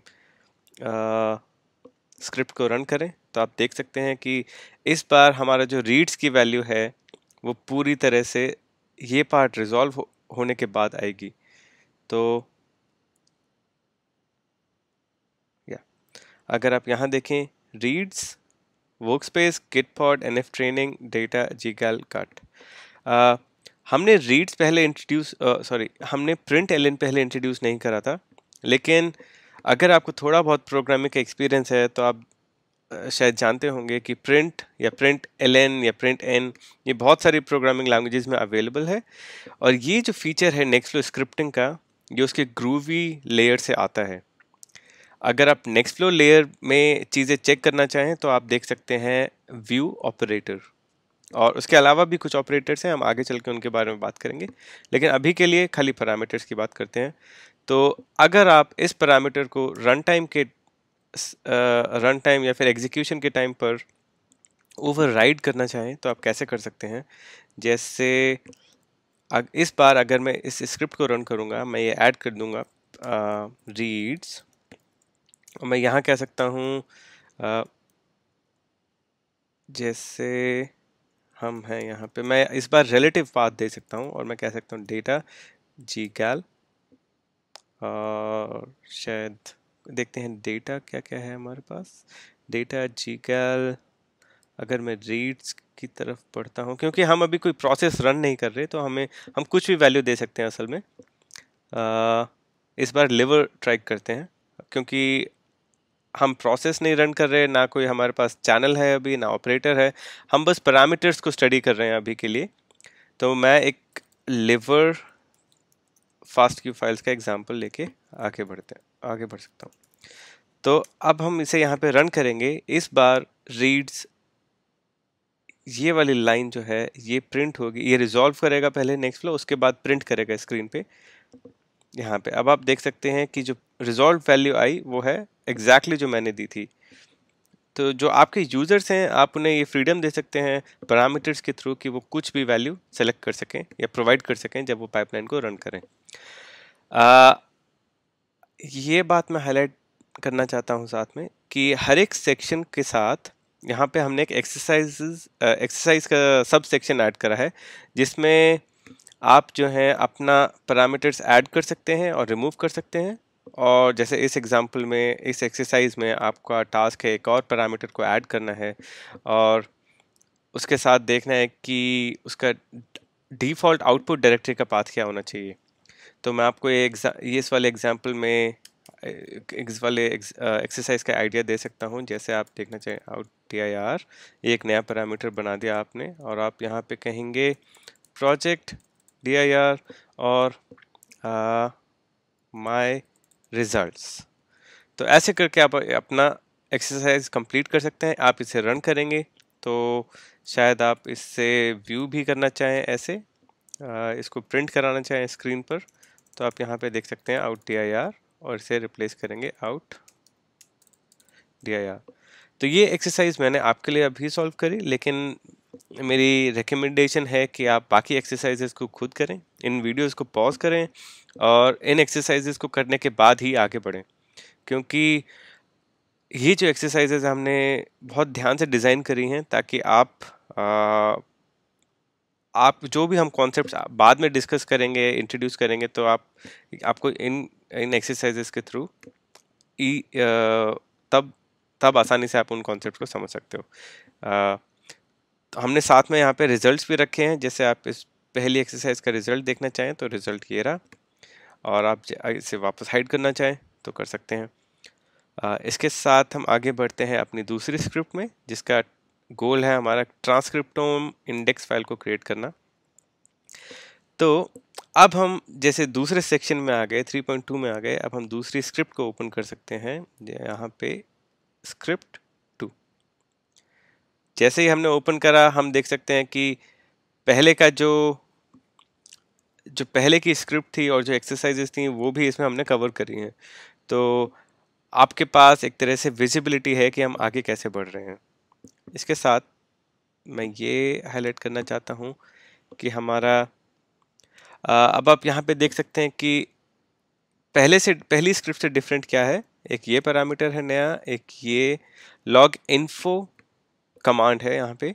स्क्रिप्ट को रन करें तो आप देख सकते हैं कि इस बार हमारा जो रीड्स की वैल्यू है वो पूरी तरह से ये पार्ट रिजॉल्व हो, होने के बाद आएगी तो या अगर आप यहाँ देखें reads workspace N F training data G gal gut हमने रीड्स पहले इंट्रोड्यूस सॉरी uh, हमने प्रिंट एल पहले इंट्रोड्यूस नहीं करा था लेकिन अगर आपको थोड़ा बहुत प्रोग्रामिंग का एक्सपीरियंस है तो आप uh, शायद जानते होंगे कि प्रिंट या प्रिंट एल या प्रिंट एन ये बहुत सारी प्रोग्रामिंग लैंग्वेजेस में अवेलेबल है और ये जो फीचर है नेक्स्ट फ्लो स्क्रिप्टिंग का ये उसके ग्रूवी लेयर से आता है अगर आप नेक्स्ट फ्लो लेयर में चीज़ें चेक करना चाहें तो आप देख सकते हैं व्यू ऑपरेटर और उसके अलावा भी कुछ ऑपरेटर्स हैं हम आगे चल के उनके बारे में बात करेंगे लेकिन अभी के लिए खाली पैरामीटर्स की बात करते हैं तो अगर आप इस पैरामीटर को रन टाइम के रन टाइम या फिर एग्जीक्यूशन के टाइम पर ओवरराइड करना चाहें तो आप कैसे कर सकते हैं जैसे इस बार अगर मैं इस स्क्रिप्ट को रन करूँगा मैं ये ऐड कर दूँगा रीड्स मैं यहाँ कह सकता हूँ जैसे हम हैं यहाँ पे मैं इस बार रिलेटिव पाथ दे सकता हूँ और मैं कह सकता हूँ डेटा जी गैल और शायद देखते हैं डेटा क्या क्या है हमारे पास डेटा जी गैल अगर मैं रीड्स की तरफ पढ़ता हूँ क्योंकि हम अभी कोई प्रोसेस रन नहीं कर रहे तो हमें हम कुछ भी वैल्यू दे सकते हैं असल में आ, इस बार लिवर ट्राई करते हैं क्योंकि हम प्रोसेस नहीं रन कर रहे ना कोई हमारे पास चैनल है अभी ना ऑपरेटर है हम बस पैरामीटर्स को स्टडी कर रहे हैं अभी के लिए तो मैं एक लिवर फास्ट क्यू फाइल्स का एग्जांपल लेके आगे बढ़ते हैं आगे बढ़ सकता हूँ तो अब हम इसे यहाँ पे रन करेंगे इस बार रीड्स ये वाली लाइन जो है ये प्रिंट होगी ये रिजॉल्व करेगा पहले नेक्स्ट फ्लो उसके बाद प्रिंट करेगा स्क्रीन पे यहाँ पे अब आप देख सकते हैं कि जो रिजॉल्व वैल्यू आई वो है एग्जैक्टली exactly जो मैंने दी थी तो जो आपके यूज़र्स हैं आप उन्हें ये फ्रीडम दे सकते हैं पैरामीटर्स के थ्रू कि वो कुछ भी वैल्यू सेलेक्ट कर सकें या प्रोवाइड कर सकें जब वो पाइपलाइन को रन करें आ, ये बात मैं हाईलाइट करना चाहता हूँ साथ में कि हर एक सेक्शन के साथ यहाँ पे हमने एक एक्सरसाइज एक्सरसाइज का सब सेक्शन ऐड करा है जिसमें आप जो हैं अपना पैरामीटर्स ऐड कर सकते हैं और रिमूव कर सकते हैं और जैसे इस एग्ज़ाम्पल में इस एक्सरसाइज में आपका टास्क है एक और पैरामीटर को ऐड करना है और उसके साथ देखना है कि उसका डिफ़ॉल्ट आउटपुट डायरेक्टरी का पाथ क्या होना चाहिए तो मैं आपको ये ये इस वाले एग्ज़ाम्पल में इस वाले एक्सरसाइज का आइडिया दे सकता हूँ जैसे आप देखना चाहें आउट टी आई आर एक नया पैरामीटर बना दिया आपने और आप यहाँ पे कहेंगे प्रोजेक्ट डी आई आर और माई रिजल्ट्स तो ऐसे करके आप अपना एक्सरसाइज कंप्लीट कर सकते हैं आप इसे रन करेंगे तो शायद आप इससे व्यू भी करना चाहें ऐसे आ, इसको प्रिंट कराना चाहें स्क्रीन पर तो आप यहाँ पे देख सकते हैं आउट डी और इसे रिप्लेस करेंगे आउट डी तो ये एक्सरसाइज मैंने आपके लिए अभी सॉल्व करी लेकिन मेरी रिकमेंडेशन है कि आप बाकी एक्सरसाइजेस को खुद करें इन वीडियोस को पॉज करें और इन एक्सरसाइजेस को करने के बाद ही आगे बढ़ें क्योंकि ये जो एक्सरसाइजेज हमने बहुत ध्यान से डिज़ाइन करी हैं ताकि आप आ, आप जो भी हम कॉन्सेप्ट बाद में डिस्कस करेंगे इंट्रोड्यूस करेंगे तो आप आपको इन इन एक्सरसाइजेस के थ्रू तब तब आसानी से आप उन कॉन्सेप्ट को समझ सकते हो आ, तो हमने साथ में यहाँ पे रिजल्ट्स भी रखे हैं जैसे आप इस पहली एक्सरसाइज का रिजल्ट देखना चाहें तो रिजल्ट ये रहा और आप इसे वापस हाइड करना चाहें तो कर सकते हैं आ, इसके साथ हम आगे बढ़ते हैं अपनी दूसरी स्क्रिप्ट में जिसका गोल है हमारा ट्रांसक्रिप्टोम इंडेक्स फाइल को क्रिएट करना तो अब हम जैसे दूसरे सेक्शन में आ गए 3.2 में आ गए अब हम दूसरी स्क्रिप्ट को ओपन कर सकते हैं यहाँ पे स्क्रिप्ट जैसे ही हमने ओपन करा हम देख सकते हैं कि पहले का जो जो पहले की स्क्रिप्ट थी और जो एक्सरसाइजेज थी वो भी इसमें हमने कवर करी हैं तो आपके पास एक तरह से विजिबिलिटी है कि हम आगे कैसे बढ़ रहे हैं इसके साथ मैं ये हाईलाइट करना चाहता हूँ कि हमारा आ, अब आप यहाँ पे देख सकते हैं कि पहले से पहली स्क्रिप्ट से डिफरेंट क्या है एक ये पैरामीटर है नया एक ये लॉग इन्फो कमांड है यहाँ पे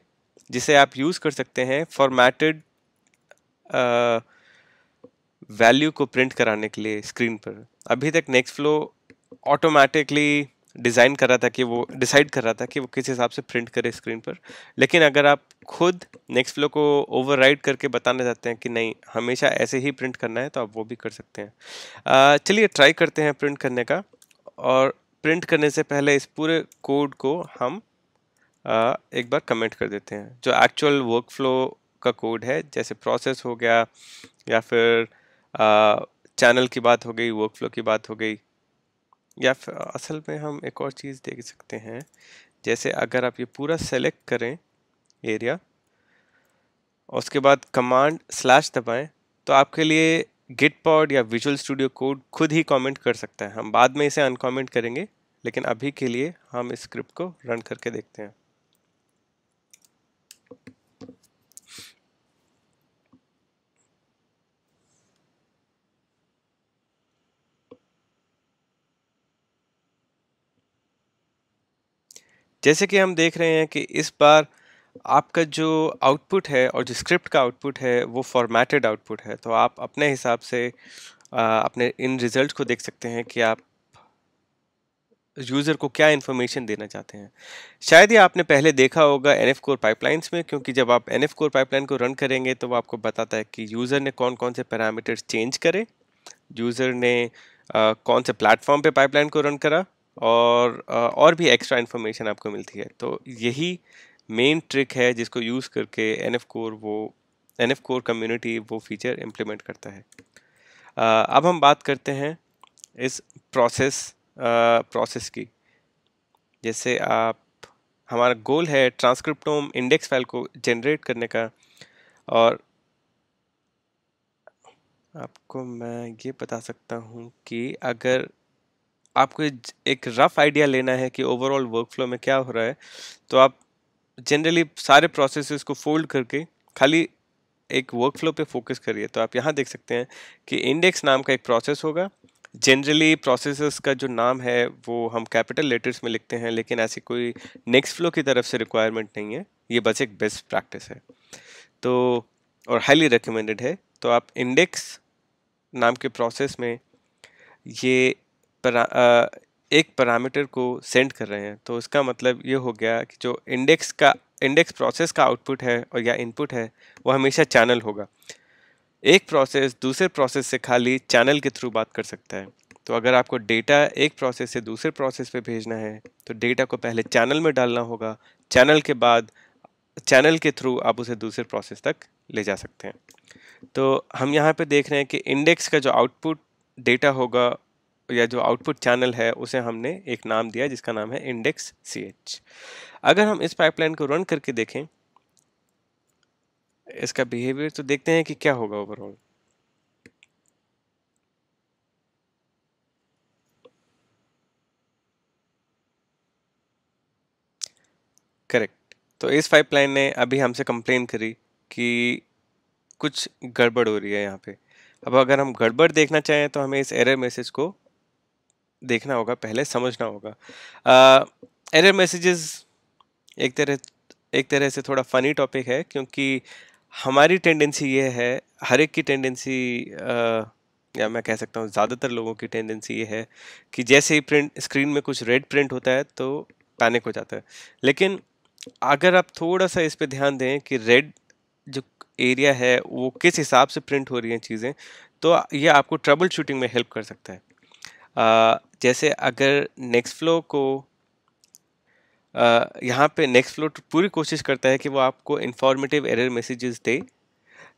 जिसे आप यूज़ कर सकते हैं फॉर्मेटेड वैल्यू uh, को प्रिंट कराने के लिए स्क्रीन पर अभी तक नेक्स्ट फ्लो ऑटोमेटिकली डिज़ाइन कर रहा था कि वो डिसाइड कर रहा था कि वो किस हिसाब से प्रिंट करे स्क्रीन पर लेकिन अगर आप खुद नेक्स्ट फ्लो को ओवर करके बताना चाहते हैं कि नहीं हमेशा ऐसे ही प्रिंट करना है तो आप वो भी कर सकते हैं uh, चलिए ट्राई करते हैं प्रिंट करने का और प्रिंट करने से पहले इस पूरे कोड को हम एक बार कमेंट कर देते हैं जो एक्चुअल वर्क फ्लो का कोड है जैसे प्रोसेस हो गया या फिर चैनल की बात हो गई वर्क फ्लो की बात हो गई या फिर असल में हम एक और चीज़ देख सकते हैं जैसे अगर आप ये पूरा सेलेक्ट करें एरिया उसके बाद कमांड स्लैश दबाएं तो आपके लिए गिट पॉड या विजुअल स्टूडियो कोड खुद ही कमेंट कर सकता है हम बाद में इसे अनकमेंट करेंगे लेकिन अभी के लिए हम इस स्क्रिप्ट को रन करके देखते हैं जैसे कि हम देख रहे हैं कि इस बार आपका जो आउटपुट है और जो स्क्रिप्ट का आउटपुट है वो फॉर्मेटेड आउटपुट है तो आप अपने हिसाब से आ, अपने इन रिज़ल्ट को देख सकते हैं कि आप यूज़र को क्या इन्फॉर्मेशन देना चाहते हैं शायद ही आपने पहले देखा होगा एन एफ कोर पाइपलाइंस में क्योंकि जब आप एन एफ कोर पाइपलाइन को रन करेंगे तो वो आपको बताता है कि यूज़र ने कौन कौन से पैरामीटर्स चेंज करे यूज़र ने आ, कौन से प्लेटफॉर्म पे पाइपलाइन को रन करा और आ, और भी एक्स्ट्रा इन्फॉर्मेशन आपको मिलती है तो यही मेन ट्रिक है जिसको यूज़ करके एन एफ कोर वो एन एफ कोर कम्यूनिटी वो फीचर इम्प्लीमेंट करता है आ, अब हम बात करते हैं इस प्रोसेस प्रोसेस की जैसे आप हमारा गोल है ट्रांसक्रिप्टोम इंडेक्स फाइल को जनरेट करने का और आपको मैं ये बता सकता हूँ कि अगर आपको एक रफ आइडिया लेना है कि ओवरऑल वर्कफ्लो में क्या हो रहा है तो आप जनरली सारे प्रोसेसेस को फोल्ड करके खाली एक वर्कफ्लो पे फोकस करिए तो आप यहाँ देख सकते हैं कि इंडेक्स नाम का एक प्रोसेस होगा जनरली प्रोसेस का जो नाम है वो हम कैपिटल लेटर्स में लिखते हैं लेकिन ऐसी कोई नेक्स्ट फ्लो की तरफ से रिक्वायरमेंट नहीं है ये बस एक बेस्ट प्रैक्टिस है तो और हाईली रिकमेंडेड है तो आप इंडेक्स नाम के प्रोसेस में ये परा, आ, एक पैरामीटर को सेंड कर रहे हैं तो इसका मतलब ये हो गया कि जो इंडेक्स का इंडेक्स प्रोसेस का आउटपुट है और या इनपुट है वो हमेशा चैनल होगा एक प्रोसेस दूसरे प्रोसेस से खाली चैनल के थ्रू बात कर सकता है तो अगर आपको डेटा एक प्रोसेस से दूसरे प्रोसेस पे भेजना है तो डेटा को पहले चैनल में डालना होगा चैनल के बाद चैनल के थ्रू आप उसे दूसरे प्रोसेस तक ले जा सकते हैं तो हम यहाँ पे देख रहे हैं कि इंडेक्स का जो आउटपुट डेटा होगा या जो आउटपुट चैनल है उसे हमने एक नाम दिया जिसका नाम है इंडेक्स सी अगर हम इस पाइपलाइन को रन करके देखें इसका बिहेवियर तो देखते हैं कि क्या होगा ओवरऑल करेक्ट तो इस पाइपलाइन ने अभी हमसे कंप्लेन करी कि कुछ गड़बड़ हो रही है यहाँ पे अब अगर हम गड़बड़ देखना चाहें तो हमें इस एरर मैसेज को देखना होगा पहले समझना होगा एरर मैसेजेस एक तरह एक तरह से थोड़ा फ़नी टॉपिक है क्योंकि हमारी टेंडेंसी ये है हर एक की टेंडेंसी या मैं कह सकता हूँ ज़्यादातर लोगों की टेंडेंसी ये है कि जैसे ही प्रिंट स्क्रीन में कुछ रेड प्रिंट होता है तो पैनिक हो जाता है लेकिन अगर आप थोड़ा सा इस पर ध्यान दें कि रेड जो एरिया है वो किस हिसाब से प्रिंट हो रही हैं चीज़ें तो ये आपको ट्रबल शूटिंग में हेल्प कर सकता है आ, जैसे अगर नेक्स्ट फ्लो को यहाँ पे नेक्स्ट फ्लोट तो पूरी कोशिश करता है कि वो आपको इन्फॉर्मेटिव एरर मैसेजेस दे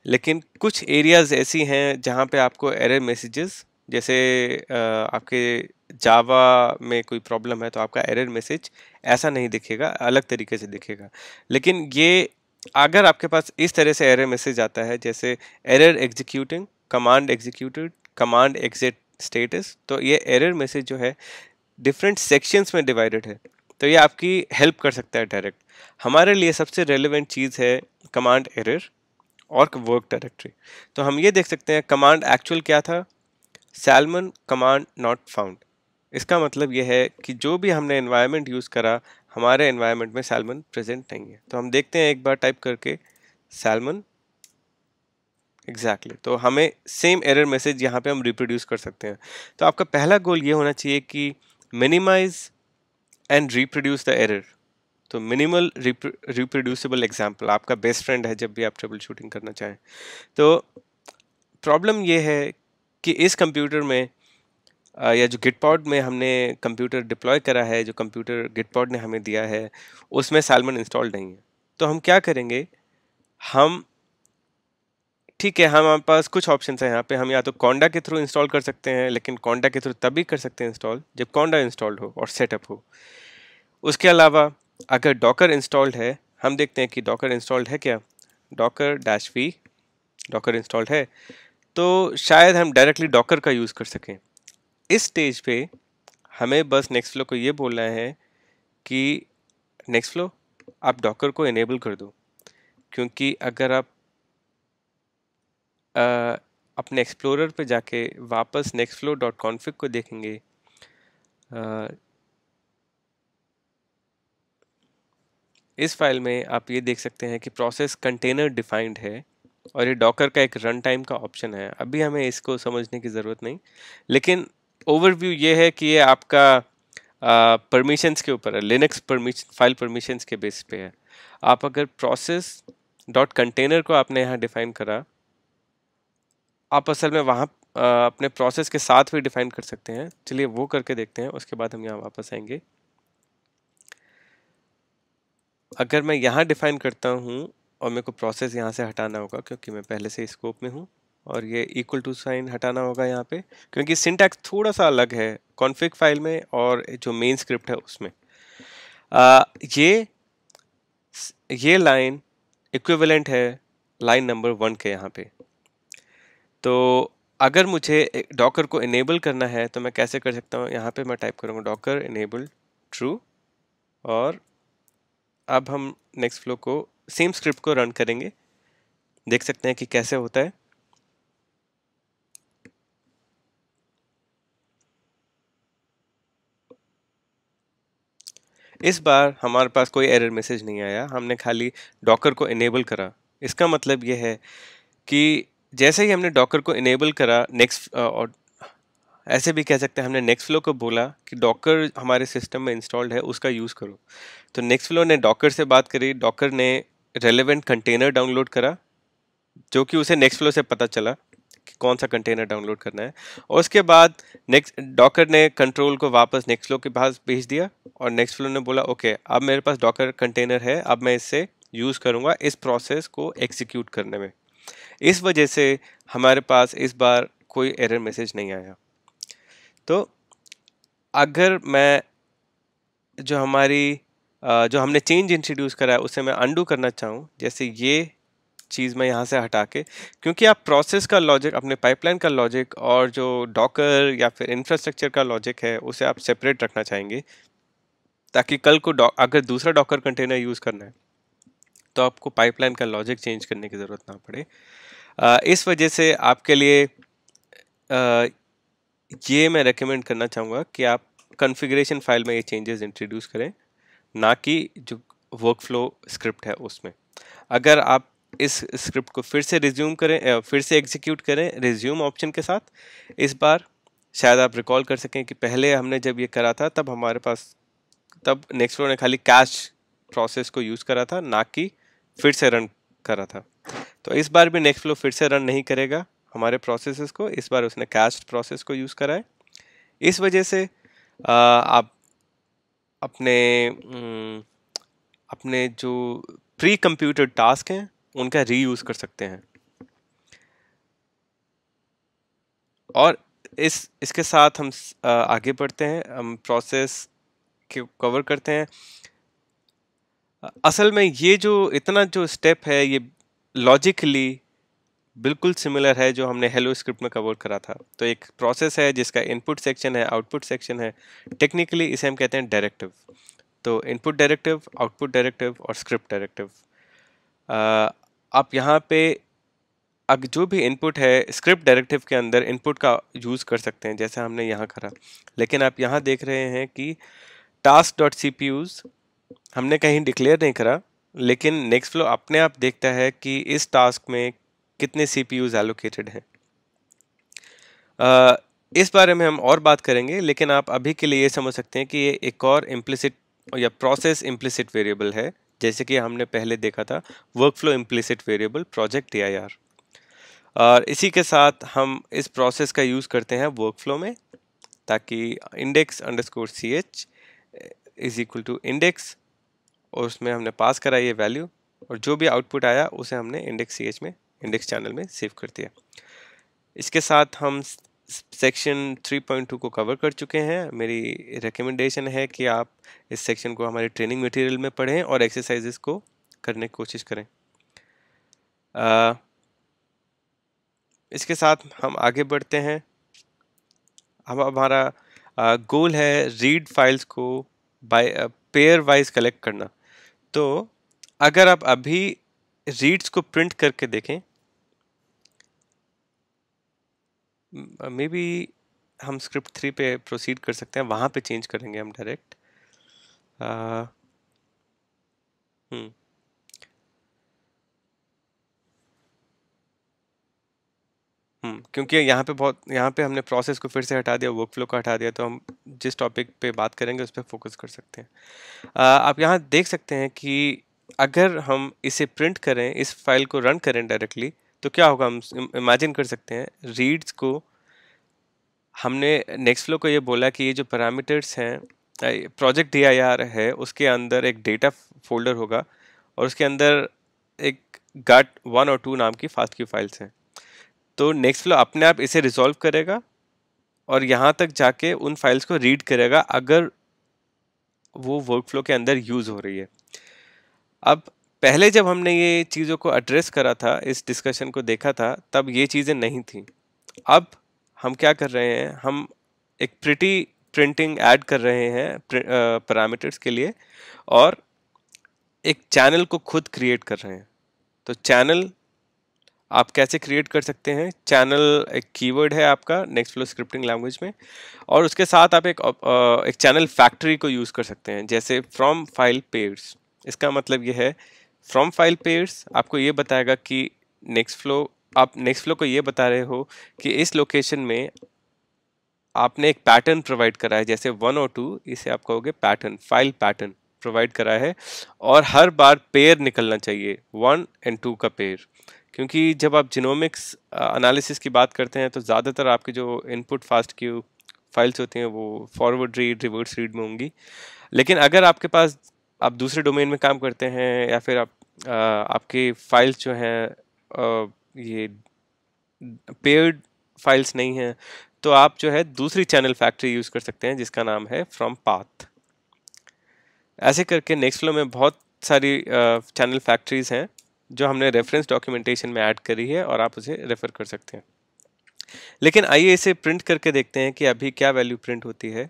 लेकिन कुछ एरियाज़ ऐसी हैं जहाँ पे आपको एरर मैसेजेस जैसे आपके जावा में कोई प्रॉब्लम है तो आपका एरर मैसेज ऐसा नहीं दिखेगा अलग तरीके से दिखेगा लेकिन ये अगर आपके पास इस तरह से एरर मैसेज आता है जैसे error executing command executed command exit status तो ये एरर मैसेज जो है डिफरेंट सेक्शंस में डिवाइडेड है तो ये आपकी हेल्प कर सकता है डायरेक्ट हमारे लिए सबसे रेलिवेंट चीज़ है कमांड एरर और वर्क डायरेक्टरी तो हम ये देख सकते हैं कमांड एक्चुअल क्या था सैलमन कमांड नॉट फाउंड इसका मतलब यह है कि जो भी हमने इन्वायरमेंट यूज़ करा हमारे इन्वायरमेंट में सैलमन प्रेजेंट नहीं है तो हम देखते हैं एक बार टाइप करके सैलमन एग्जैक्टली exactly. तो हमें सेम एरर मैसेज यहाँ पे हम रिप्रोड्यूस कर सकते हैं तो आपका पहला गोल ये होना चाहिए कि minimize and reproduce the error तो मिनिमल रिप्रोड्यूसेबल एग्जाम्पल आपका बेस्ट फ्रेंड है जब भी आप ट्रबल शूटिंग करना चाहें तो प्रॉब्लम ये है कि इस कंप्यूटर में या जो गिटपॉड में हमने कंप्यूटर डिप्लॉय करा है जो कंप्यूटर गिटपॉड ने हमें दिया है उसमें सैलमन इंस्टॉल्ड नहीं है तो हम क्या करेंगे हम ठीक है हमारे पास कुछ ऑप्शन है यहाँ पे हम या तो कॉन्डा के थ्रू इंस्टॉल कर सकते हैं लेकिन कॉन्डा के थ्रू तभी कर सकते हैं इंस्टॉल जब कॉन्डा इंस्टॉल्ड हो और सेटअप हो उसके अलावा अगर डॉकर इंस्टॉल्ड है हम देखते हैं कि डॉकर इंस्टॉल्ड है क्या Docker dash V Docker installed है तो शायद हम डायरेक्टली डॉकर का यूज़ कर सकें इस स्टेज पे हमें बस नेक्स्ट फ्लो को ये बोलना है कि नेक्स्ट फ्लो आप डॉकर को इनेबल कर दो क्योंकि अगर आप अपने एक्सप्लोरर पे जाके वापस नेक्स्ट फ्लो डॉट कॉन्फिक को देखेंगे इस फाइल में आप ये देख सकते हैं कि प्रोसेस कंटेनर डिफाइंड है और ये डॉकर का एक रन टाइम का ऑप्शन है अभी हमें इसको समझने की ज़रूरत नहीं लेकिन ओवरव्यू ये है कि ये आपका परमिशंस के ऊपर है लिनक्स परमिशन फाइल परमिशंस के बेस पे है आप अगर प्रोसेस डॉट कंटेनर को आपने यहाँ डिफाइन करा आप असल में वहाँ अपने प्रोसेस के साथ भी डिफाइन कर सकते हैं चलिए वो करके देखते हैं उसके बाद हम यहाँ वापस आएंगे अगर मैं यहाँ डिफाइन करता हूँ और मेरे को प्रोसेस यहाँ से हटाना होगा क्योंकि मैं पहले से स्कोप में हूँ और ये इक्वल टू साइन हटाना होगा यहाँ पे क्योंकि सिंटैक्स थोड़ा सा अलग है कॉन्फ़िग फाइल में और जो मेन स्क्रिप्ट है उसमें आ, ये ये लाइन इक्विवेलेंट है लाइन नंबर वन के यहाँ पे तो अगर मुझे डॉकर को इनेबल करना है तो मैं कैसे कर सकता हूँ यहाँ पे मैं टाइप करूँगा डॉकर इनेबल ट्रू और अब हम नेक्स्ट फ्लो को सेम स्क्रिप्ट को रन करेंगे देख सकते हैं कि कैसे होता है इस बार हमारे पास कोई एरर मैसेज नहीं आया हमने खाली डॉकर को इनेबल करा इसका मतलब यह है कि जैसे ही हमने डॉकर को इनेबल करा नेक्स्ट और ऐसे भी कह सकते हैं हमने नेक्स्ट फ्लो को बोला कि डॉकर हमारे सिस्टम में इंस्टॉल्ड है उसका यूज़ करो तो नेक्स्ट फ्लो ने डॉकर से बात करी डॉकर ने रेलिवेंट कंटेनर डाउनलोड करा जो कि उसे नेक्स्ट फ्लो से पता चला कि कौन सा कंटेनर डाउनलोड करना है और उसके बाद नेक्स्ट डॉकर ने कंट्रोल को वापस नेक्स्ट फ्लो के पास भेज दिया और नेक्स्ट फ्लो ने बोला ओके अब मेरे पास डॉकर कंटेनर है अब मैं इससे यूज़ करूँगा इस प्रोसेस को एक्जीक्यूट करने में इस वजह से हमारे पास इस बार कोई एरर मैसेज नहीं आया तो अगर मैं जो हमारी जो हमने चेंज इंट्रोड्यूस करा है उसे मैं अंडू करना चाहूँ जैसे ये चीज़ मैं यहाँ से हटा के क्योंकि आप प्रोसेस का लॉजिक अपने पाइपलाइन का लॉजिक और जो डॉकर या फिर इंफ्रास्ट्रक्चर का लॉजिक है उसे आप सेपरेट रखना चाहेंगे ताकि कल को अगर दूसरा डॉकर कंटेनर यूज़ करना है तो आपको पाइपलाइन का लॉजिक चेंज करने की ज़रूरत ना पड़े इस वजह से आपके लिए ये मैं रेकमेंड करना चाहूँगा कि आप कॉन्फ़िगरेशन फाइल में ये चेंजेस इंट्रोड्यूस करें ना कि जो वर्क फ्लो स्क्रिप्ट है उसमें अगर आप इस स्क्रिप्ट को फिर से रिज्यूम करें फिर से एग्जीक्यूट करें रिज्यूम ऑप्शन के साथ इस बार शायद आप रिकॉल कर सकें कि पहले हमने जब ये करा था तब हमारे पास तब नेक्स्ट फ्लो ने खाली कैश प्रोसेस को यूज़ करा था ना कि फिर से रन करा था तो इस बार भी नेक्स्ट फ्लो फिर से रन नहीं करेगा हमारे प्रोसेस को इस बार उसने कैस्ट प्रोसेस को यूज़ करा है इस वजह से आ, आप अपने अपने जो प्री कंप्यूटर टास्क हैं उनका यूज़ कर सकते हैं और इस इसके साथ हम आगे बढ़ते हैं हम प्रोसेस के कवर करते हैं असल में ये जो इतना जो स्टेप है ये लॉजिकली बिल्कुल सिमिलर है जो हमने हेलो स्क्रिप्ट में कवर करा था तो एक प्रोसेस है जिसका इनपुट सेक्शन है आउटपुट सेक्शन है टेक्निकली इसे हम कहते हैं डायरेक्टिव तो इनपुट डायरेक्टिव आउटपुट डायरेक्टिव और स्क्रिप्ट डायरेक्टिव आप यहाँ पे अब जो भी इनपुट है स्क्रिप्ट डायरेक्टिव के अंदर इनपुट का यूज़ कर सकते हैं जैसे हमने यहाँ करा लेकिन आप यहाँ देख रहे हैं कि task dot C P Us हमने कहीं डिक्लेयर नहीं करा लेकिन नेक्स्ट फ्लो अपने आप देखता है कि इस टास्क में कितने सी पी यूज़ एलोकेटेड हैं इस बारे में हम और बात करेंगे लेकिन आप अभी के लिए ये समझ सकते हैं कि ये एक और इम्प्लिसिट या प्रोसेस इम्प्लिसिट वेरिएबल है जैसे कि हमने पहले देखा था workflow implicit variable project T I R और इसी के साथ हम इस प्रोसेस का यूज़ करते हैं वर्क फ्लो में ताकि index underscore C H is equal to index और उसमें हमने पास करा ये वैल्यू और जो भी आउटपुट आया उसे हमने इंडेक्स सी में इंडेक्स चैनल में सेव कर दिया इसके साथ हम सेक्शन 3.2 को कवर कर चुके हैं मेरी रिकमेंडेशन है कि आप इस सेक्शन को हमारे ट्रेनिंग मटेरियल में पढ़ें और एक्सरसाइजेस को करने की कोशिश करें आ, इसके साथ हम आगे बढ़ते हैं हम हमारा गोल है रीड फाइल्स को बाय पेयर वाइज कलेक्ट करना तो अगर आप अभी रीड्स को प्रिंट करके देखें मे बी हम स्क्रिप्ट थ्री पे प्रोसीड कर सकते हैं वहाँ पे चेंज करेंगे हम डायरेक्ट हम्म हम्म, क्योंकि यहाँ पे बहुत यहाँ पे हमने प्रोसेस को फिर से हटा दिया वर्क फ्लो को हटा दिया तो हम जिस टॉपिक पे बात करेंगे उस पर फोकस कर सकते हैं आप यहाँ देख सकते हैं कि अगर हम इसे प्रिंट करें इस फाइल को रन करें डायरेक्टली तो क्या होगा हम इमेजिन कर सकते हैं रीड्स को हमने नेक्स्ट फ्लो को ये बोला कि ये जो पैरामीटर्स हैं प्रोजेक्ट डी है उसके अंदर एक डेटा फोल्डर होगा और उसके अंदर एक गट वन और टू नाम की फास्ट की फाइल्स हैं तो नेक्स्ट फ्लो अपने आप इसे रिजॉल्व करेगा और यहाँ तक जाके उन फाइल्स को रीड करेगा अगर वो वर्कफ्लो के अंदर यूज़ हो रही है अब पहले जब हमने ये चीज़ों को एड्रेस करा था इस डिस्कशन को देखा था तब ये चीज़ें नहीं थी अब हम क्या कर रहे हैं हम एक प्रिटी प्रिंटिंग ऐड कर रहे हैं पैरामीटर्स के लिए और एक चैनल को खुद क्रिएट कर रहे हैं तो चैनल आप कैसे क्रिएट कर सकते हैं चैनल एक कीवर्ड है आपका नेक्स्ट फ्लो स्क्रिप्टिंग लैंग्वेज में और उसके साथ आप एक एक चैनल फैक्ट्री को यूज़ कर सकते हैं जैसे फ्रॉम फाइल पेयर्स इसका मतलब ये है फ्रॉम फाइल पेयर्स आपको ये बताएगा कि नेक्स्ट फ्लो आप नेक्स्ट फ्लो को ये बता रहे हो कि इस लोकेशन में आपने एक पैटर्न प्रोवाइड करा है जैसे वन और टू इसे आप कहोगे पैटर्न फाइल पैटर्न प्रोवाइड करा है और हर बार पेयर निकलना चाहिए वन एंड टू का पेयर क्योंकि जब आप जिनोमिक्स एनालिसिस की बात करते हैं तो ज़्यादातर आपके जो इनपुट फास्ट क्यू फाइल्स होती हैं वो फॉरवर्ड रीड रिवर्स रीड में होंगी लेकिन अगर आपके पास आप दूसरे डोमेन में काम करते हैं या फिर आप आ, आपके फाइल्स जो हैं ये पेयर्ड फाइल्स नहीं हैं तो आप जो है दूसरी चैनल फैक्ट्री यूज़ कर सकते हैं जिसका नाम है फ्रॉम पाथ ऐसे करके नेक्स्ट फ्लो में बहुत सारी चैनल फैक्ट्रीज हैं जो हमने रेफरेंस डॉक्यूमेंटेशन में ऐड करी है और आप उसे रेफ़र कर सकते हैं लेकिन आइए इसे प्रिंट करके देखते हैं कि अभी क्या वैल्यू प्रिंट होती है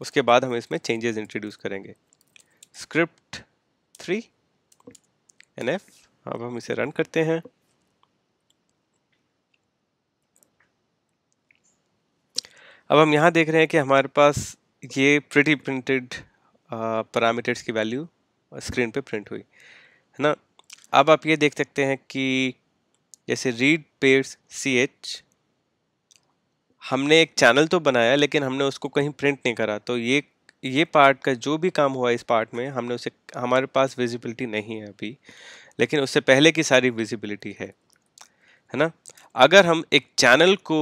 उसके बाद हम इसमें चेंजेस इंट्रोड्यूस करेंगे स्क्रिप्ट थ्री एन एफ अब हम इसे रन करते हैं अब हम यहाँ देख रहे हैं कि हमारे पास ये प्रिटी प्रिंटेड पैरामीटर्स की वैल्यू स्क्रीन पे प्रिंट हुई है ना अब आप ये देख सकते हैं कि जैसे रीड पेयर्स सी एच हमने एक चैनल तो बनाया लेकिन हमने उसको कहीं प्रिंट नहीं करा तो ये ये पार्ट का जो भी काम हुआ इस पार्ट में हमने उसे हमारे पास विजिबिलिटी नहीं है अभी लेकिन उससे पहले की सारी विजिबिलिटी है है ना अगर हम एक चैनल को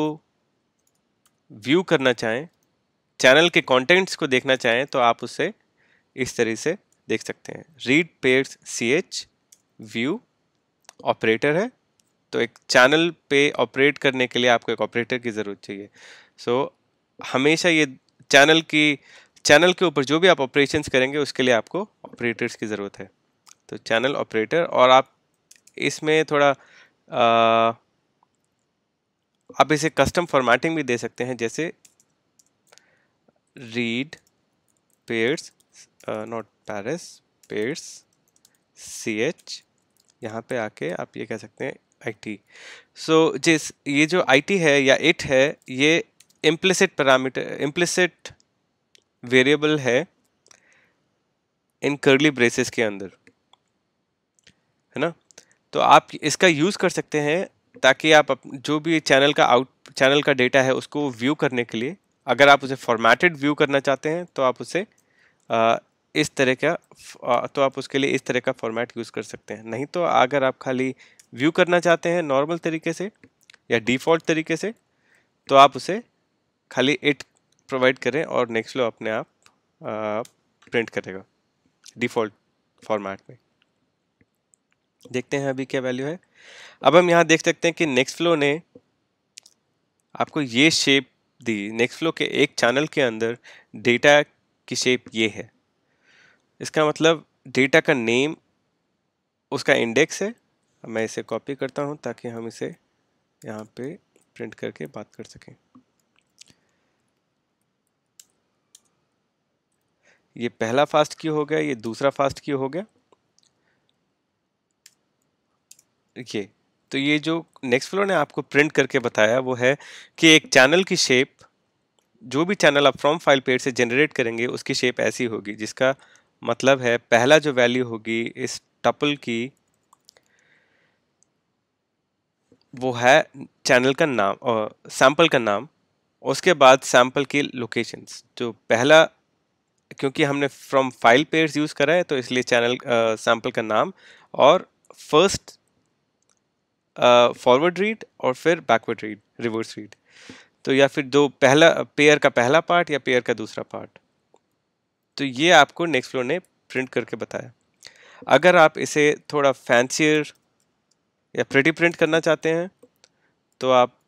व्यू करना चाहें चैनल के कंटेंट्स को देखना चाहें तो आप उसे इस तरह से देख सकते हैं read pairs C H view operator है तो एक चैनल पे ऑपरेट करने के लिए आपको एक ऑपरेटर की ज़रूरत चाहिए सो so, हमेशा ये चैनल की चैनल के ऊपर जो भी आप ऑपरेशंस करेंगे उसके लिए आपको ऑपरेटर्स की ज़रूरत है तो चैनल ऑपरेटर और आप इसमें थोड़ा आ, आप इसे कस्टम फॉर्मेटिंग भी दे सकते हैं जैसे read pairs not pairs pairs C H यहाँ पे आके आप ये कह सकते हैं आईटी सो जिस ये जो आईटी है या इट है ये इम्प्लिसिट पैरामीटर इम्प्लिसिट वेरिएबल है इन कर्ली ब्रेसेस के अंदर है ना तो आप इसका यूज़ कर सकते हैं ताकि आप जो भी चैनल का आउट चैनल का डेटा है उसको व्यू करने के लिए अगर आप उसे फॉर्मेटेड व्यू करना चाहते हैं तो आप उसे इस तरह का तो आप उसके लिए इस तरह का फॉर्मेट यूज़ कर सकते हैं नहीं तो अगर आप खाली व्यू करना चाहते हैं नॉर्मल तरीके से या डिफ़ॉल्ट तरीके से तो आप उसे खाली इट प्रोवाइड करें और नेक्स्ट लो अपने आप प्रिंट करेगा डिफ़ॉल्ट फॉर्मेट में देखते हैं अभी क्या वैल्यू है अब हम यहाँ देख सकते हैं कि नेक्स्ट फ्लो ने आपको ये शेप दी नेक्स्ट फ्लो के एक चैनल के अंदर डेटा की शेप ये है इसका मतलब डेटा का नेम उसका इंडेक्स है मैं इसे कॉपी करता हूँ ताकि हम इसे यहाँ पे प्रिंट करके बात कर सकें ये पहला फास्ट क्यू हो गया ये दूसरा फास्ट क्यू हो गया ये तो ये जो नेक्स्ट फ्लो ने आपको प्रिंट करके बताया वो है कि एक चैनल की शेप जो भी चैनल आप फ्रॉम फाइल पेड से जनरेट करेंगे उसकी शेप ऐसी होगी जिसका मतलब है पहला जो वैल्यू होगी इस टपल की वो है चैनल का नाम और सैम्पल का नाम उसके बाद सैम्पल की लोकेशंस जो पहला क्योंकि हमने फ्रॉम फाइल पेयर्स यूज़ करा है तो इसलिए चैनल सैम्पल का नाम और फर्स्ट फॉरवर्ड रीड और फिर बैकवर्ड रीड रिवर्स रीड तो या फिर जो पहला पेयर का पहला पार्ट या पेयर का दूसरा पार्ट तो ये आपको नेक्स्ट फ्लोर ने प्रिंट करके बताया अगर आप इसे थोड़ा फैंसियर या प्रिटी प्रिंट करना चाहते हैं तो आप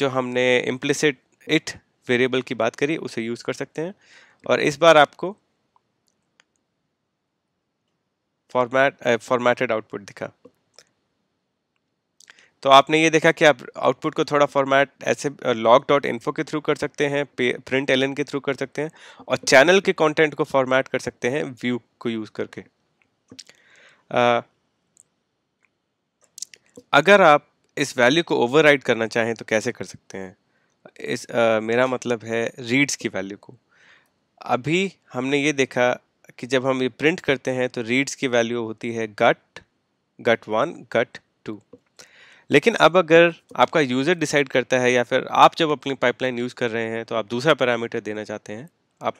जो हमने इम्प्लिसिट इट वेरिएबल की बात करी उसे यूज़ कर सकते हैं और इस बार आपको फॉर्मेट फॉर्मेटेड आउटपुट दिखा तो आपने ये देखा कि आप आउटपुट को थोड़ा फॉर्मेट ऐसे लॉग डॉट इन्फो के थ्रू कर सकते हैं प्रिंट एल के थ्रू कर सकते हैं और चैनल के कंटेंट को फॉर्मेट कर सकते हैं व्यू को यूज़ करके आ, अगर आप इस वैल्यू को ओवर करना चाहें तो कैसे कर सकते हैं इस आ, मेरा मतलब है रीड्स की वैल्यू को अभी हमने ये देखा कि जब हम ये प्रिंट करते हैं तो रीड्स की वैल्यू होती है गट गट वन गट टू लेकिन अब अगर आपका यूज़र डिसाइड करता है या फिर आप जब अपनी पाइपलाइन यूज़ कर रहे हैं तो आप दूसरा पैरामीटर देना चाहते हैं आप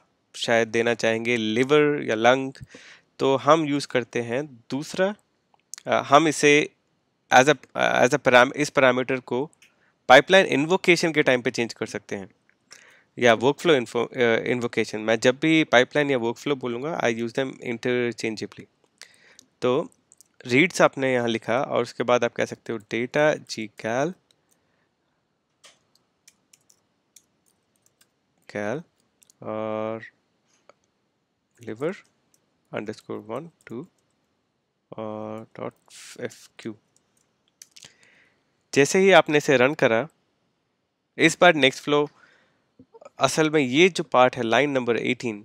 शायद देना चाहेंगे लिवर या लंग तो हम यूज़ करते हैं दूसरा आ, हम इसे एज अ एज अ इस पैरामीटर को पाइपलाइन इन्वोकेशन के टाइम पे चेंज कर सकते हैं या वर्क फ्लो इन्वोकेशन मैं जब भी पाइपलाइन या वर्क फ्लो बोलूँगा आई यूज़ दैम इंटरचेंजेबली तो रीड्स आपने यहाँ लिखा और उसके बाद आप कह सकते हो डेटा जी कैल कैल और liver underscore one two और डॉट एफ क्यू जैसे ही आपने इसे रन करा इस बार नेक्स्ट फ्लो असल में ये जो पार्ट है line number 18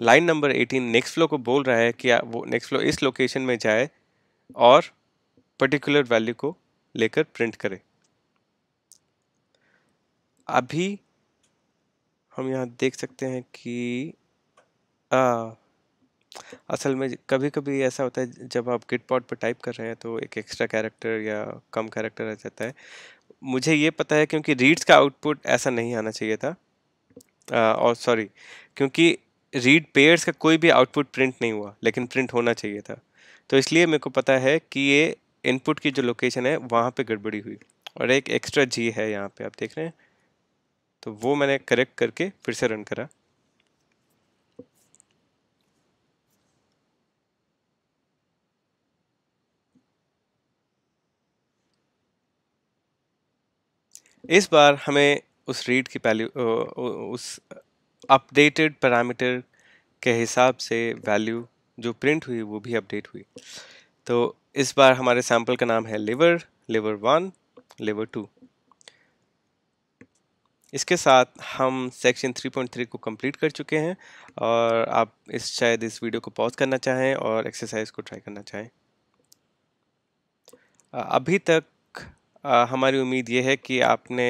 line number 18 Nextflow को बोल रहा है कि वो नेक्स्ट फ्लो इस लोकेशन में जाए और पर्टिकुलर वैल्यू को लेकर प्रिंट करें अभी हम यहाँ देख सकते हैं कि आ, असल में कभी कभी ऐसा होता है जब आप गिट पॉट पर टाइप कर रहे हैं तो एक एक्स्ट्रा कैरेक्टर या कम कैरेक्टर रह जाता है मुझे ये पता है क्योंकि रीड्स का आउटपुट ऐसा नहीं आना चाहिए था आ, और सॉरी क्योंकि रीड पेयर्स का कोई भी आउटपुट प्रिंट नहीं हुआ लेकिन प्रिंट होना चाहिए था तो इसलिए मेरे को पता है कि ये इनपुट की जो लोकेशन है वहाँ पे गड़बड़ी हुई और एक एक्स्ट्रा जी है यहाँ पे आप देख रहे हैं तो वो मैंने करेक्ट करके फिर से रन करा इस बार हमें उस रीड की वैल्यू उस अपडेटेड पैरामीटर के हिसाब से वैल्यू जो प्रिंट हुई वो भी अपडेट हुई तो इस बार हमारे सैम्पल का नाम है liver liver one level two इसके साथ हम सेक्शन 3.3 को कंप्लीट कर चुके हैं और आप इस शायद इस वीडियो को पॉज करना चाहें और एक्सरसाइज को ट्राई करना चाहें अभी तक हमारी उम्मीद ये है कि आपने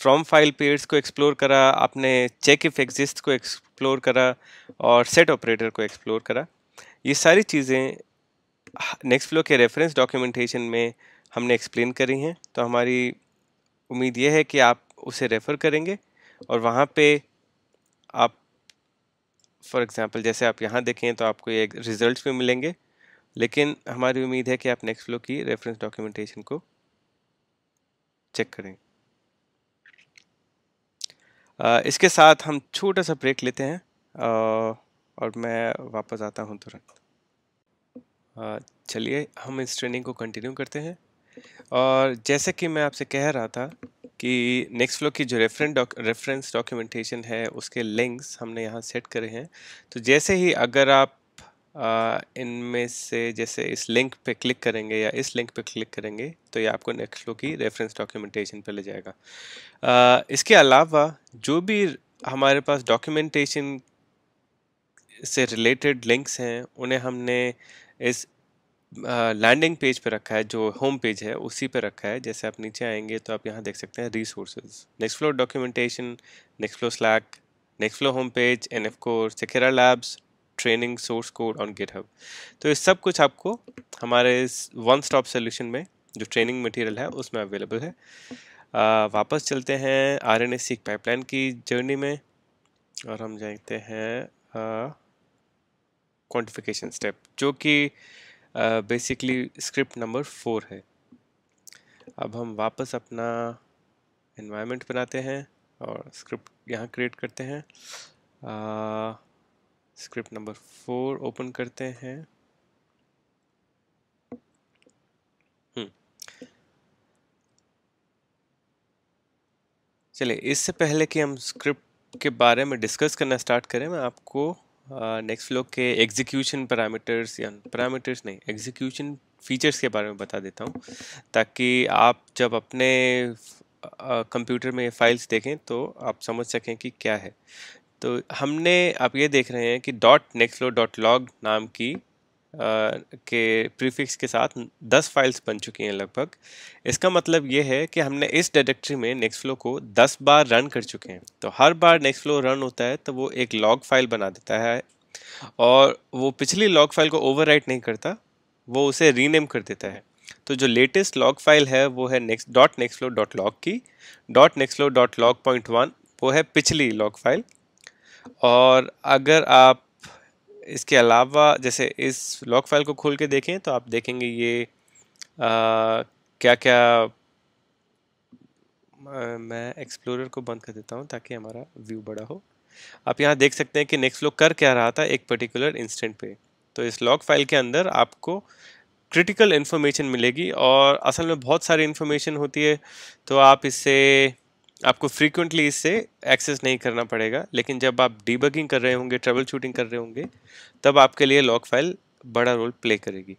फ्रॉम फाइल पेयर्स को एक्सप्लोर करा आपने चेक इफ एग्जिस्ट को एक्सप्लोर करा और सेट ऑपरेटर को एक्सप्लोर करा ये सारी चीज़ें नेक्स्ट फ्लो के रेफरेंस डॉक्यूमेंटेशन में हमने एक्सप्लेन करी हैं तो हमारी उम्मीद ये है कि आप उसे रेफ़र करेंगे और वहाँ पे आप फॉर एग्ज़ाम्पल जैसे आप यहाँ देखें तो आपको ये रिज़ल्ट भी मिलेंगे लेकिन हमारी उम्मीद है कि आप नेक्स्ट फ्लो की रेफरेंस डॉक्यूमेंटेशन को चेक करें इसके साथ हम छोटा सा ब्रेक लेते हैं आ, और मैं वापस आता हूँ तुरंत चलिए हम इस ट्रेनिंग को कंटिन्यू करते हैं और जैसे कि मैं आपसे कह रहा था कि नेक्स्ट फ्लो की जो रेफरेंट रेफरेंस डॉक्यूमेंटेशन है उसके लिंक्स हमने यहाँ सेट करे हैं तो जैसे ही अगर आप इनमें से जैसे इस लिंक पे क्लिक करेंगे या इस लिंक पे क्लिक करेंगे तो ये आपको नेक्स्ट फ्लो की रेफरेंस डॉक्यूमेंटेशन पे ले जाएगा आ, इसके अलावा जो भी हमारे पास डॉक्यूमेंटेशन से रिलेटेड लिंक्स हैं उन्हें हमने इस लैंडिंग पेज पर रखा है जो होम पेज है उसी पर रखा है जैसे आप नीचे आएंगे तो आप यहाँ देख सकते हैं resources Nextflow documentation Nextflow Slack Nextflow home page N F core Seqera Labs training source code on GitHub तो ये सब कुछ आपको हमारे इस वन स्टॉप सोल्यूशन में जो ट्रेनिंग मटेरियल है उसमें अवेलेबल है आ, वापस चलते हैं R N S C pipeline की जर्नी में और हम जानते हैं क्वांटिफिकेशन स्टेप जो कि बेसिकली स्क्रिप्ट नंबर फोर है अब हम वापस अपना इन्वायरमेंट बनाते हैं और स्क्रिप्ट यहाँ क्रिएट करते हैं स्क्रिप्ट नंबर फोर ओपन करते हैं हम्म। चलिए इससे पहले कि हम स्क्रिप्ट के बारे में डिस्कस करना स्टार्ट करें मैं आपको नेक्स्ट फ्लो के एग्जीक्यूशन पैरामीटर्स या पैरामीटर्स नहीं एग्जीक्यूशन फीचर्स के बारे में बता देता हूँ ताकि आप जब अपने कंप्यूटर में फाइल्स देखें तो आप समझ सकें कि क्या है तो हमने आप ये देख रहे हैं कि dot Nextflow dot log नाम की के प्रीफिक्स के साथ 10 फाइल्स बन चुकी हैं लगभग इसका मतलब ये है कि हमने इस डायरेक्टरी में नेक्स्ट फ्लो को 10 बार रन कर चुके हैं तो हर बार नेक्स्ट फ्लो रन होता है तो वो एक लॉग फाइल बना देता है और वो पिछली लॉग फाइल को ओवरराइट नहीं करता वो उसे रीनेम कर देता है तो जो लेटेस्ट लॉग फाइल है वो है next dot Nextflow dot log की dot Nextflow dot log point one वो है पिछली लॉग फाइल और अगर आप इसके अलावा जैसे इस लॉक फाइल को खोल के देखें तो आप देखेंगे ये आ, क्या क्या मैं एक्सप्लोरर को बंद कर देता हूँ ताकि हमारा व्यू बड़ा हो आप यहाँ देख सकते हैं कि नेक्स्ट लोग कर क्या रहा था एक पर्टिकुलर इंस्टेंट पे तो इस लॉग फाइल के अंदर आपको क्रिटिकल इन्फॉर्मेशन मिलेगी और असल में बहुत सारी इन्फॉर्मेशन होती है तो आप इससे आपको फ्रीक्वेंटली इससे एक्सेस नहीं करना पड़ेगा लेकिन जब आप डीबगिंग कर रहे होंगे ट्रबल शूटिंग कर रहे होंगे तब आपके लिए लॉग फाइल बड़ा रोल प्ले करेगी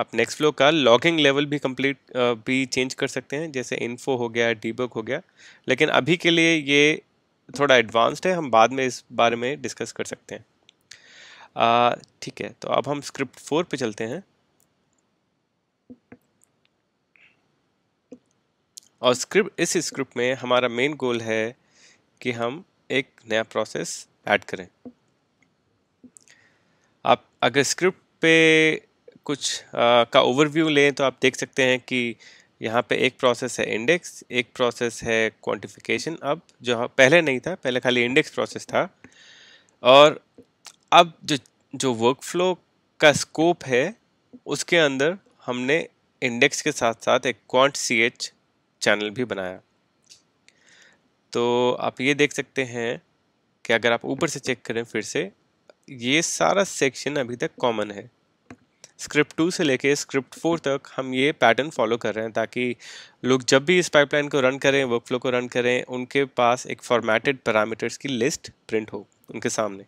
आप नेक्स्ट फ्लो का लॉगिंग लेवल भी कंप्लीट भी चेंज कर सकते हैं जैसे इन्फो हो गया डीबग हो गया लेकिन अभी के लिए ये थोड़ा एडवांस्ड है हम बाद में इस बारे में डिस्कस कर सकते हैं ठीक है तो अब हम स्क्रिप्ट फोर पर चलते हैं और स्क्रिप्ट इस स्क्रिप्ट में हमारा मेन गोल है कि हम एक नया प्रोसेस ऐड करें आप अगर स्क्रिप्ट पे कुछ आ, का ओवरव्यू लें तो आप देख सकते हैं कि यहाँ पे एक प्रोसेस है इंडेक्स एक प्रोसेस है क्वांटिफिकेशन अब जो पहले नहीं था पहले खाली इंडेक्स प्रोसेस था और अब जो जो वर्कफ्लो का स्कोप है उसके अंदर हमने इंडेक्स के साथ साथ एक क्वांट सी एच चैनल भी बनाया तो आप ये देख सकते हैं कि अगर आप ऊपर से चेक करें फिर से ये सारा सेक्शन अभी तक कॉमन है स्क्रिप्ट टू से लेके स्क्रिप्ट फोर तक हम ये पैटर्न फॉलो कर रहे हैं ताकि लोग जब भी इस पाइपलाइन को रन करें वर्कफ्लो को रन करें उनके पास एक फॉर्मेटेड पैरामीटर्स की लिस्ट प्रिंट हो उनके सामने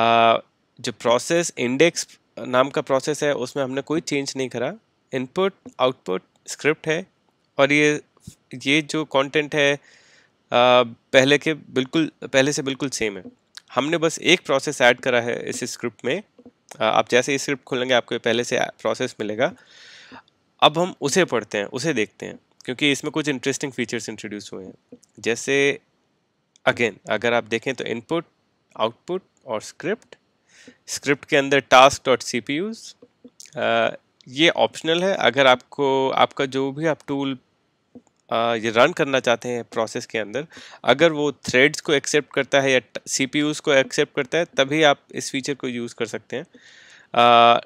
आ, जो प्रोसेस इंडेक्स नाम का प्रोसेस है उसमें हमने कोई चेंज नहीं करा इनपुट आउटपुट स्क्रिप्ट है और ये ये जो कंटेंट है आ, पहले के बिल्कुल पहले से बिल्कुल सेम है हमने बस एक प्रोसेस ऐड करा है इस स्क्रिप्ट में आ, आप जैसे स्क्रिप्ट खोलेंगे आपको पहले से प्रोसेस मिलेगा अब हम उसे पढ़ते हैं उसे देखते हैं क्योंकि इसमें कुछ इंटरेस्टिंग फीचर्स इंट्रोड्यूस हुए हैं जैसे अगेन अगर आप देखें तो इनपुट आउटपुट और स्क्रिप्ट स्क्रिप्ट के अंदर टास्क डॉट सी ये ऑप्शनल है अगर आपको आपका जो भी आप टूल ये रन करना चाहते हैं प्रोसेस के अंदर अगर वो थ्रेड्स को एक्सेप्ट करता है या सी को एक्सेप्ट करता है तभी आप इस फीचर को यूज़ कर सकते हैं आ,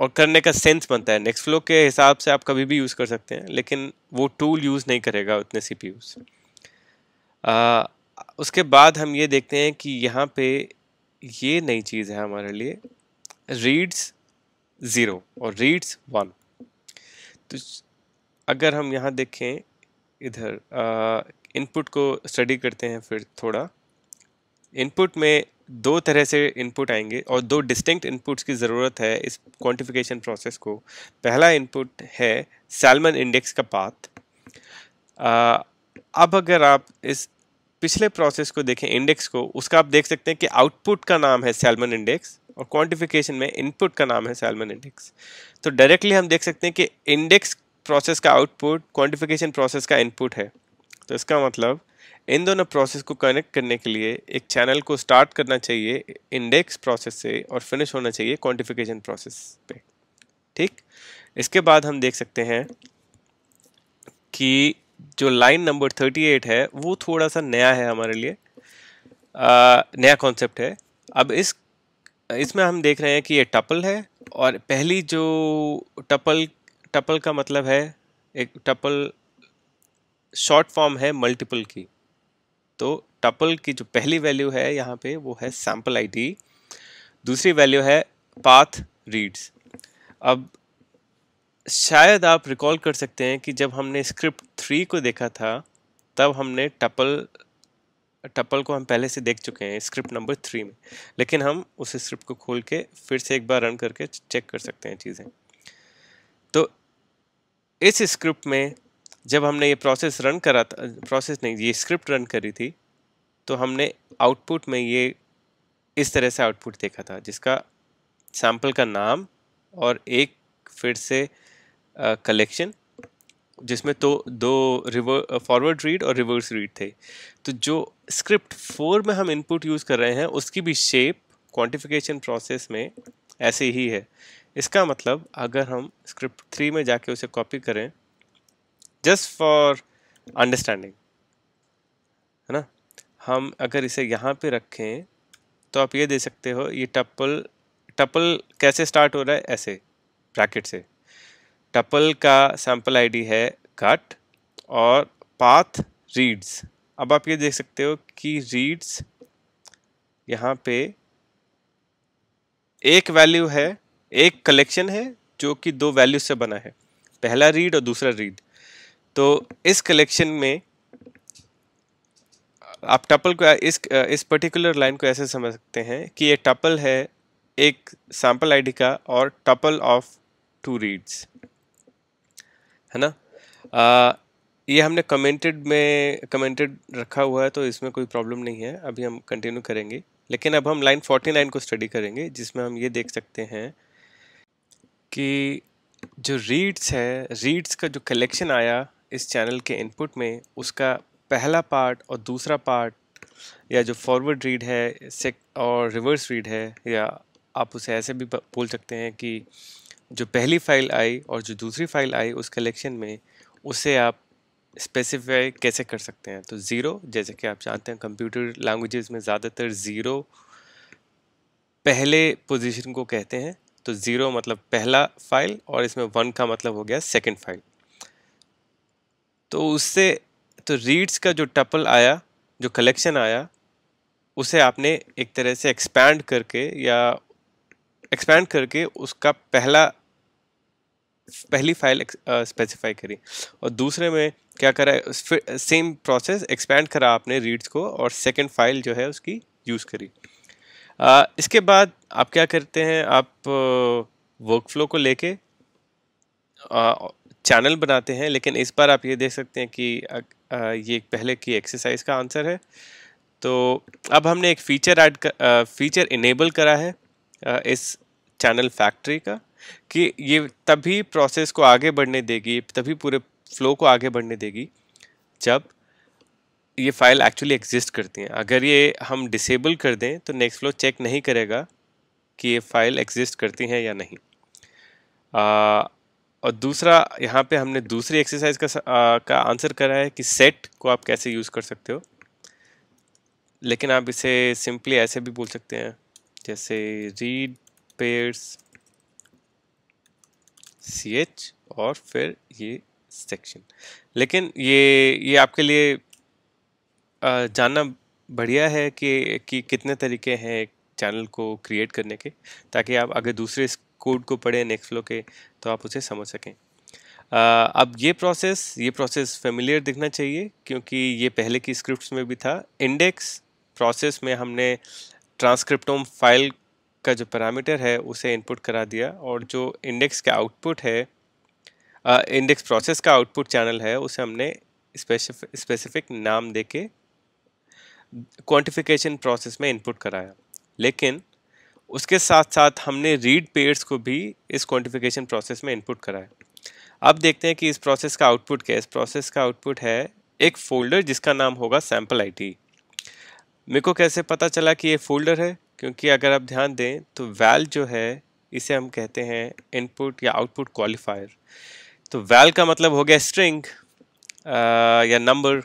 और करने का सेंस बनता है नेक्स्ट फ्लो के हिसाब से आप कभी भी यूज़ कर सकते हैं लेकिन वो टूल यूज़ नहीं करेगा उतने सी पी उसके बाद हम ये देखते हैं कि यहाँ पे ये नई चीज़ है हमारे लिए रीड्स ज़ीरो और रीड्स वन तो अगर हम यहाँ देखें इधर इनपुट को स्टडी करते हैं फिर थोड़ा इनपुट में दो तरह से इनपुट आएंगे और दो डिस्टिंक्ट इनपुट्स की ज़रूरत है इस क्वांटिफिकेशन प्रोसेस को पहला इनपुट है सैलमन इंडेक्स का पाथ अब अगर आप इस पिछले प्रोसेस को देखें इंडेक्स को उसका आप देख सकते हैं कि आउटपुट का नाम है सैलमन इंडेक्स और क्वांटिफिकेशन में इनपुट का नाम है सैलमन इंडेक्स तो डायरेक्टली हम देख सकते हैं कि इंडेक्स प्रोसेस का आउटपुट क्वांटिफिकेशन प्रोसेस का इनपुट है तो इसका मतलब इन दोनों प्रोसेस को कनेक्ट करने के लिए एक चैनल को स्टार्ट करना चाहिए इंडेक्स प्रोसेस से और फिनिश होना चाहिए क्वांटिफिकेशन प्रोसेस पे ठीक इसके बाद हम देख सकते हैं कि जो लाइन नंबर 38 है वो थोड़ा सा नया है हमारे लिए आ, नया कॉन्सेप्ट है अब इस इसमें हम देख रहे हैं कि ये टपल है और पहली जो टपल टपल का मतलब है एक टपल शॉर्ट फॉर्म है मल्टीपल की तो टपल की जो पहली वैल्यू है यहाँ पे वो है सैम्पल आईडी दूसरी वैल्यू है पाथ रीड्स अब शायद आप रिकॉल कर सकते हैं कि जब हमने स्क्रिप्ट थ्री को देखा था तब हमने टपल टपल को हम पहले से देख चुके हैं स्क्रिप्ट नंबर थ्री में लेकिन हम उस स्क्रिप्ट को खोल के फिर से एक बार रन करके चेक कर सकते हैं चीज़ें इस स्क्रिप्ट में जब हमने ये प्रोसेस रन करा था प्रोसेस नहीं ये स्क्रिप्ट रन करी थी तो हमने आउटपुट में ये इस तरह से आउटपुट देखा था जिसका सैम्पल का नाम और एक फिर से कलेक्शन जिसमें तो दो रिवर फॉरवर्ड रीड और रिवर्स रीड थे तो जो स्क्रिप्ट फोर में हम इनपुट यूज़ कर रहे हैं उसकी भी शेप क्वांटिफिकेशन प्रोसेस में ऐसे ही है इसका मतलब अगर हम स्क्रिप्ट थ्री में जाके उसे कॉपी करें जस्ट फॉर अंडरस्टैंडिंग है ना हम अगर इसे यहाँ पे रखें तो आप ये दे सकते हो ये टपल टपल कैसे स्टार्ट हो रहा है ऐसे ब्रैकेट से टपल का सैम्पल आईडी है कट और पाथ रीड्स अब आप ये देख सकते हो कि रीड्स यहाँ पे एक वैल्यू है एक कलेक्शन है जो कि दो वैल्यूज से बना है पहला रीड और दूसरा रीड तो इस कलेक्शन में आप टपल को इस इस पर्टिकुलर लाइन को ऐसे समझ सकते हैं कि ये टपल है एक सैम्पल आईडी का और टपल ऑफ टू रीड्स है ना आ, ये हमने कमेंटेड में कमेंटेड रखा हुआ है तो इसमें कोई प्रॉब्लम नहीं है अभी हम कंटिन्यू करेंगे लेकिन अब हम लाइन 49 को स्टडी करेंगे जिसमें हम ये देख सकते हैं कि जो रीड्स है रीड्स का जो कलेक्शन आया इस चैनल के इनपुट में उसका पहला पार्ट और दूसरा पार्ट या जो फॉरवर्ड रीड है सेक और रिवर्स रीड है या आप उसे ऐसे भी बोल सकते हैं कि जो पहली फ़ाइल आई और जो दूसरी फ़ाइल आई उस कलेक्शन में उसे आप स्पेसिफाई कैसे कर सकते हैं तो ज़ीरो जैसे कि आप जानते हैं कंप्यूटर लैंग्वेजेस में ज़्यादातर ज़ीरो पहले पोजीशन को कहते हैं तो ज़ीरो मतलब पहला फाइल और इसमें वन का मतलब हो गया सेकेंड फाइल तो उससे तो रीड्स का जो टपल आया जो कलेक्शन आया उसे आपने एक तरह से एक्सपैंड करके या एक्सपैंड करके उसका पहला पहली फाइल स्पेसिफाई करी और दूसरे में क्या करा सेम प्रोसेस एक्सपैंड करा आपने रीड्स को और सेकंड फाइल जो है उसकी यूज़ करी इसके बाद आप क्या करते हैं आप वर्क फ्लो को लेके चैनल बनाते हैं लेकिन इस बार आप ये देख सकते हैं कि ये पहले की एक्सरसाइज का आंसर है तो अब हमने एक फीचर ऐड फीचर इनेबल करा है इस चैनल फैक्ट्री का कि ये तभी प्रोसेस को आगे बढ़ने देगी तभी पूरे फ्लो को आगे बढ़ने देगी जब ये फ़ाइल एक्चुअली एग्जिस्ट करती हैं अगर ये हम डिसेबल कर दें तो नेक्स्ट फ्लो चेक नहीं करेगा कि ये फ़ाइल एग्जिस्ट करती हैं या नहीं आ, और दूसरा यहाँ पे हमने दूसरी एक्सरसाइज का आ, का आंसर करा है कि सेट को आप कैसे यूज़ कर सकते हो लेकिन आप इसे सिंपली ऐसे भी बोल सकते हैं जैसे रीड पेयर्स सी एच और फिर ये सेक्शन लेकिन ये ये आपके लिए जानना बढ़िया है कि कि कितने तरीके हैं एक चैनल को क्रिएट करने के ताकि आप अगर दूसरे कोड को पढ़ें नेक्स्ट फ्लो के तो आप उसे समझ सकें अब ये प्रोसेस ये प्रोसेस फेमिलियर दिखना चाहिए क्योंकि ये पहले की स्क्रिप्ट्स में भी था इंडेक्स प्रोसेस में हमने ट्रांसक्रिप्टोम फाइल का जो पैरामीटर है उसे इनपुट करा दिया और जो इंडेक्स का आउटपुट है इंडेक्स प्रोसेस का आउटपुट चैनल है उसे हमने स्पेसिफिक नाम दे के क्वांटिफिकेशन प्रोसेस में इनपुट कराया लेकिन उसके साथ साथ हमने रीड पेयर्स को भी इस क्वांटिफिकेशन प्रोसेस में इनपुट कराया अब देखते हैं कि इस प्रोसेस का आउटपुट क्या है इस प्रोसेस का आउटपुट है एक फोल्डर जिसका नाम होगा सैम्पल आईडी मेरे को कैसे पता चला कि ये फोल्डर है क्योंकि अगर आप ध्यान दें तो वैल जो है इसे हम कहते हैं इनपुट या आउटपुट क्वालिफायर तो वैल का मतलब हो गया स्ट्रिंग या नंबर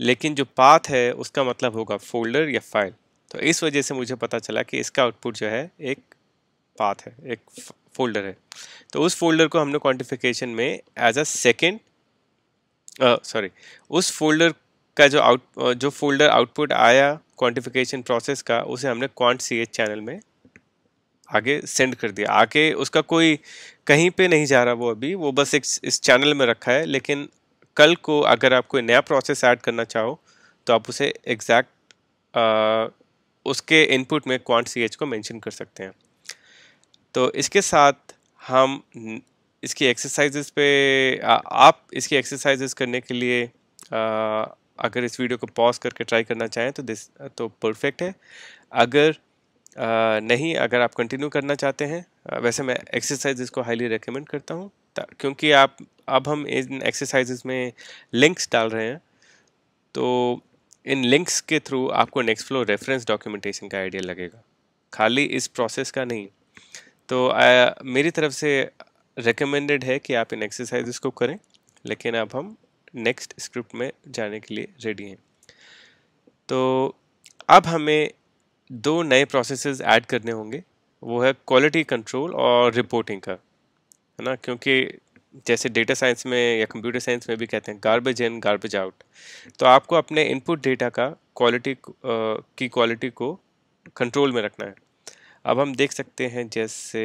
लेकिन जो पाथ है उसका मतलब होगा फोल्डर या फाइल तो इस वजह से मुझे पता चला कि इसका आउटपुट जो है एक पाथ है एक फोल्डर है तो उस फोल्डर को हमने क्वांटिफिकेशन में एज अ सेकेंड सॉरी उस फोल्डर का जो आउट जो फोल्डर आउटपुट आया क्वांटिफिकेशन प्रोसेस का उसे हमने क्वांट सी चैनल में आगे सेंड कर दिया आगे उसका कोई कहीं पे नहीं जा रहा वो अभी वो बस एक इस चैनल में रखा है लेकिन कल को अगर आप कोई नया प्रोसेस ऐड करना चाहो तो आप उसे एग्जैक्ट उसके इनपुट में क्वांट सी को मेंशन कर सकते हैं तो इसके साथ हम इसकी एक्सरसाइजेस पे आ, आप इसकी एक्सरसाइजेस करने के लिए आ, अगर इस वीडियो को पॉज करके ट्राई करना चाहें तो दिस तो परफेक्ट है अगर आ, नहीं अगर आप कंटिन्यू करना चाहते हैं वैसे मैं एक्सरसाइजेस को हाईली रिकमेंड करता हूँ क्योंकि आप अब हम इन एक्सरसाइजेज में लिंक्स डाल रहे हैं तो इन लिंक्स के थ्रू आपको नेक्स्ट फ्लो रेफरेंस डॉक्यूमेंटेशन का आइडिया लगेगा खाली इस प्रोसेस का नहीं तो आ, मेरी तरफ से रिकमेंडेड है कि आप इन एक्सरसाइजेस को करें लेकिन अब हम नेक्स्ट स्क्रिप्ट में जाने के लिए रेडी हैं तो अब हमें दो नए प्रोसेसेस ऐड करने होंगे वो है क्वालिटी कंट्रोल और रिपोर्टिंग का है ना क्योंकि जैसे डेटा साइंस में या कंप्यूटर साइंस में भी कहते हैं गार्बेज इन गार्बेज आउट तो आपको अपने इनपुट डेटा का क्वालिटी की क्वालिटी को कंट्रोल में रखना है अब हम देख सकते हैं जैसे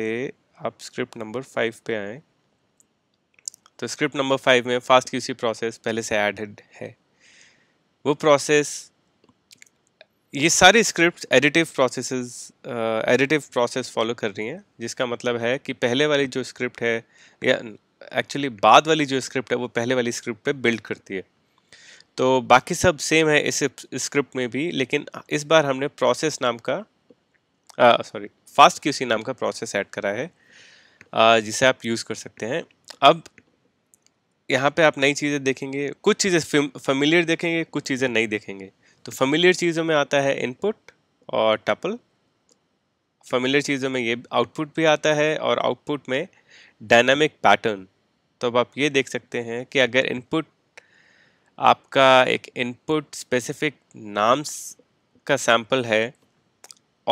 आप स्क्रिप्ट नंबर फाइव पे आए तो स्क्रिप्ट नंबर फाइव में फास्ट क्यूसी प्रोसेस पहले से एडेड है वो प्रोसेस ये सारी script additive process additive process follow कर रही हैं जिसका मतलब है कि पहले वाली जो स्क्रिप्ट है या एक्चुअली बाद वाली जो स्क्रिप्ट है वो पहले वाली स्क्रिप्ट पे बिल्ड करती है तो बाकी सब सेम है इस स्क्रिप्ट में भी लेकिन इस बार हमने प्रोसेस नाम का सॉरी फास्ट क्यूसी नाम का प्रोसेस ऐड करा है आ, uh, जिसे आप यूज़ कर सकते हैं अब यहाँ पे आप नई चीज़ें देखेंगे कुछ चीज़ें फमिलियर देखेंगे कुछ चीज़ें नहीं देखेंगे तो फमिलियर चीज़ों में आता है इनपुट और टपल फमिलियर चीज़ों में ये आउटपुट भी आता है और आउटपुट में डायनामिक पैटर्न तो अब आप ये देख सकते हैं कि अगर इनपुट आपका एक इनपुट स्पेसिफिक नाम्स का सैम्पल है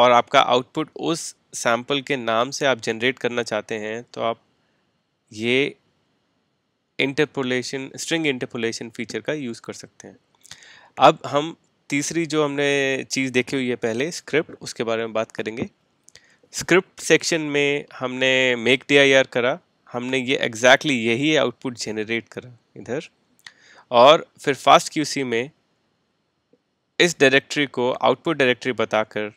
और आपका आउटपुट उस सैम्पल के नाम से आप जनरेट करना चाहते हैं तो आप ये इंटरपोलेशन स्ट्रिंग इंटरपोलेशन फीचर का यूज़ कर सकते हैं अब हम तीसरी जो हमने चीज़ देखी हुई है पहले स्क्रिप्ट उसके बारे में बात करेंगे स्क्रिप्ट सेक्शन में हमने मेक डी करा हमने ये एग्जैक्टली exactly यही आउटपुट जेनरेट करा इधर और फिर फास्ट सी में इस डायरेक्टरी को आउटपुट डायरेक्टरी बताकर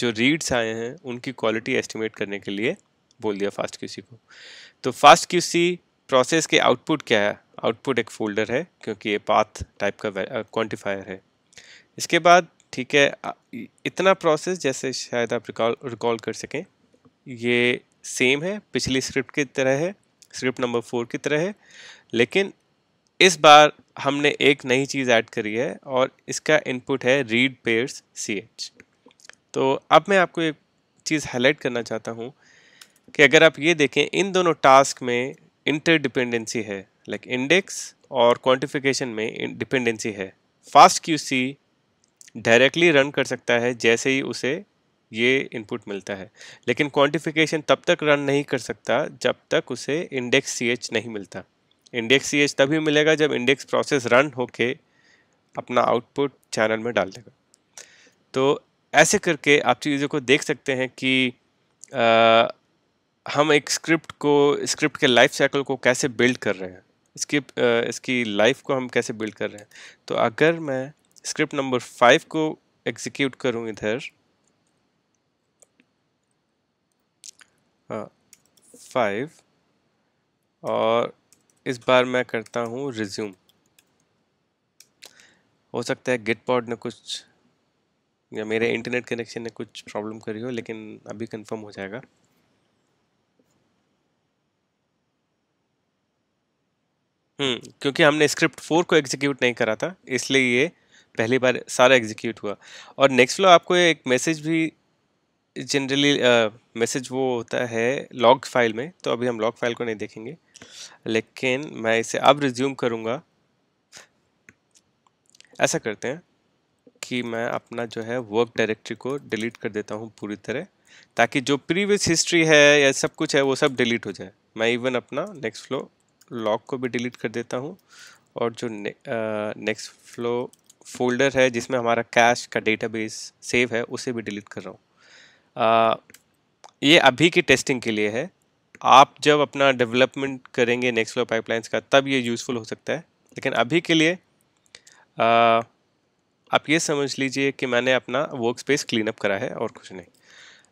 जो रीड्स आए हैं उनकी क्वालिटी एस्टिमेट करने के लिए बोल दिया फास्ट क्यूसी को तो फास्ट सी प्रोसेस के आउटपुट क्या है आउटपुट एक फोल्डर है क्योंकि ये पाथ टाइप का क्वांटिफायर है इसके बाद ठीक है इतना प्रोसेस जैसे शायद आप रिकॉल रिकॉल कर सकें ये सेम है पिछली स्क्रिप्ट की तरह है स्क्रिप्ट नंबर फोर की तरह है लेकिन इस बार हमने एक नई चीज़ ऐड करी है और इसका इनपुट है रीड पेयर्स सी एच तो अब मैं आपको एक चीज़ हाईलाइट करना चाहता हूँ कि अगर आप ये देखें इन दोनों टास्क में इंटरडिपेंडेंसी है लाइक इंडेक्स और क्वांटिफिकेशन में डिपेंडेंसी है fast Q FastQC directly run कर सकता है जैसे ही उसे ये इनपुट मिलता है लेकिन क्वांटिफिकेशन तब तक रन नहीं कर सकता जब तक उसे इंडेक्स सी एच नहीं मिलता इंडेक्स सी एच तभी मिलेगा जब इंडेक्स प्रोसेस रन होके अपना आउटपुट चैनल में डाल देगा तो ऐसे करके आप चीज़ों को देख सकते हैं कि आ, हम एक स्क्रिप्ट को स्क्रिप्ट के लाइफ साइकिल को कैसे बिल्ड कर रहे हैं इसकी इसकी लाइफ को हम कैसे बिल्ड कर रहे हैं तो अगर मैं स्क्रिप्ट नंबर फाइव को एग्जीक्यूट करूँ इधर हाँ, फाइव और इस बार मैं करता हूँ रिज्यूम हो सकता है गिट पॉड ने कुछ या मेरे इंटरनेट कनेक्शन ने कुछ प्रॉब्लम करी हो लेकिन अभी कंफर्म हो जाएगा हम्म क्योंकि हमने स्क्रिप्ट फोर को एग्जीक्यूट नहीं करा था इसलिए ये पहली बार सारा एग्जीक्यूट हुआ और नेक्स्ट फ्लो आपको एक मैसेज भी जनरली मैसेज uh, वो होता है लॉग फाइल में तो अभी हम लॉग फाइल को नहीं देखेंगे लेकिन मैं इसे अब रिज्यूम करूँगा ऐसा करते हैं कि मैं अपना जो है वर्क डायरेक्टरी को डिलीट कर देता हूँ पूरी तरह ताकि जो प्रीवियस हिस्ट्री है या सब कुछ है वो सब डिलीट हो जाए मैं इवन अपना नेक्स्ट फ्लो लॉग को भी डिलीट कर देता हूँ और जो नेक्स्ट फ्लो फोल्डर है जिसमें हमारा कैश का डेटाबेस सेव है उसे भी डिलीट कर रहा हूँ ये अभी की टेस्टिंग के लिए है आप जब अपना डेवलपमेंट करेंगे नेक्स्ट फ्लो पाइपलाइंस का तब ये यूज़फुल हो सकता है लेकिन अभी के लिए आ, आप ये समझ लीजिए कि मैंने अपना वर्क स्पेस क्लीन अप करा है और कुछ नहीं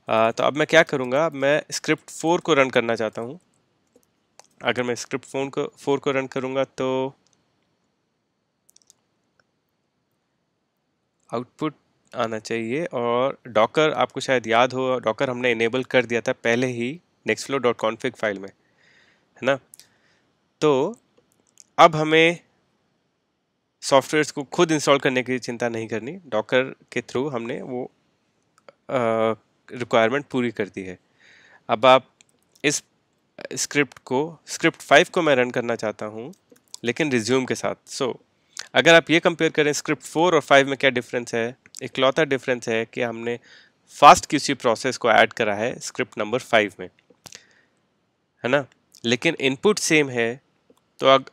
आ, तो अब मैं क्या करूँगा मैं स्क्रिप्ट फोर को रन करना चाहता हूँ अगर मैं स्क्रिप्ट फोन को फोर को रन करूँगा तो आउटपुट आना चाहिए और डॉकर आपको शायद याद हो डॉकर हमने इनेबल कर दिया था पहले ही फ्लो डॉट कॉन्फिक फाइल में है ना तो अब हमें सॉफ्टवेयर्स को खुद इंस्टॉल करने की चिंता नहीं करनी डॉकर के थ्रू हमने वो रिक्वायरमेंट पूरी कर दी है अब आप इस स्क्रिप्ट को स्क्रिप्ट फाइव को मैं रन करना चाहता हूँ लेकिन रिज्यूम के साथ सो so, अगर आप ये कंपेयर करें स्क्रिप्ट फोर और फाइव में क्या डिफरेंस है इकलौता डिफरेंस है कि हमने फास्ट क्यूसी प्रोसेस को ऐड करा है स्क्रिप्ट नंबर फाइव में है ना लेकिन इनपुट सेम है तो अग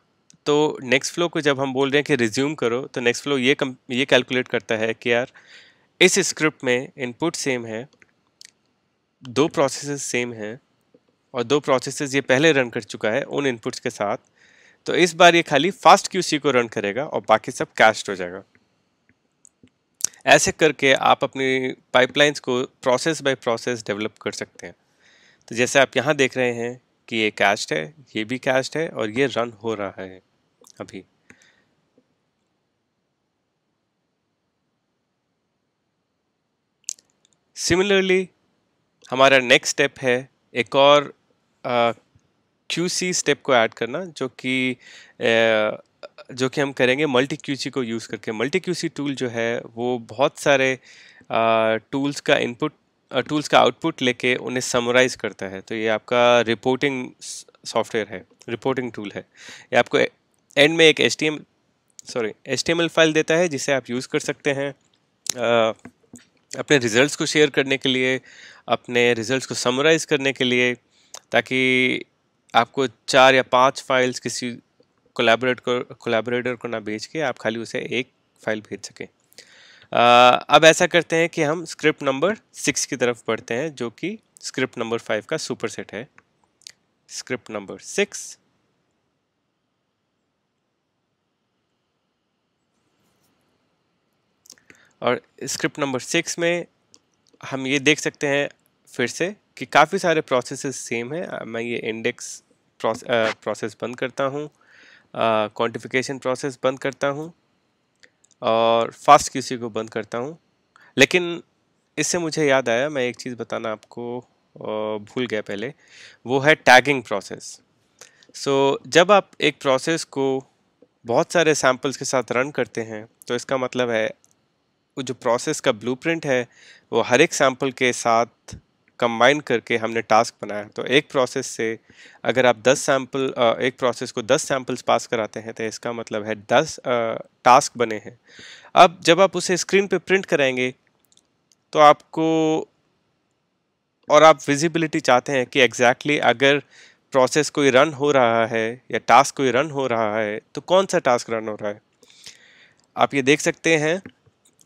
तो नेक्स्ट फ्लो को जब हम बोल रहे हैं कि रिज्यूम करो तो नेक्स्ट फ्लो ये कम ये कैलकुलेट करता है कि यार इस स्क्रिप्ट में इनपुट सेम है दो प्रोसेस सेम हैं और दो प्रोसेस ये पहले रन कर चुका है उन इनपुट्स के साथ तो इस बार ये खाली फास्ट क्यूसी को रन करेगा और बाकी सब कैश्ड हो जाएगा ऐसे करके आप अपनी पाइपलाइंस को प्रोसेस बाय प्रोसेस डेवलप कर सकते हैं तो जैसे आप यहाँ देख रहे हैं कि ये कैश्ड है ये भी कैश्ड है और ये रन हो रहा है अभी सिमिलरली हमारा नेक्स्ट स्टेप है एक और क्यू सी स्टेप को ऐड करना जो कि जो कि हम करेंगे मल्टी क्यू सी को यूज़ करके मल्टी क्यू सी टूल जो है वो बहुत सारे टूल्स का इनपुट टूल्स का आउटपुट लेके उन्हें समराइज करता है तो ये आपका रिपोर्टिंग सॉफ्टवेयर है रिपोर्टिंग टूल है ये आपको एंड में एक S T M sorry S T M L file देता है जिसे आप यूज़ कर सकते हैं आ, अपने रिज़ल्ट को शेयर करने के लिए अपने रिज़ल्ट को समराइज करने के लिए ताकि आपको चार या पांच फाइल्स किसी कोलैबोरेट को कोलैबोरेटर को ना भेज के आप खाली उसे एक फाइल भेज सकें अब ऐसा करते हैं कि हम स्क्रिप्ट नंबर सिक्स की तरफ बढ़ते हैं जो कि स्क्रिप्ट नंबर फाइव का सुपर सेट है स्क्रिप्ट नंबर सिक्स और स्क्रिप्ट नंबर सिक्स में हम ये देख सकते हैं फिर से कि काफ़ी सारे प्रोसेसेस सेम है मैं ये इंडेक्स प्रोसेस बंद करता हूँ क्वांटिफिकेशन प्रोसेस बंद करता हूँ और फास्ट क्यूसी को बंद करता हूँ लेकिन इससे मुझे याद आया मैं एक चीज़ बताना आपको भूल गया पहले वो है टैगिंग प्रोसेस सो so, जब आप एक प्रोसेस को बहुत सारे सैम्पल्स के साथ रन करते हैं तो इसका मतलब है वो जो प्रोसेस का ब्लूप्रिंट है वो हर एक सैम्पल के साथ कंबाइन करके हमने टास्क बनाया तो एक प्रोसेस से अगर आप 10 सैम्पल एक प्रोसेस को 10 सैम्पल्स पास कराते हैं तो इसका मतलब है 10 टास्क बने हैं अब जब आप उसे स्क्रीन पे प्रिंट कराएंगे तो आपको और आप विजिबिलिटी चाहते हैं कि एग्जैक्टली exactly अगर प्रोसेस कोई रन हो रहा है या टास्क कोई रन हो रहा है तो कौन सा टास्क रन हो रहा है आप ये देख सकते हैं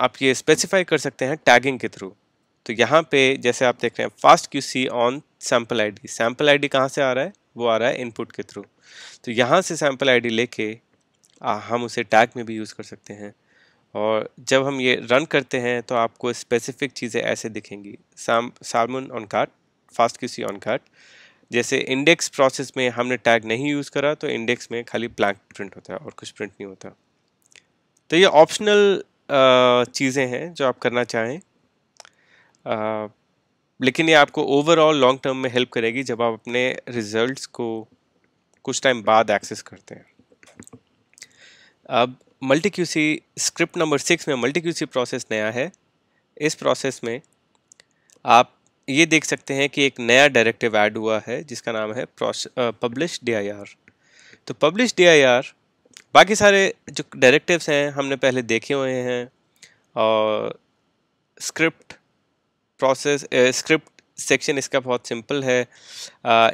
आप ये स्पेसिफाई कर सकते हैं टैगिंग के थ्रू तो यहाँ पे जैसे आप देख रहे हैं fast Q FastQC on sample I D sample I D कहाँ से आ रहा है वो आ रहा है इनपुट के थ्रू तो यहाँ से सैम्पल आई डी लेके हम उसे टैग में भी यूज़ कर सकते हैं और जब हम ये रन करते हैं तो आपको स्पेसिफिक चीज़ें ऐसे दिखेंगी साम salmon on cart fast Q FastQC on cart जैसे इंडेक्स प्रोसेस में हमने टैग नहीं यूज़ करा तो इंडेक्स में खाली ब्लैंक प्रिंट होता है और कुछ प्रिंट नहीं होता तो ये ऑप्शनल चीज़ें हैं जो आप करना चाहें लेकिन ये आपको ओवरऑल लॉन्ग टर्म में हेल्प करेगी जब आप अपने रिजल्ट्स को कुछ टाइम बाद एक्सेस करते हैं अब MultiQC script number six में मल्टी क्यूसी प्रोसेस नया है इस प्रोसेस में आप ये देख सकते हैं कि एक नया डायरेक्टिव ऐड हुआ है जिसका नाम है पब्लिश डी आई आर तो पब्लिश डी आई आर बाकी सारे जो डायरेक्टिव्स हैं हमने पहले देखे हुए हैं और स्क्रिप्ट प्रोसेस स्क्रिप्ट सेक्शन इसका बहुत सिंपल है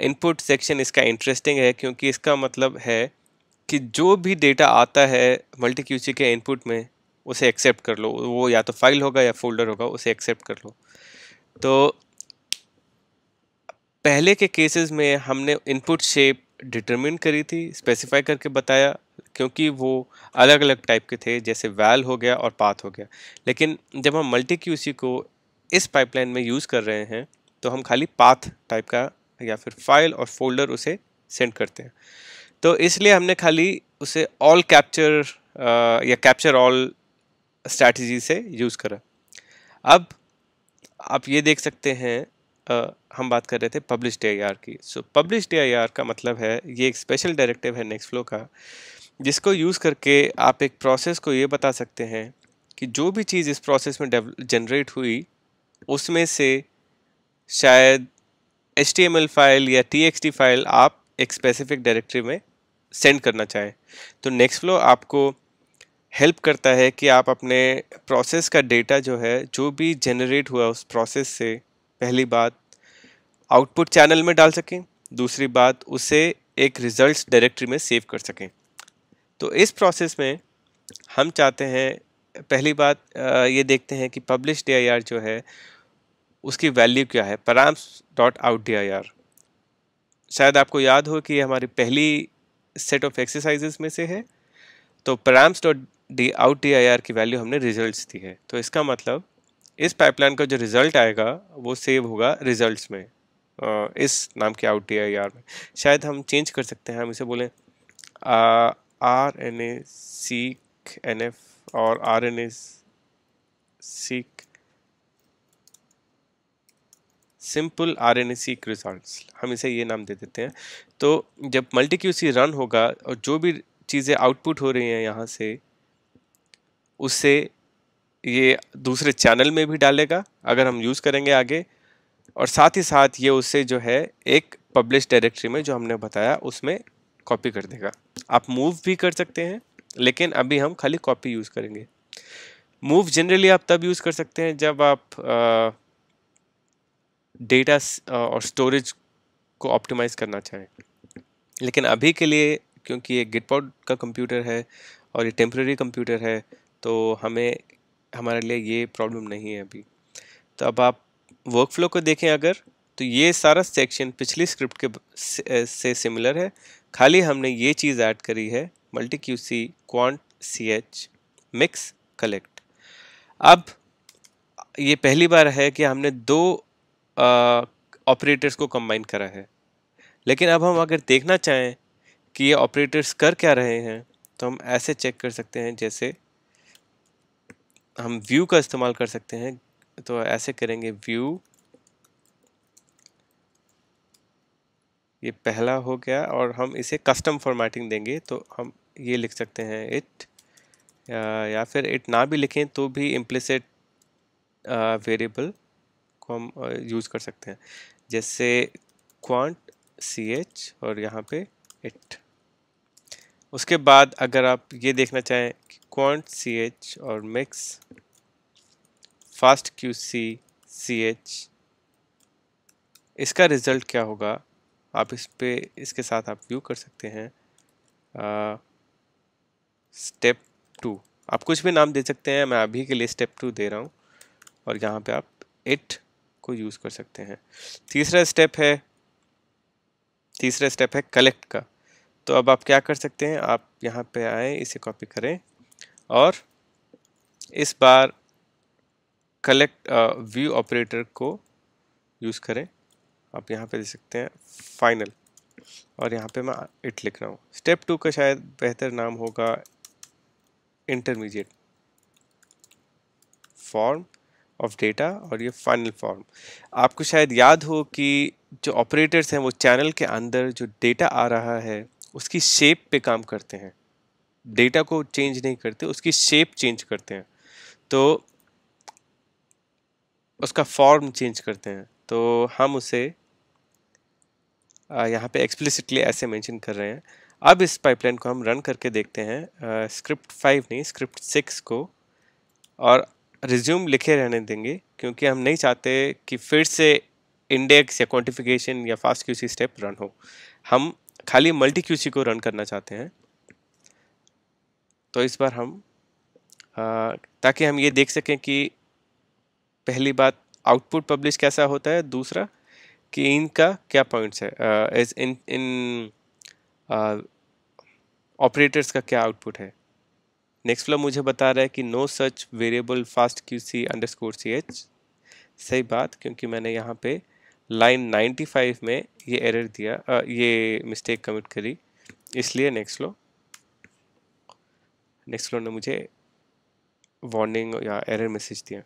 इनपुट uh, सेक्शन इसका इंटरेस्टिंग है क्योंकि इसका मतलब है कि जो भी डेटा आता है मल्टी क्यू के इनपुट में उसे एक्सेप्ट कर लो वो या तो फाइल होगा या फोल्डर होगा उसे एक्सेप्ट कर लो तो पहले के केसेस में हमने इनपुट शेप डिटरमिन करी थी स्पेसिफाई करके बताया क्योंकि वो अलग अलग टाइप के थे जैसे वैल हो गया और पाथ हो गया लेकिन जब हम मल्टी क्यूसी को इस पाइपलाइन में यूज़ कर रहे हैं तो हम खाली पाथ टाइप का या फिर फाइल और फोल्डर उसे सेंड करते हैं तो इसलिए हमने खाली उसे ऑल कैप्चर या कैप्चर ऑल स्ट्रैटेजी से यूज़ करा अब आप ये देख सकते हैं आ, हम बात कर रहे थे पब्लिश डी की सो पब्लिश डी का मतलब है ये एक स्पेशल डायरेक्टिव है नेक्स्ट फ्लो का जिसको यूज़ करके आप एक प्रोसेस को ये बता सकते हैं कि जो भी चीज़ इस प्रोसेस में जनरेट हुई उसमें से शायद एच फाइल या टी फाइल आप एक स्पेसिफिक डायरेक्टरी में सेंड करना चाहें तो नेक्स्ट फ्लो आपको हेल्प करता है कि आप अपने प्रोसेस का डेटा जो है जो भी जनरेट हुआ उस प्रोसेस से पहली बात आउटपुट चैनल में डाल सकें दूसरी बात उसे एक रिजल्ट्स डायरेक्टरी में सेव कर सकें तो इस प्रोसेस में हम चाहते हैं पहली बात ये देखते हैं कि पब्लिश डी जो है उसकी वैल्यू क्या है params dot out D I R शायद आपको याद हो कि ये हमारी पहली सेट ऑफ एक्सरसाइज में से है तो params dot D out D I R की वैल्यू हमने रिजल्ट्स दी है तो इसका मतलब इस पाइपलाइन का जो रिज़ल्ट आएगा वो सेव होगा रिजल्ट में इस नाम के आउट डी आई आर में शायद हम चेंज कर सकते हैं हम इसे बोलें are N A seq N F और R N A seq simple R N seq result हम इसे ये नाम दे देते हैं तो जब मल्टी क्यू सी रन होगा और जो भी चीज़ें आउटपुट हो रही हैं यहाँ से उससे ये दूसरे चैनल में भी डालेगा अगर हम यूज़ करेंगे आगे और साथ ही साथ ये उससे जो है एक पब्लिश डायरेक्टरी में जो हमने बताया उसमें कॉपी कर देगा आप मूव भी कर सकते हैं लेकिन अभी हम खाली कॉपी यूज़ करेंगे मूव जनरली आप तब यूज़ कर सकते हैं जब आप आ, डेटा uh, और स्टोरेज को ऑप्टिमाइज करना चाहें लेकिन अभी के लिए क्योंकि ये गिटपॉड का कंप्यूटर है और ये टेम्प्रेरी कंप्यूटर है तो हमें हमारे लिए ये प्रॉब्लम नहीं है अभी तो अब आप वर्क फ्लो को देखें अगर तो ये सारा सेक्शन पिछली स्क्रिप्ट के से सिमिलर है खाली हमने ये चीज़ ऐड करी है multi Q C quant C H mix collect अब ये पहली बार है कि हमने दो ऑपरेटर्स को कंबाइन करा है लेकिन अब हम अगर देखना चाहें कि ये ऑपरेटर्स कर क्या रहे हैं तो हम ऐसे चेक कर सकते हैं जैसे हम व्यू का इस्तेमाल कर सकते हैं तो ऐसे करेंगे व्यू ये पहला हो गया और हम इसे कस्टम फॉर्मेटिंग देंगे तो हम ये लिख सकते हैं इट या, फिर इट ना भी लिखें तो भी इम्प्लिसिट वेरिएबल को हम यूज़ कर सकते हैं जैसे क्वांट सी एच और यहाँ पे इट उसके बाद अगर आप ये देखना चाहें कि क्वांट सी एच और mix fast Q FastQC C H इसका रिज़ल्ट क्या होगा आप इस पर इसके साथ आप व्यू कर सकते हैं स्टेप टू आप कुछ भी नाम दे सकते हैं मैं अभी के लिए स्टेप टू दे रहा हूँ और यहाँ पे आप इट को यूज़ कर सकते हैं तीसरा स्टेप है तीसरा स्टेप है कलेक्ट का तो अब आप क्या कर सकते हैं आप यहाँ पे आए इसे कॉपी करें और इस बार कलेक्ट व्यू ऑपरेटर को यूज़ करें आप यहाँ पे दे सकते हैं फाइनल और यहाँ पे मैं इट लिख रहा हूँ स्टेप टू का शायद बेहतर नाम होगा इंटरमीडिएट फॉर्म ऑफ डेटा और ये फाइनल फॉर्म आपको शायद याद हो कि जो ऑपरेटर्स हैं वो चैनल के अंदर जो डेटा आ रहा है उसकी शेप पे काम करते हैं डेटा को चेंज नहीं करते उसकी शेप चेंज करते हैं तो उसका फॉर्म चेंज करते हैं तो हम उसे यहाँ पे एक्सप्लिसिटली ऐसे मेंशन कर रहे हैं अब इस पाइपलाइन को हम रन करके देखते हैं स्क्रिप्ट फाइव नहीं स्क्रिप्ट सिक्स को और रिज्यूम लिखे रहने देंगे क्योंकि हम नहीं चाहते कि फिर से इंडेक्स या क्वांटिफिकेशन या फास्ट क्यूसी स्टेप रन हो हम खाली मल्टी क्यूसी को रन करना चाहते हैं तो इस बार हम आ, ताकि हम ये देख सकें कि पहली बात आउटपुट पब्लिश कैसा होता है दूसरा कि इनका क्या पॉइंट्स है इस इन इन ऑपरेटर्स का क्या आउटपुट है नेक्स्ट वाला मुझे बता रहा है कि no such variable fast Q FastQC underscore C H सही बात क्योंकि मैंने यहाँ पे लाइन 95 में ये एरर दिया आ, ये मिस्टेक कमिट करी इसलिए नेक्स्ट लो नेक्स्ट लो ने मुझे वार्निंग या एरर मैसेज दिया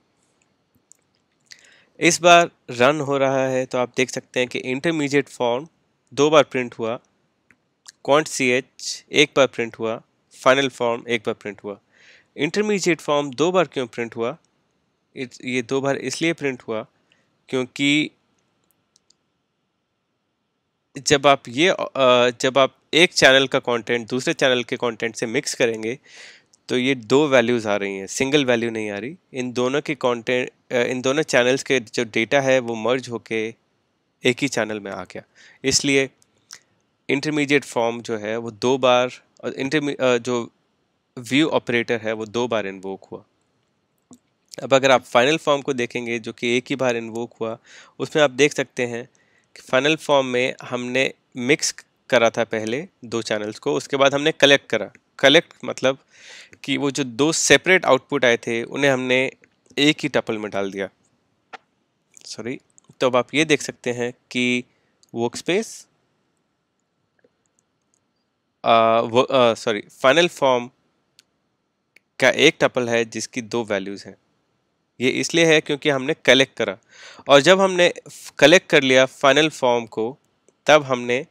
इस बार रन हो रहा है तो आप देख सकते हैं कि इंटरमीडिएट फॉर्म दो बार प्रिंट हुआ क्वांट सी एच एक बार प्रिंट हुआ फाइनल फॉर्म एक बार प्रिंट हुआ इंटरमीडिएट फॉर्म दो बार क्यों प्रिंट हुआ ये दो बार इसलिए प्रिंट हुआ क्योंकि जब आप ये जब आप एक चैनल का कंटेंट दूसरे चैनल के कंटेंट से मिक्स करेंगे तो ये दो वैल्यूज़ आ रही हैं सिंगल वैल्यू नहीं आ रही इन दोनों के कंटेंट इन दोनों चैनल्स के जो डेटा है वो मर्ज होके एक ही चैनल में आ गया इसलिए इंटरमीडिएट फॉर्म जो है वो दो बार और इंटरमी जो व्यू ऑपरेटर है वो दो बार इन्वोक हुआ अब अगर आप फाइनल फॉर्म को देखेंगे जो कि एक ही बार इन्वोक हुआ उसमें आप देख सकते हैं कि फाइनल फॉर्म में हमने मिक्स करा था पहले दो चैनल्स को उसके बाद हमने कलेक्ट करा कलेक्ट मतलब कि वो जो दो सेपरेट आउटपुट आए थे उन्हें हमने एक ही टपल में डाल दिया सॉरी तो अब आप ये देख सकते हैं कि वर्क स्पेस वो सॉरी फाइनल फॉर्म का एक टपल है जिसकी दो वैल्यूज़ हैं ये इसलिए है क्योंकि हमने कलेक्ट करा और जब हमने कलेक्ट कर लिया फाइनल फॉर्म को तब हमने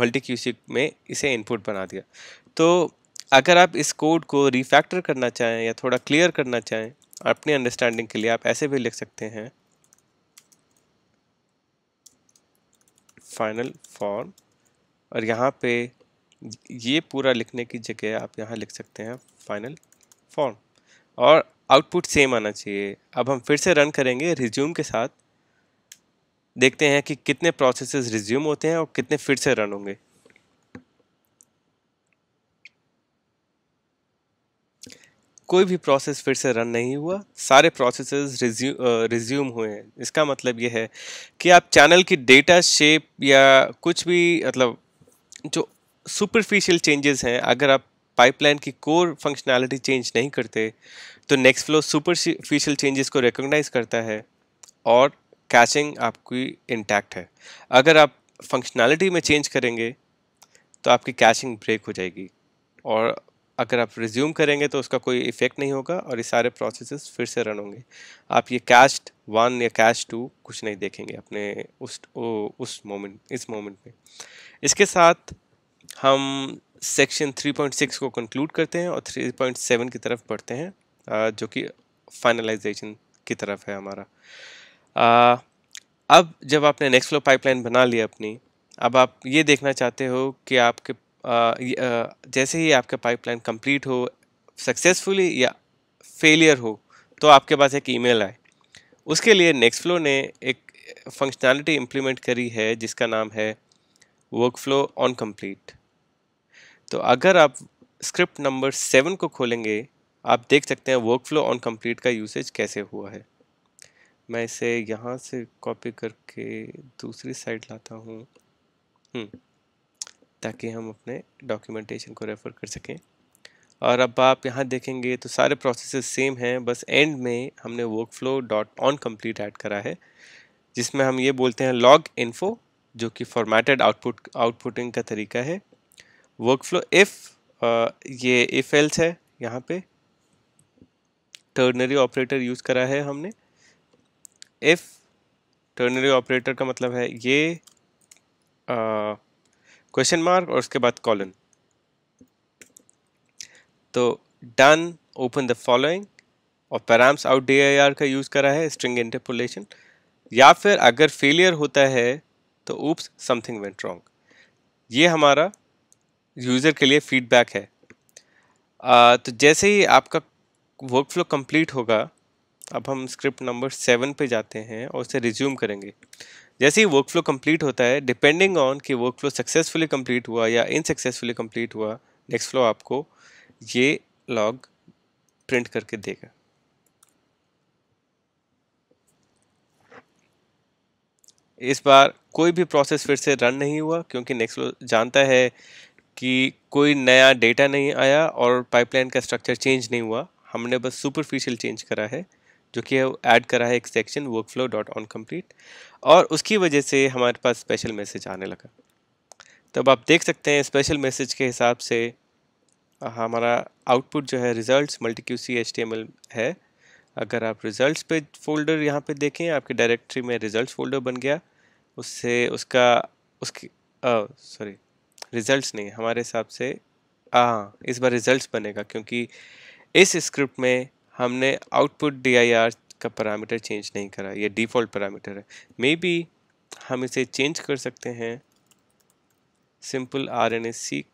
मल्टी क्यूसी में इसे इनपुट बना दिया तो अगर आप इस कोड को रिफैक्टर करना चाहें या थोड़ा क्लियर करना चाहें अपनी अंडरस्टैंडिंग के लिए आप ऐसे भी लिख सकते हैं फाइनल फॉर्म और यहाँ पे ये पूरा लिखने की जगह आप यहाँ लिख सकते हैं फाइनल फॉर्म और आउटपुट सेम आना चाहिए अब हम फिर से रन करेंगे रिज्यूम के साथ देखते हैं कि कितने प्रोसेसेस रिज्यूम होते हैं और कितने फिर से रन होंगे कोई भी प्रोसेस फिर से रन नहीं हुआ सारे प्रोसेसेस रिज्यू रिज्यूम हुए हैं इसका मतलब यह है कि आप चैनल की डेटा शेप या कुछ भी मतलब जो सुपरफिशियल चेंजेस हैं अगर आप पाइपलाइन की कोर फंक्शनैलिटी चेंज नहीं करते तो नेक्स्ट फ्लो सुपरफिशियल चेंजेस को रिकोगनाइज करता है और कैचिंग आपकी इंटैक्ट है अगर आप फंक्शनैलिटी में चेंज करेंगे तो आपकी कैचिंग ब्रेक हो जाएगी और अगर आप रिज्यूम करेंगे तो उसका कोई इफेक्ट नहीं होगा और ये सारे प्रोसेस फिर से रन होंगे आप ये कैश्ड वन या कैश टू कुछ नहीं देखेंगे अपने उस ओ, उस मोमेंट इस मोमेंट में इसके साथ हम सेक्शन 3.6 को कंक्लूड करते हैं और 3.7 की तरफ बढ़ते हैं जो कि फाइनलाइजेशन की तरफ है हमारा आ, अब जब आपने नेक्स्ट फ्लो पाइपलाइन बना ली अपनी अब आप ये देखना चाहते हो कि आपके आ, आ, जैसे ही आपका पाइपलाइन कंप्लीट हो सक्सेसफुली या फेलियर हो तो आपके पास एक ईमेल आए उसके लिए नेक्स्ट फ्लो ने एक फंक्शनैलिटी इम्प्लीमेंट करी है जिसका नाम है वर्क फ्लो ऑन कम्प्लीट तो अगर आप स्क्रिप्ट नंबर सेवन को खोलेंगे आप देख सकते हैं वर्क फ्लो ऑन कंप्लीट का यूसेज कैसे हुआ है मैं इसे यहाँ से कॉपी करके दूसरी साइड लाता हूँ हम्म, ताकि हम अपने डॉक्यूमेंटेशन को रेफ़र कर सकें और अब आप यहाँ देखेंगे तो सारे प्रोसेस सेम हैं बस एंड में हमने work flow dot on complete add करा है जिसमें हम ये बोलते हैं लॉग इन्फो जो कि फॉर्मेटेड आउटपुट आउटपुटिंग का तरीका है वर्क फ्लो इफ ये इफ एल्स है यहाँ पे टर्नरी ऑपरेटर यूज़ करा है हमने इफ टर्नरी ऑपरेटर का मतलब है ये क्वेश्चन uh, मार्क और उसके बाद कॉलन तो डन ओपन द फॉलोइंग और params out D I R का यूज़ करा है स्ट्रिंग इंटरपोलेशन या फिर अगर फेलियर होता है तो ऊप्स समथिंग वेंट रॉन्ग ये हमारा यूज़र के लिए फीडबैक है आ, तो जैसे ही आपका वर्क फ्लो कम्प्लीट होगा अब हम स्क्रिप्ट नंबर सेवन पे जाते हैं और उसे रिज्यूम करेंगे जैसे ही वर्क फ्लो कम्प्लीट होता है डिपेंडिंग ऑन कि वर्क फ्लो सक्सेसफुली कम्प्लीट हुआ या इनसक्सेसफुली कम्प्लीट हुआ नेक्स्ट फ्लो आपको ये लॉग प्रिंट करके देगा इस बार कोई भी प्रोसेस फिर से रन नहीं हुआ क्योंकि नेक्स्ट फ्लो जानता है कि कोई नया डेटा नहीं आया और पाइपलाइन का स्ट्रक्चर चेंज नहीं हुआ हमने बस सुपरफिशियल चेंज करा है जो कि ऐड करा है एक section work flow dot on complete और उसकी वजह से हमारे पास स्पेशल मैसेज आने लगा तब आप देख सकते हैं स्पेशल मैसेज के हिसाब से हमारा आउटपुट जो है results multi Q C H M L है अगर आप रिजल्ट्स पे फोल्डर यहाँ पे देखें आपकी डायरेक्टरी में रिजल्ट्स फोल्डर बन गया उससे उसका उसकी सॉरी रिजल्ट्स नहीं हमारे हिसाब से हाँ इस बार रिजल्ट्स बनेगा क्योंकि इस स्क्रिप्ट में हमने आउटपुट डी का पैरामीटर चेंज नहीं करा ये डिफ़ॉल्ट पैरामीटर है मे बी हम इसे चेंज कर सकते हैं simple R N S C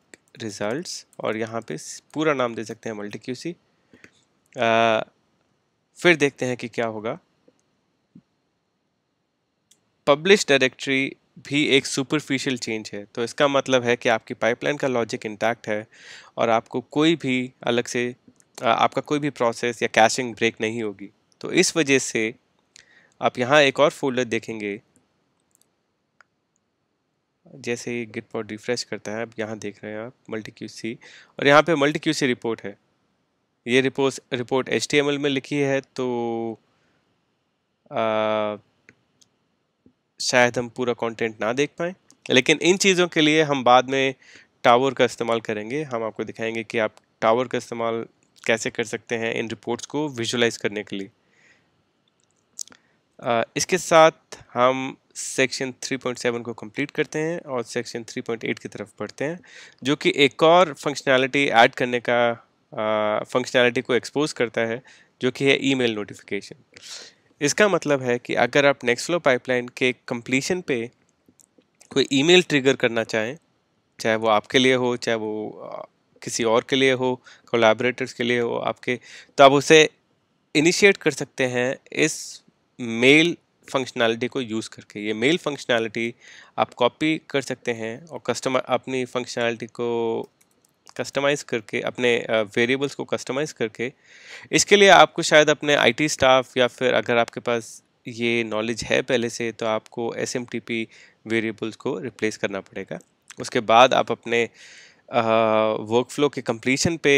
result और यहाँ पे पूरा नाम दे सकते हैं मल्टी क्यू सी फिर देखते हैं कि क्या होगा पब्लिश डायरेक्टरी भी एक सुपरफिशियल चेंज है तो इसका मतलब है कि आपकी पाइपलाइन का लॉजिक इंटैक्ट है और आपको कोई भी अलग से आपका कोई भी प्रोसेस या कैशिंग ब्रेक नहीं होगी तो इस वजह से आप यहाँ एक और फोल्डर देखेंगे जैसे ही गिट पॉट रिफ्रेश करता है आप यहाँ देख रहे हैं आप मल्टी क्यू सी और यहाँ पे मल्टी क्यू सी रिपोर्ट है ये रिपोर्ट रिपोर्ट एच में लिखी है तो आ, शायद हम पूरा कंटेंट ना देख पाएँ लेकिन इन चीज़ों के लिए हम बाद में टावर का इस्तेमाल करेंगे हम आपको दिखाएंगे कि आप टावर का इस्तेमाल कैसे कर सकते हैं इन रिपोर्ट्स को विजुलाइज करने के लिए इसके साथ हम सेक्शन 3.7 को कंप्लीट करते हैं और सेक्शन 3.8 की तरफ बढ़ते हैं जो कि एक और फंक्शनैलिटी ऐड करने का फंक्शनैलिटी को एक्सपोज करता है जो कि है ईमेल नोटिफिकेशन इसका मतलब है कि अगर आप नेक्स्ट फ्लो पाइपलाइन के कम्प्लीशन पे कोई ईमेल ट्रिगर करना चाहें चाहे वो आपके लिए हो चाहे वो किसी और के लिए हो कोलाबरेटर्स के लिए हो आपके तो आप उसे इनिशिएट कर सकते हैं इस मेल फंक्शनैलिटी को यूज़ करके ये मेल फंक्शनैलिटी आप कॉपी कर सकते हैं और कस्टमर अपनी फंक्शनैलिटी को कस्टमाइज़ करके अपने वेरिएबल्स को कस्टमाइज़ करके इसके लिए आपको शायद अपने आईटी स्टाफ या फिर अगर आपके पास ये नॉलेज है पहले से तो आपको एस वेरिएबल्स को रिप्लेस करना पड़ेगा उसके बाद आप अपने वर्क फ्लो के कम्प्लीशन पे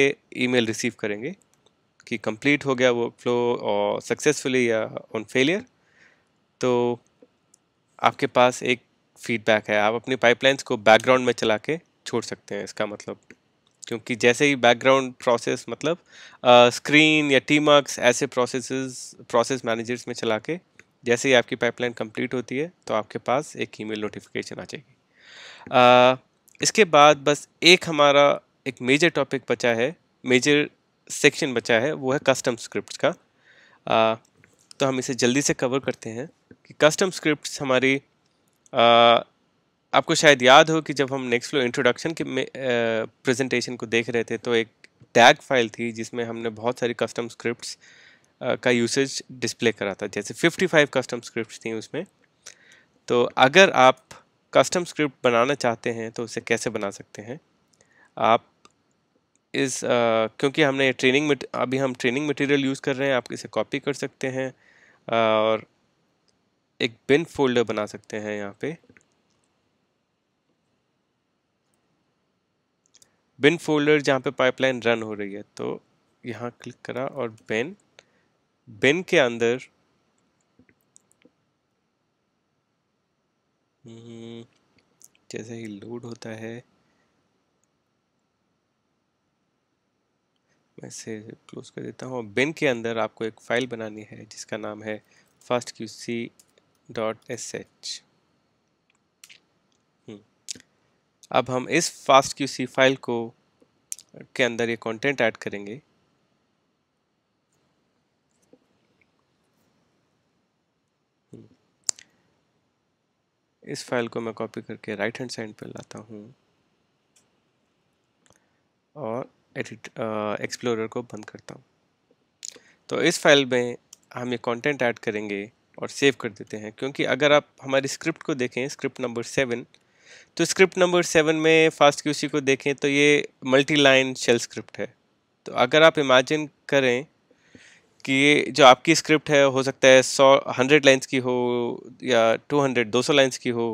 ईमेल रिसीव करेंगे कि कंप्लीट हो गया वर्क फ्लो और सक्सेसफुली या ऑन फेलियर तो आपके पास एक फीडबैक है आप अपनी पाइपलाइंस को बैकग्राउंड में चला के छोड़ सकते हैं इसका मतलब क्योंकि जैसे ही बैकग्राउंड प्रोसेस मतलब स्क्रीन या टी मार्क्स ऐसे प्रोसेसेस प्रोसेस मैनेजर्स में चला के जैसे ही आपकी पाइपलाइन कंप्लीट होती है तो आपके पास एक ईमेल नोटिफिकेशन आ जाएगी uh, इसके बाद बस एक हमारा एक मेजर टॉपिक बचा है मेजर सेक्शन बचा है वो है कस्टम स्क्रिप्ट का uh, तो हम इसे जल्दी से कवर करते हैं कि कस्टम स्क्रिप्ट हमारी uh, आपको शायद याद हो कि जब हम नेक्स्ट फ्लो इंट्रोडक्शन के प्रेजेंटेशन को देख रहे थे तो एक टैग फाइल थी जिसमें हमने बहुत सारी कस्टम स्क्रिप्ट्स का यूसेज डिस्प्ले करा था जैसे 55 कस्टम स्क्रिप्ट थी उसमें तो अगर आप कस्टम स्क्रिप्ट बनाना चाहते हैं तो उसे कैसे बना सकते हैं आप इस आ, क्योंकि हमने ट्रेनिंग अभी हम ट्रेनिंग मटेरियल यूज़ कर रहे हैं आप इसे कॉपी कर सकते हैं और एक बिन फोल्डर बना सकते हैं यहाँ पे बिन फोल्डर जहाँ पे पाइपलाइन रन हो रही है तो यहाँ क्लिक करा और बिन बिन के अंदर हम्म, जैसे ही लोड होता है मैं इसे क्लोज कर देता हूँ बिन के अंदर आपको एक फ़ाइल बनानी है जिसका नाम है डॉट एस एच अब हम इस फास्ट क्यू सी फाइल को के अंदर ये कंटेंट ऐड करेंगे इस फाइल को मैं कॉपी करके राइट हैंड साइड पर लाता हूँ और एडिट एक्सप्लोरर को बंद करता हूँ तो इस फाइल में हम ये कंटेंट ऐड करेंगे और सेव कर देते हैं क्योंकि अगर आप हमारी स्क्रिप्ट को देखें स्क्रिप्ट नंबर सेवन तो स्क्रिप्ट नंबर सेवन में फास्ट क्यूसी को देखें तो ये मल्टी लाइन शेल स्क्रिप्ट है तो अगर आप इमेजिन करें कि ये जो आपकी स्क्रिप्ट है हो सकता है सौ हंड्रेड लाइन्स की हो या टू हंड्रेड दो सौ लाइन्स की हो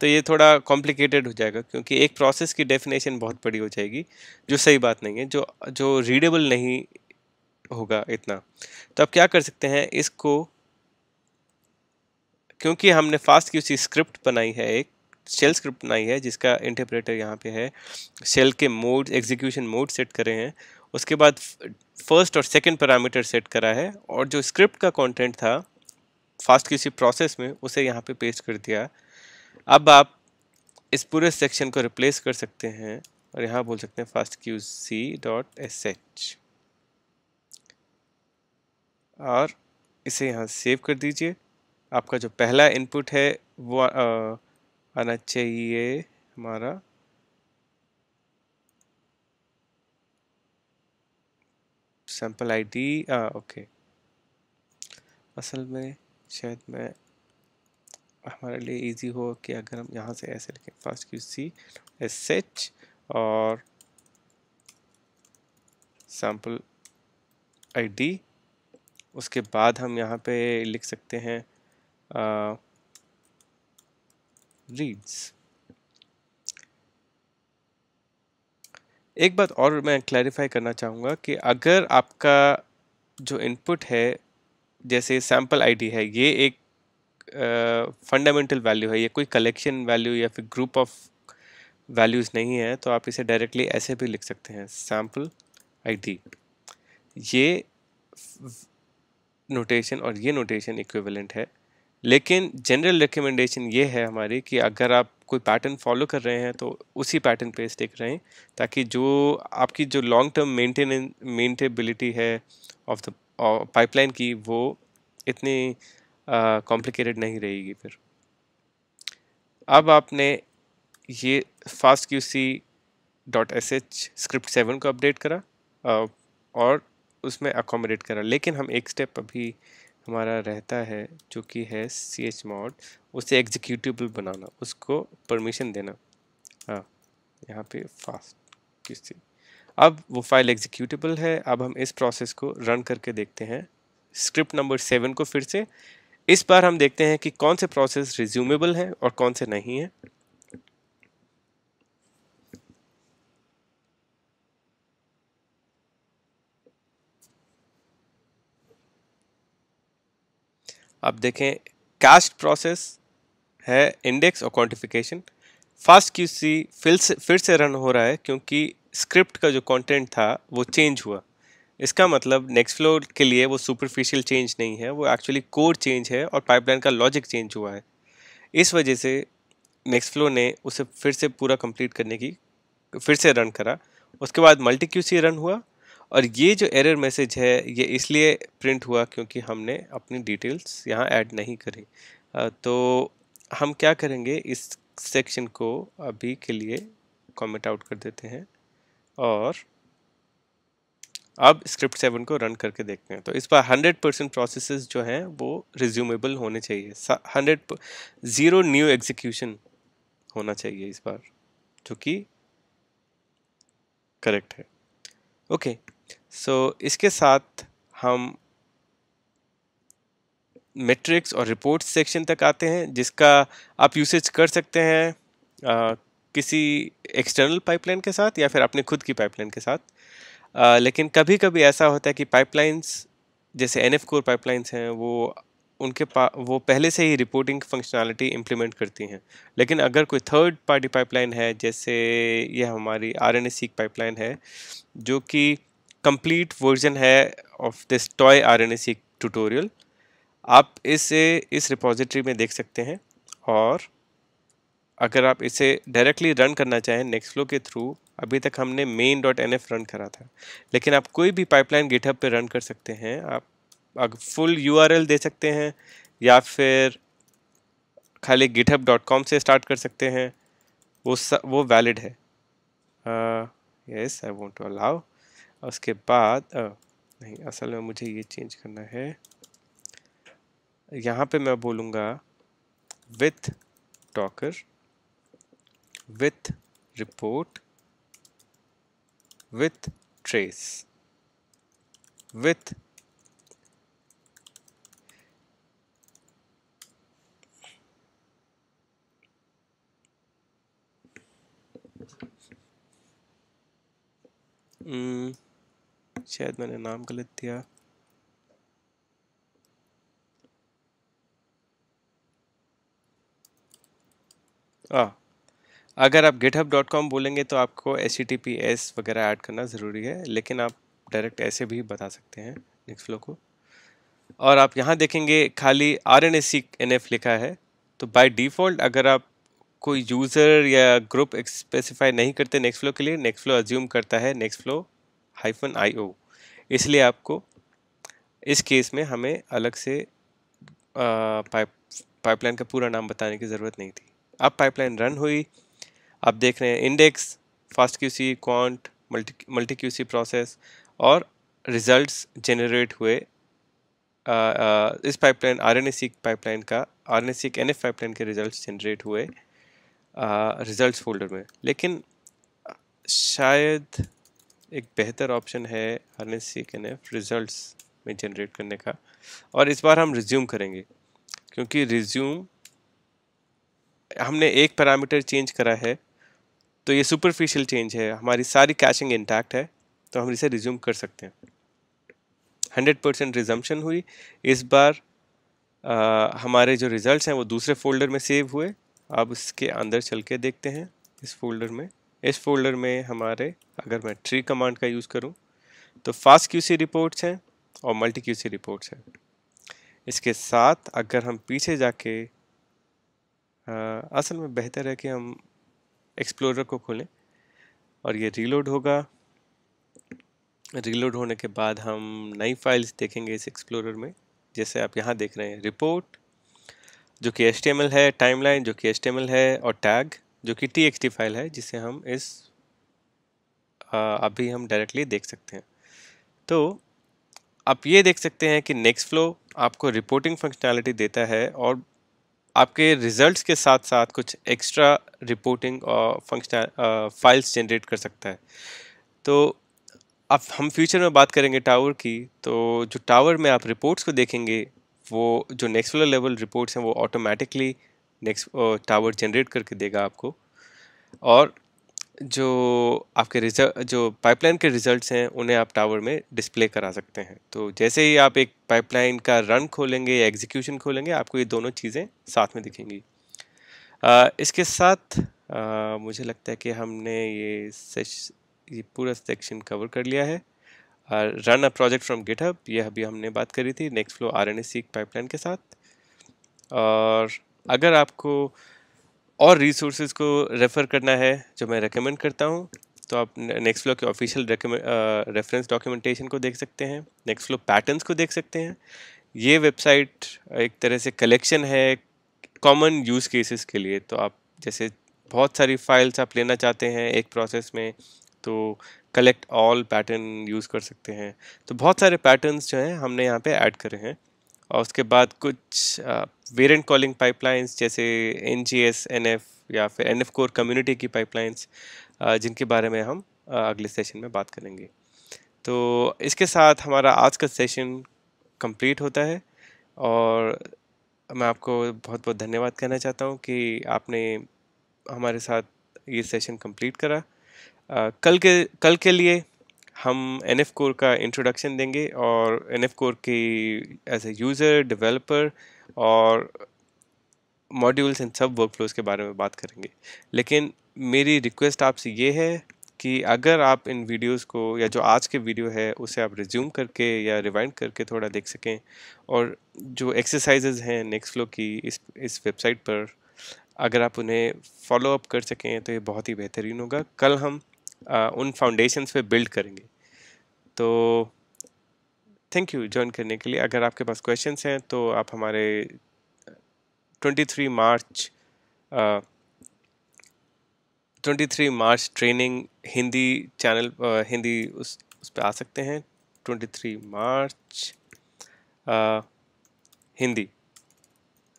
तो ये थोड़ा कॉम्प्लिकेटेड हो जाएगा क्योंकि एक प्रोसेस की डेफिनेशन बहुत बड़ी हो जाएगी जो सही बात नहीं है जो जो रीडेबल नहीं होगा इतना तो आप क्या कर सकते हैं इसको क्योंकि हमने फास्ट की उसी स्क्रिप्ट बनाई है एक शेल स्क्रिप्ट बनाई है जिसका इंटरप्रेटर यहाँ पे है शेल के मोड एग्जीक्यूशन मोड सेट करे हैं उसके बाद फर्स्ट और सेकंड पैरामीटर सेट करा है और जो स्क्रिप्ट का कंटेंट था फास्ट किसी प्रोसेस में उसे यहाँ पे पेस्ट कर दिया अब आप इस पूरे सेक्शन को रिप्लेस कर सकते हैं और यहाँ बोल सकते हैं fast Q C dot S H और इसे यहाँ सेव कर दीजिए आपका जो पहला इनपुट है वो आ, आना चाहिए हमारा सैम्पल आईडी डी ओके असल में शायद मैं हमारे लिए इजी हो कि अगर हम यहाँ से ऐसे लिखें first Q C S H और सैम्पल आईडी उसके बाद हम यहाँ पे लिख सकते हैं reads एक बात और मैं क्लैरिफाई करना चाहूँगा कि अगर आपका जो इनपुट है जैसे सैम्पल आईडी है ये एक फंडामेंटल uh, वैल्यू है ये कोई कलेक्शन वैल्यू या फिर ग्रुप ऑफ वैल्यूज़ नहीं है तो आप इसे डायरेक्टली ऐसे भी लिख सकते हैं सैम्पल आईडी ये नोटेशन और ये नोटेशन इक्विवेलेंट है लेकिन जनरल रिकमेंडेशन ये है हमारी कि अगर आप कोई पैटर्न फॉलो कर रहे हैं तो उसी पैटर्न पे स्टिक रहें ताकि जो आपकी जो लॉन्ग टर्म मेंटेन मेंटेबिलिटी है ऑफ द पाइपलाइन की वो इतनी कॉम्प्लिकेटेड uh, नहीं रहेगी फिर अब आपने ये fast Q C dot S H script seven को अपडेट करा uh, और उसमें अकोमोडेट करा लेकिन हम एक स्टेप अभी हमारा रहता है जो कि है सी एच मॉड उसे एग्जीक्यूटिबल बनाना उसको परमिशन देना हाँ यहाँ पे फास्ट किसी अब वो फाइल एग्जीक्यूटिबल है अब हम इस प्रोसेस को रन करके देखते हैं स्क्रिप्ट नंबर सेवन को फिर से इस बार हम देखते हैं कि कौन से प्रोसेस रिज्यूमेबल हैं और कौन से नहीं हैं आप देखें कास्ट प्रोसेस है इंडेक्स और क्वांटिफिकेशन फास्ट क्यू सी फिर से फिर से रन हो रहा है क्योंकि स्क्रिप्ट का जो कंटेंट था वो चेंज हुआ इसका मतलब नेक्स्ट फ्लो के लिए वो सुपरफिशियल चेंज नहीं है वो एक्चुअली कोर चेंज है और पाइपलाइन का लॉजिक चेंज हुआ है इस वजह से नेक्स्ट फ्लो ने उसे फिर से पूरा कंप्लीट करने की फिर से रन करा उसके बाद मल्टी क्यू सी रन हुआ और ये जो एरर मैसेज है ये इसलिए प्रिंट हुआ क्योंकि हमने अपनी डिटेल्स यहाँ ऐड नहीं करी तो हम क्या करेंगे इस सेक्शन को अभी के लिए कमेंट आउट कर देते हैं और अब स्क्रिप्ट सेवन को रन करके देखते हैं तो इस बार हंड्रेड परसेंट प्रोसेस जो हैं वो रिज्यूमेबल होने चाहिए हंड्रेड ज़ीरो न्यू एग्जीक्यूशन होना चाहिए इस बार जो कि करेक्ट है ओके okay. सो so, इसके साथ हम मेट्रिक्स और रिपोर्ट सेक्शन तक आते हैं जिसका आप यूसेज कर सकते हैं आ, किसी एक्सटर्नल पाइपलाइन के साथ या फिर अपने खुद की पाइपलाइन के साथ आ, लेकिन कभी कभी ऐसा होता है कि पाइपलाइंस जैसे एन एफ कोर पाइपलाइंस हैं वो उनके पा वो पहले से ही रिपोर्टिंग फंक्शनैलिटी इम्प्लीमेंट करती हैं लेकिन अगर कोई थर्ड पार्टी पाइपलाइन है जैसे ये हमारी R N S seq pipeline है जो कि कंप्लीट वर्जन है of this toy R N tutorial आप इसे इस रिपोजिटरी में देख सकते हैं और अगर आप इसे डायरेक्टली रन करना चाहें नेक्स्ट फ्लो के थ्रू अभी तक हमने main dot N F run करा था लेकिन आप कोई भी पाइपलाइन गेटअप पे रन कर सकते हैं आप अगर फुल यू आर एल दे सकते हैं या फिर खाली गिटअप डॉट कॉम से स्टार्ट कर सकते हैं वो स, वो वैलिड है yes I want to allow उसके बाद आ, नहीं असल में मुझे ये चेंज करना है यहाँ पे मैं बोलूँगा with docker with report with trace with Mm. शायद मैंने नाम गलत दिया आ, अगर आप github.com बोलेंगे तो आपको एस वगैरह ऐड करना ज़रूरी है लेकिन आप डायरेक्ट ऐसे भी बता सकते हैं नेक्स्ट फ्लो को और आप यहाँ देखेंगे खाली आर एन लिखा है तो बाय डिफ़ॉल्ट अगर आप कोई यूज़र या ग्रुप स्पेसिफाई नहीं करते नेक्स्ट फ्लो के लिए नेक्स्ट फ्लो अज्यूम करता है next flow hyphen I O इसलिए आपको इस केस में हमें अलग से पाइप पाइपलाइन का पूरा नाम बताने की ज़रूरत नहीं थी अब पाइपलाइन रन हुई आप देख रहे हैं index fast Q C quant multi multi Q C process और रिजल्ट्स जनरेट हुए आ, आ, इस pipeline R N A pipeline का R N A N F pipeline के रिज़ल्ट जनरेट हुए रिजल्ट फोल्डर में लेकिन शायद एक बेहतर ऑप्शन है R C N F result में जनरेट करने का और इस बार हम रिज्यूम करेंगे क्योंकि रिज्यूम हमने एक पैरामीटर चेंज करा है तो ये सुपरफिशियल चेंज है हमारी सारी कैचिंग इंटैक्ट है तो हम इसे रिज्यूम कर सकते हैं हंड्रेड परसेंट रिजम्पन हुई इस बार आ, हमारे जो रिजल्ट्स हैं वो दूसरे फोल्डर में सेव हुए अब इसके अंदर चल के देखते हैं इस फोल्डर में इस फोल्डर में हमारे अगर मैं ट्री कमांड का यूज़ करूँ तो फास्ट क्यूसी रिपोर्ट्स हैं और मल्टी क्यूसी रिपोर्ट्स हैं इसके साथ अगर हम पीछे जाके आ, असल में बेहतर है कि हम एक्सप्लोरर को खोलें और ये रीलोड होगा रीलोड होने के बाद हम नई फाइल्स देखेंगे इस एक्सप्लोरर में जैसे आप यहाँ देख रहे हैं रिपोर्ट जो कि एच है टाइमलाइन जो कि एच है और टैग जो कि txt फाइल है जिसे हम इस आ, अभी हम डायरेक्टली देख सकते हैं तो आप ये देख सकते हैं कि नेक्स्ट फ्लो आपको रिपोर्टिंग फंक्शनैलिटी देता है और आपके रिजल्ट्स के साथ साथ कुछ एक्स्ट्रा रिपोर्टिंग और फंक्शन फाइल्स जनरेट कर सकता है तो अब हम फ्यूचर में बात करेंगे टावर की तो जो टावर में आप रिपोर्ट्स को देखेंगे वो जो नेक्स्ट फ्लो लेवल रिपोर्ट्स हैं वो ऑटोमेटिकली नेक्स्ट टावर जनरेट करके देगा आपको और जो आपके रिजल्ट जो पाइपलाइन के रिजल्ट्स हैं उन्हें आप टावर में डिस्प्ले करा सकते हैं तो जैसे ही आप एक पाइपलाइन का रन खोलेंगे या एग्जीक्यूशन खोलेंगे आपको ये दोनों चीज़ें साथ में दिखेंगी आ, इसके साथ आ, मुझे लगता है कि हमने ये सेश ये पूरा सेक्शन कवर कर लिया है run a project from GitHub यह अभी हमने बात करी थी next flow R N pipeline के साथ और अगर आपको और रिसोर्सेज को रेफ़र करना है जो मैं रेकमेंड करता हूँ तो आप नेक्स्ट फ्लो के ऑफिशियल रेफरेंस डॉक्यूमेंटेशन को देख सकते हैं नेक्स्ट फ्लो पैटर्न्स को देख सकते हैं ये वेबसाइट एक तरह से कलेक्शन है कॉमन यूज़ केसेस के लिए तो आप जैसे बहुत सारी फाइल्स आप लेना चाहते हैं एक प्रोसेस में तो कलेक्ट ऑल पैटर्न यूज़ कर सकते हैं तो बहुत सारे पैटर्न्स जो हैं हमने यहाँ पे ऐड करे हैं और उसके बाद कुछ वेरिएंट कॉलिंग पाइपलाइंस जैसे N G S N F या फिर एन एफ कोर कम्युनिटी की पाइपलाइंस जिनके बारे में हम अगले सेशन में बात करेंगे तो इसके साथ हमारा आज का सेशन कंप्लीट होता है और मैं आपको बहुत बहुत धन्यवाद कहना चाहता हूँ कि आपने हमारे साथ ये सेशन कंप्लीट करा आ, कल के कल के लिए हम एन एफ कोर का इंट्रोडक्शन देंगे और एन एफ कोर की एज ए यूज़र डिवेलपर और मॉड्यूल्स एंड सब वर्क फ्लोज के बारे में बात करेंगे लेकिन मेरी रिक्वेस्ट आपसे ये है कि अगर आप इन वीडियोस को या जो आज के वीडियो है उसे आप रिज्यूम करके या रिवाइंड करके थोड़ा देख सकें और जो एक्सरसाइजेज हैं नेक्स्ट फ्लो की इस इस वेबसाइट पर अगर आप उन्हें फॉलो अप कर सकें तो ये बहुत ही बेहतरीन होगा कल हम आ, उन फाउंडेशंस पे बिल्ड करेंगे तो थैंक यू ज्वाइन करने के लिए अगर आपके पास क्वेश्चंस हैं तो आप हमारे 23 uh, March twenty uh, three March training Hindi channel uh, Hindi उस उस पर आ सकते हैं twenty three March uh, Hindi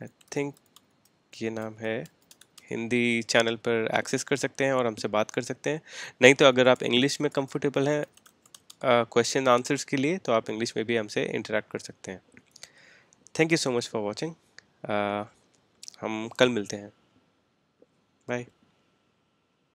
I think ये नाम है हिंदी चैनल पर एक्सेस कर सकते हैं और हमसे बात कर सकते हैं नहीं तो अगर आप इंग्लिश में कंफर्टेबल हैं क्वेश्चन आंसर्स के लिए तो आप इंग्लिश में भी हमसे इंटरेक्ट कर सकते हैं thank you so much for watching हम कल मिलते हैं बाय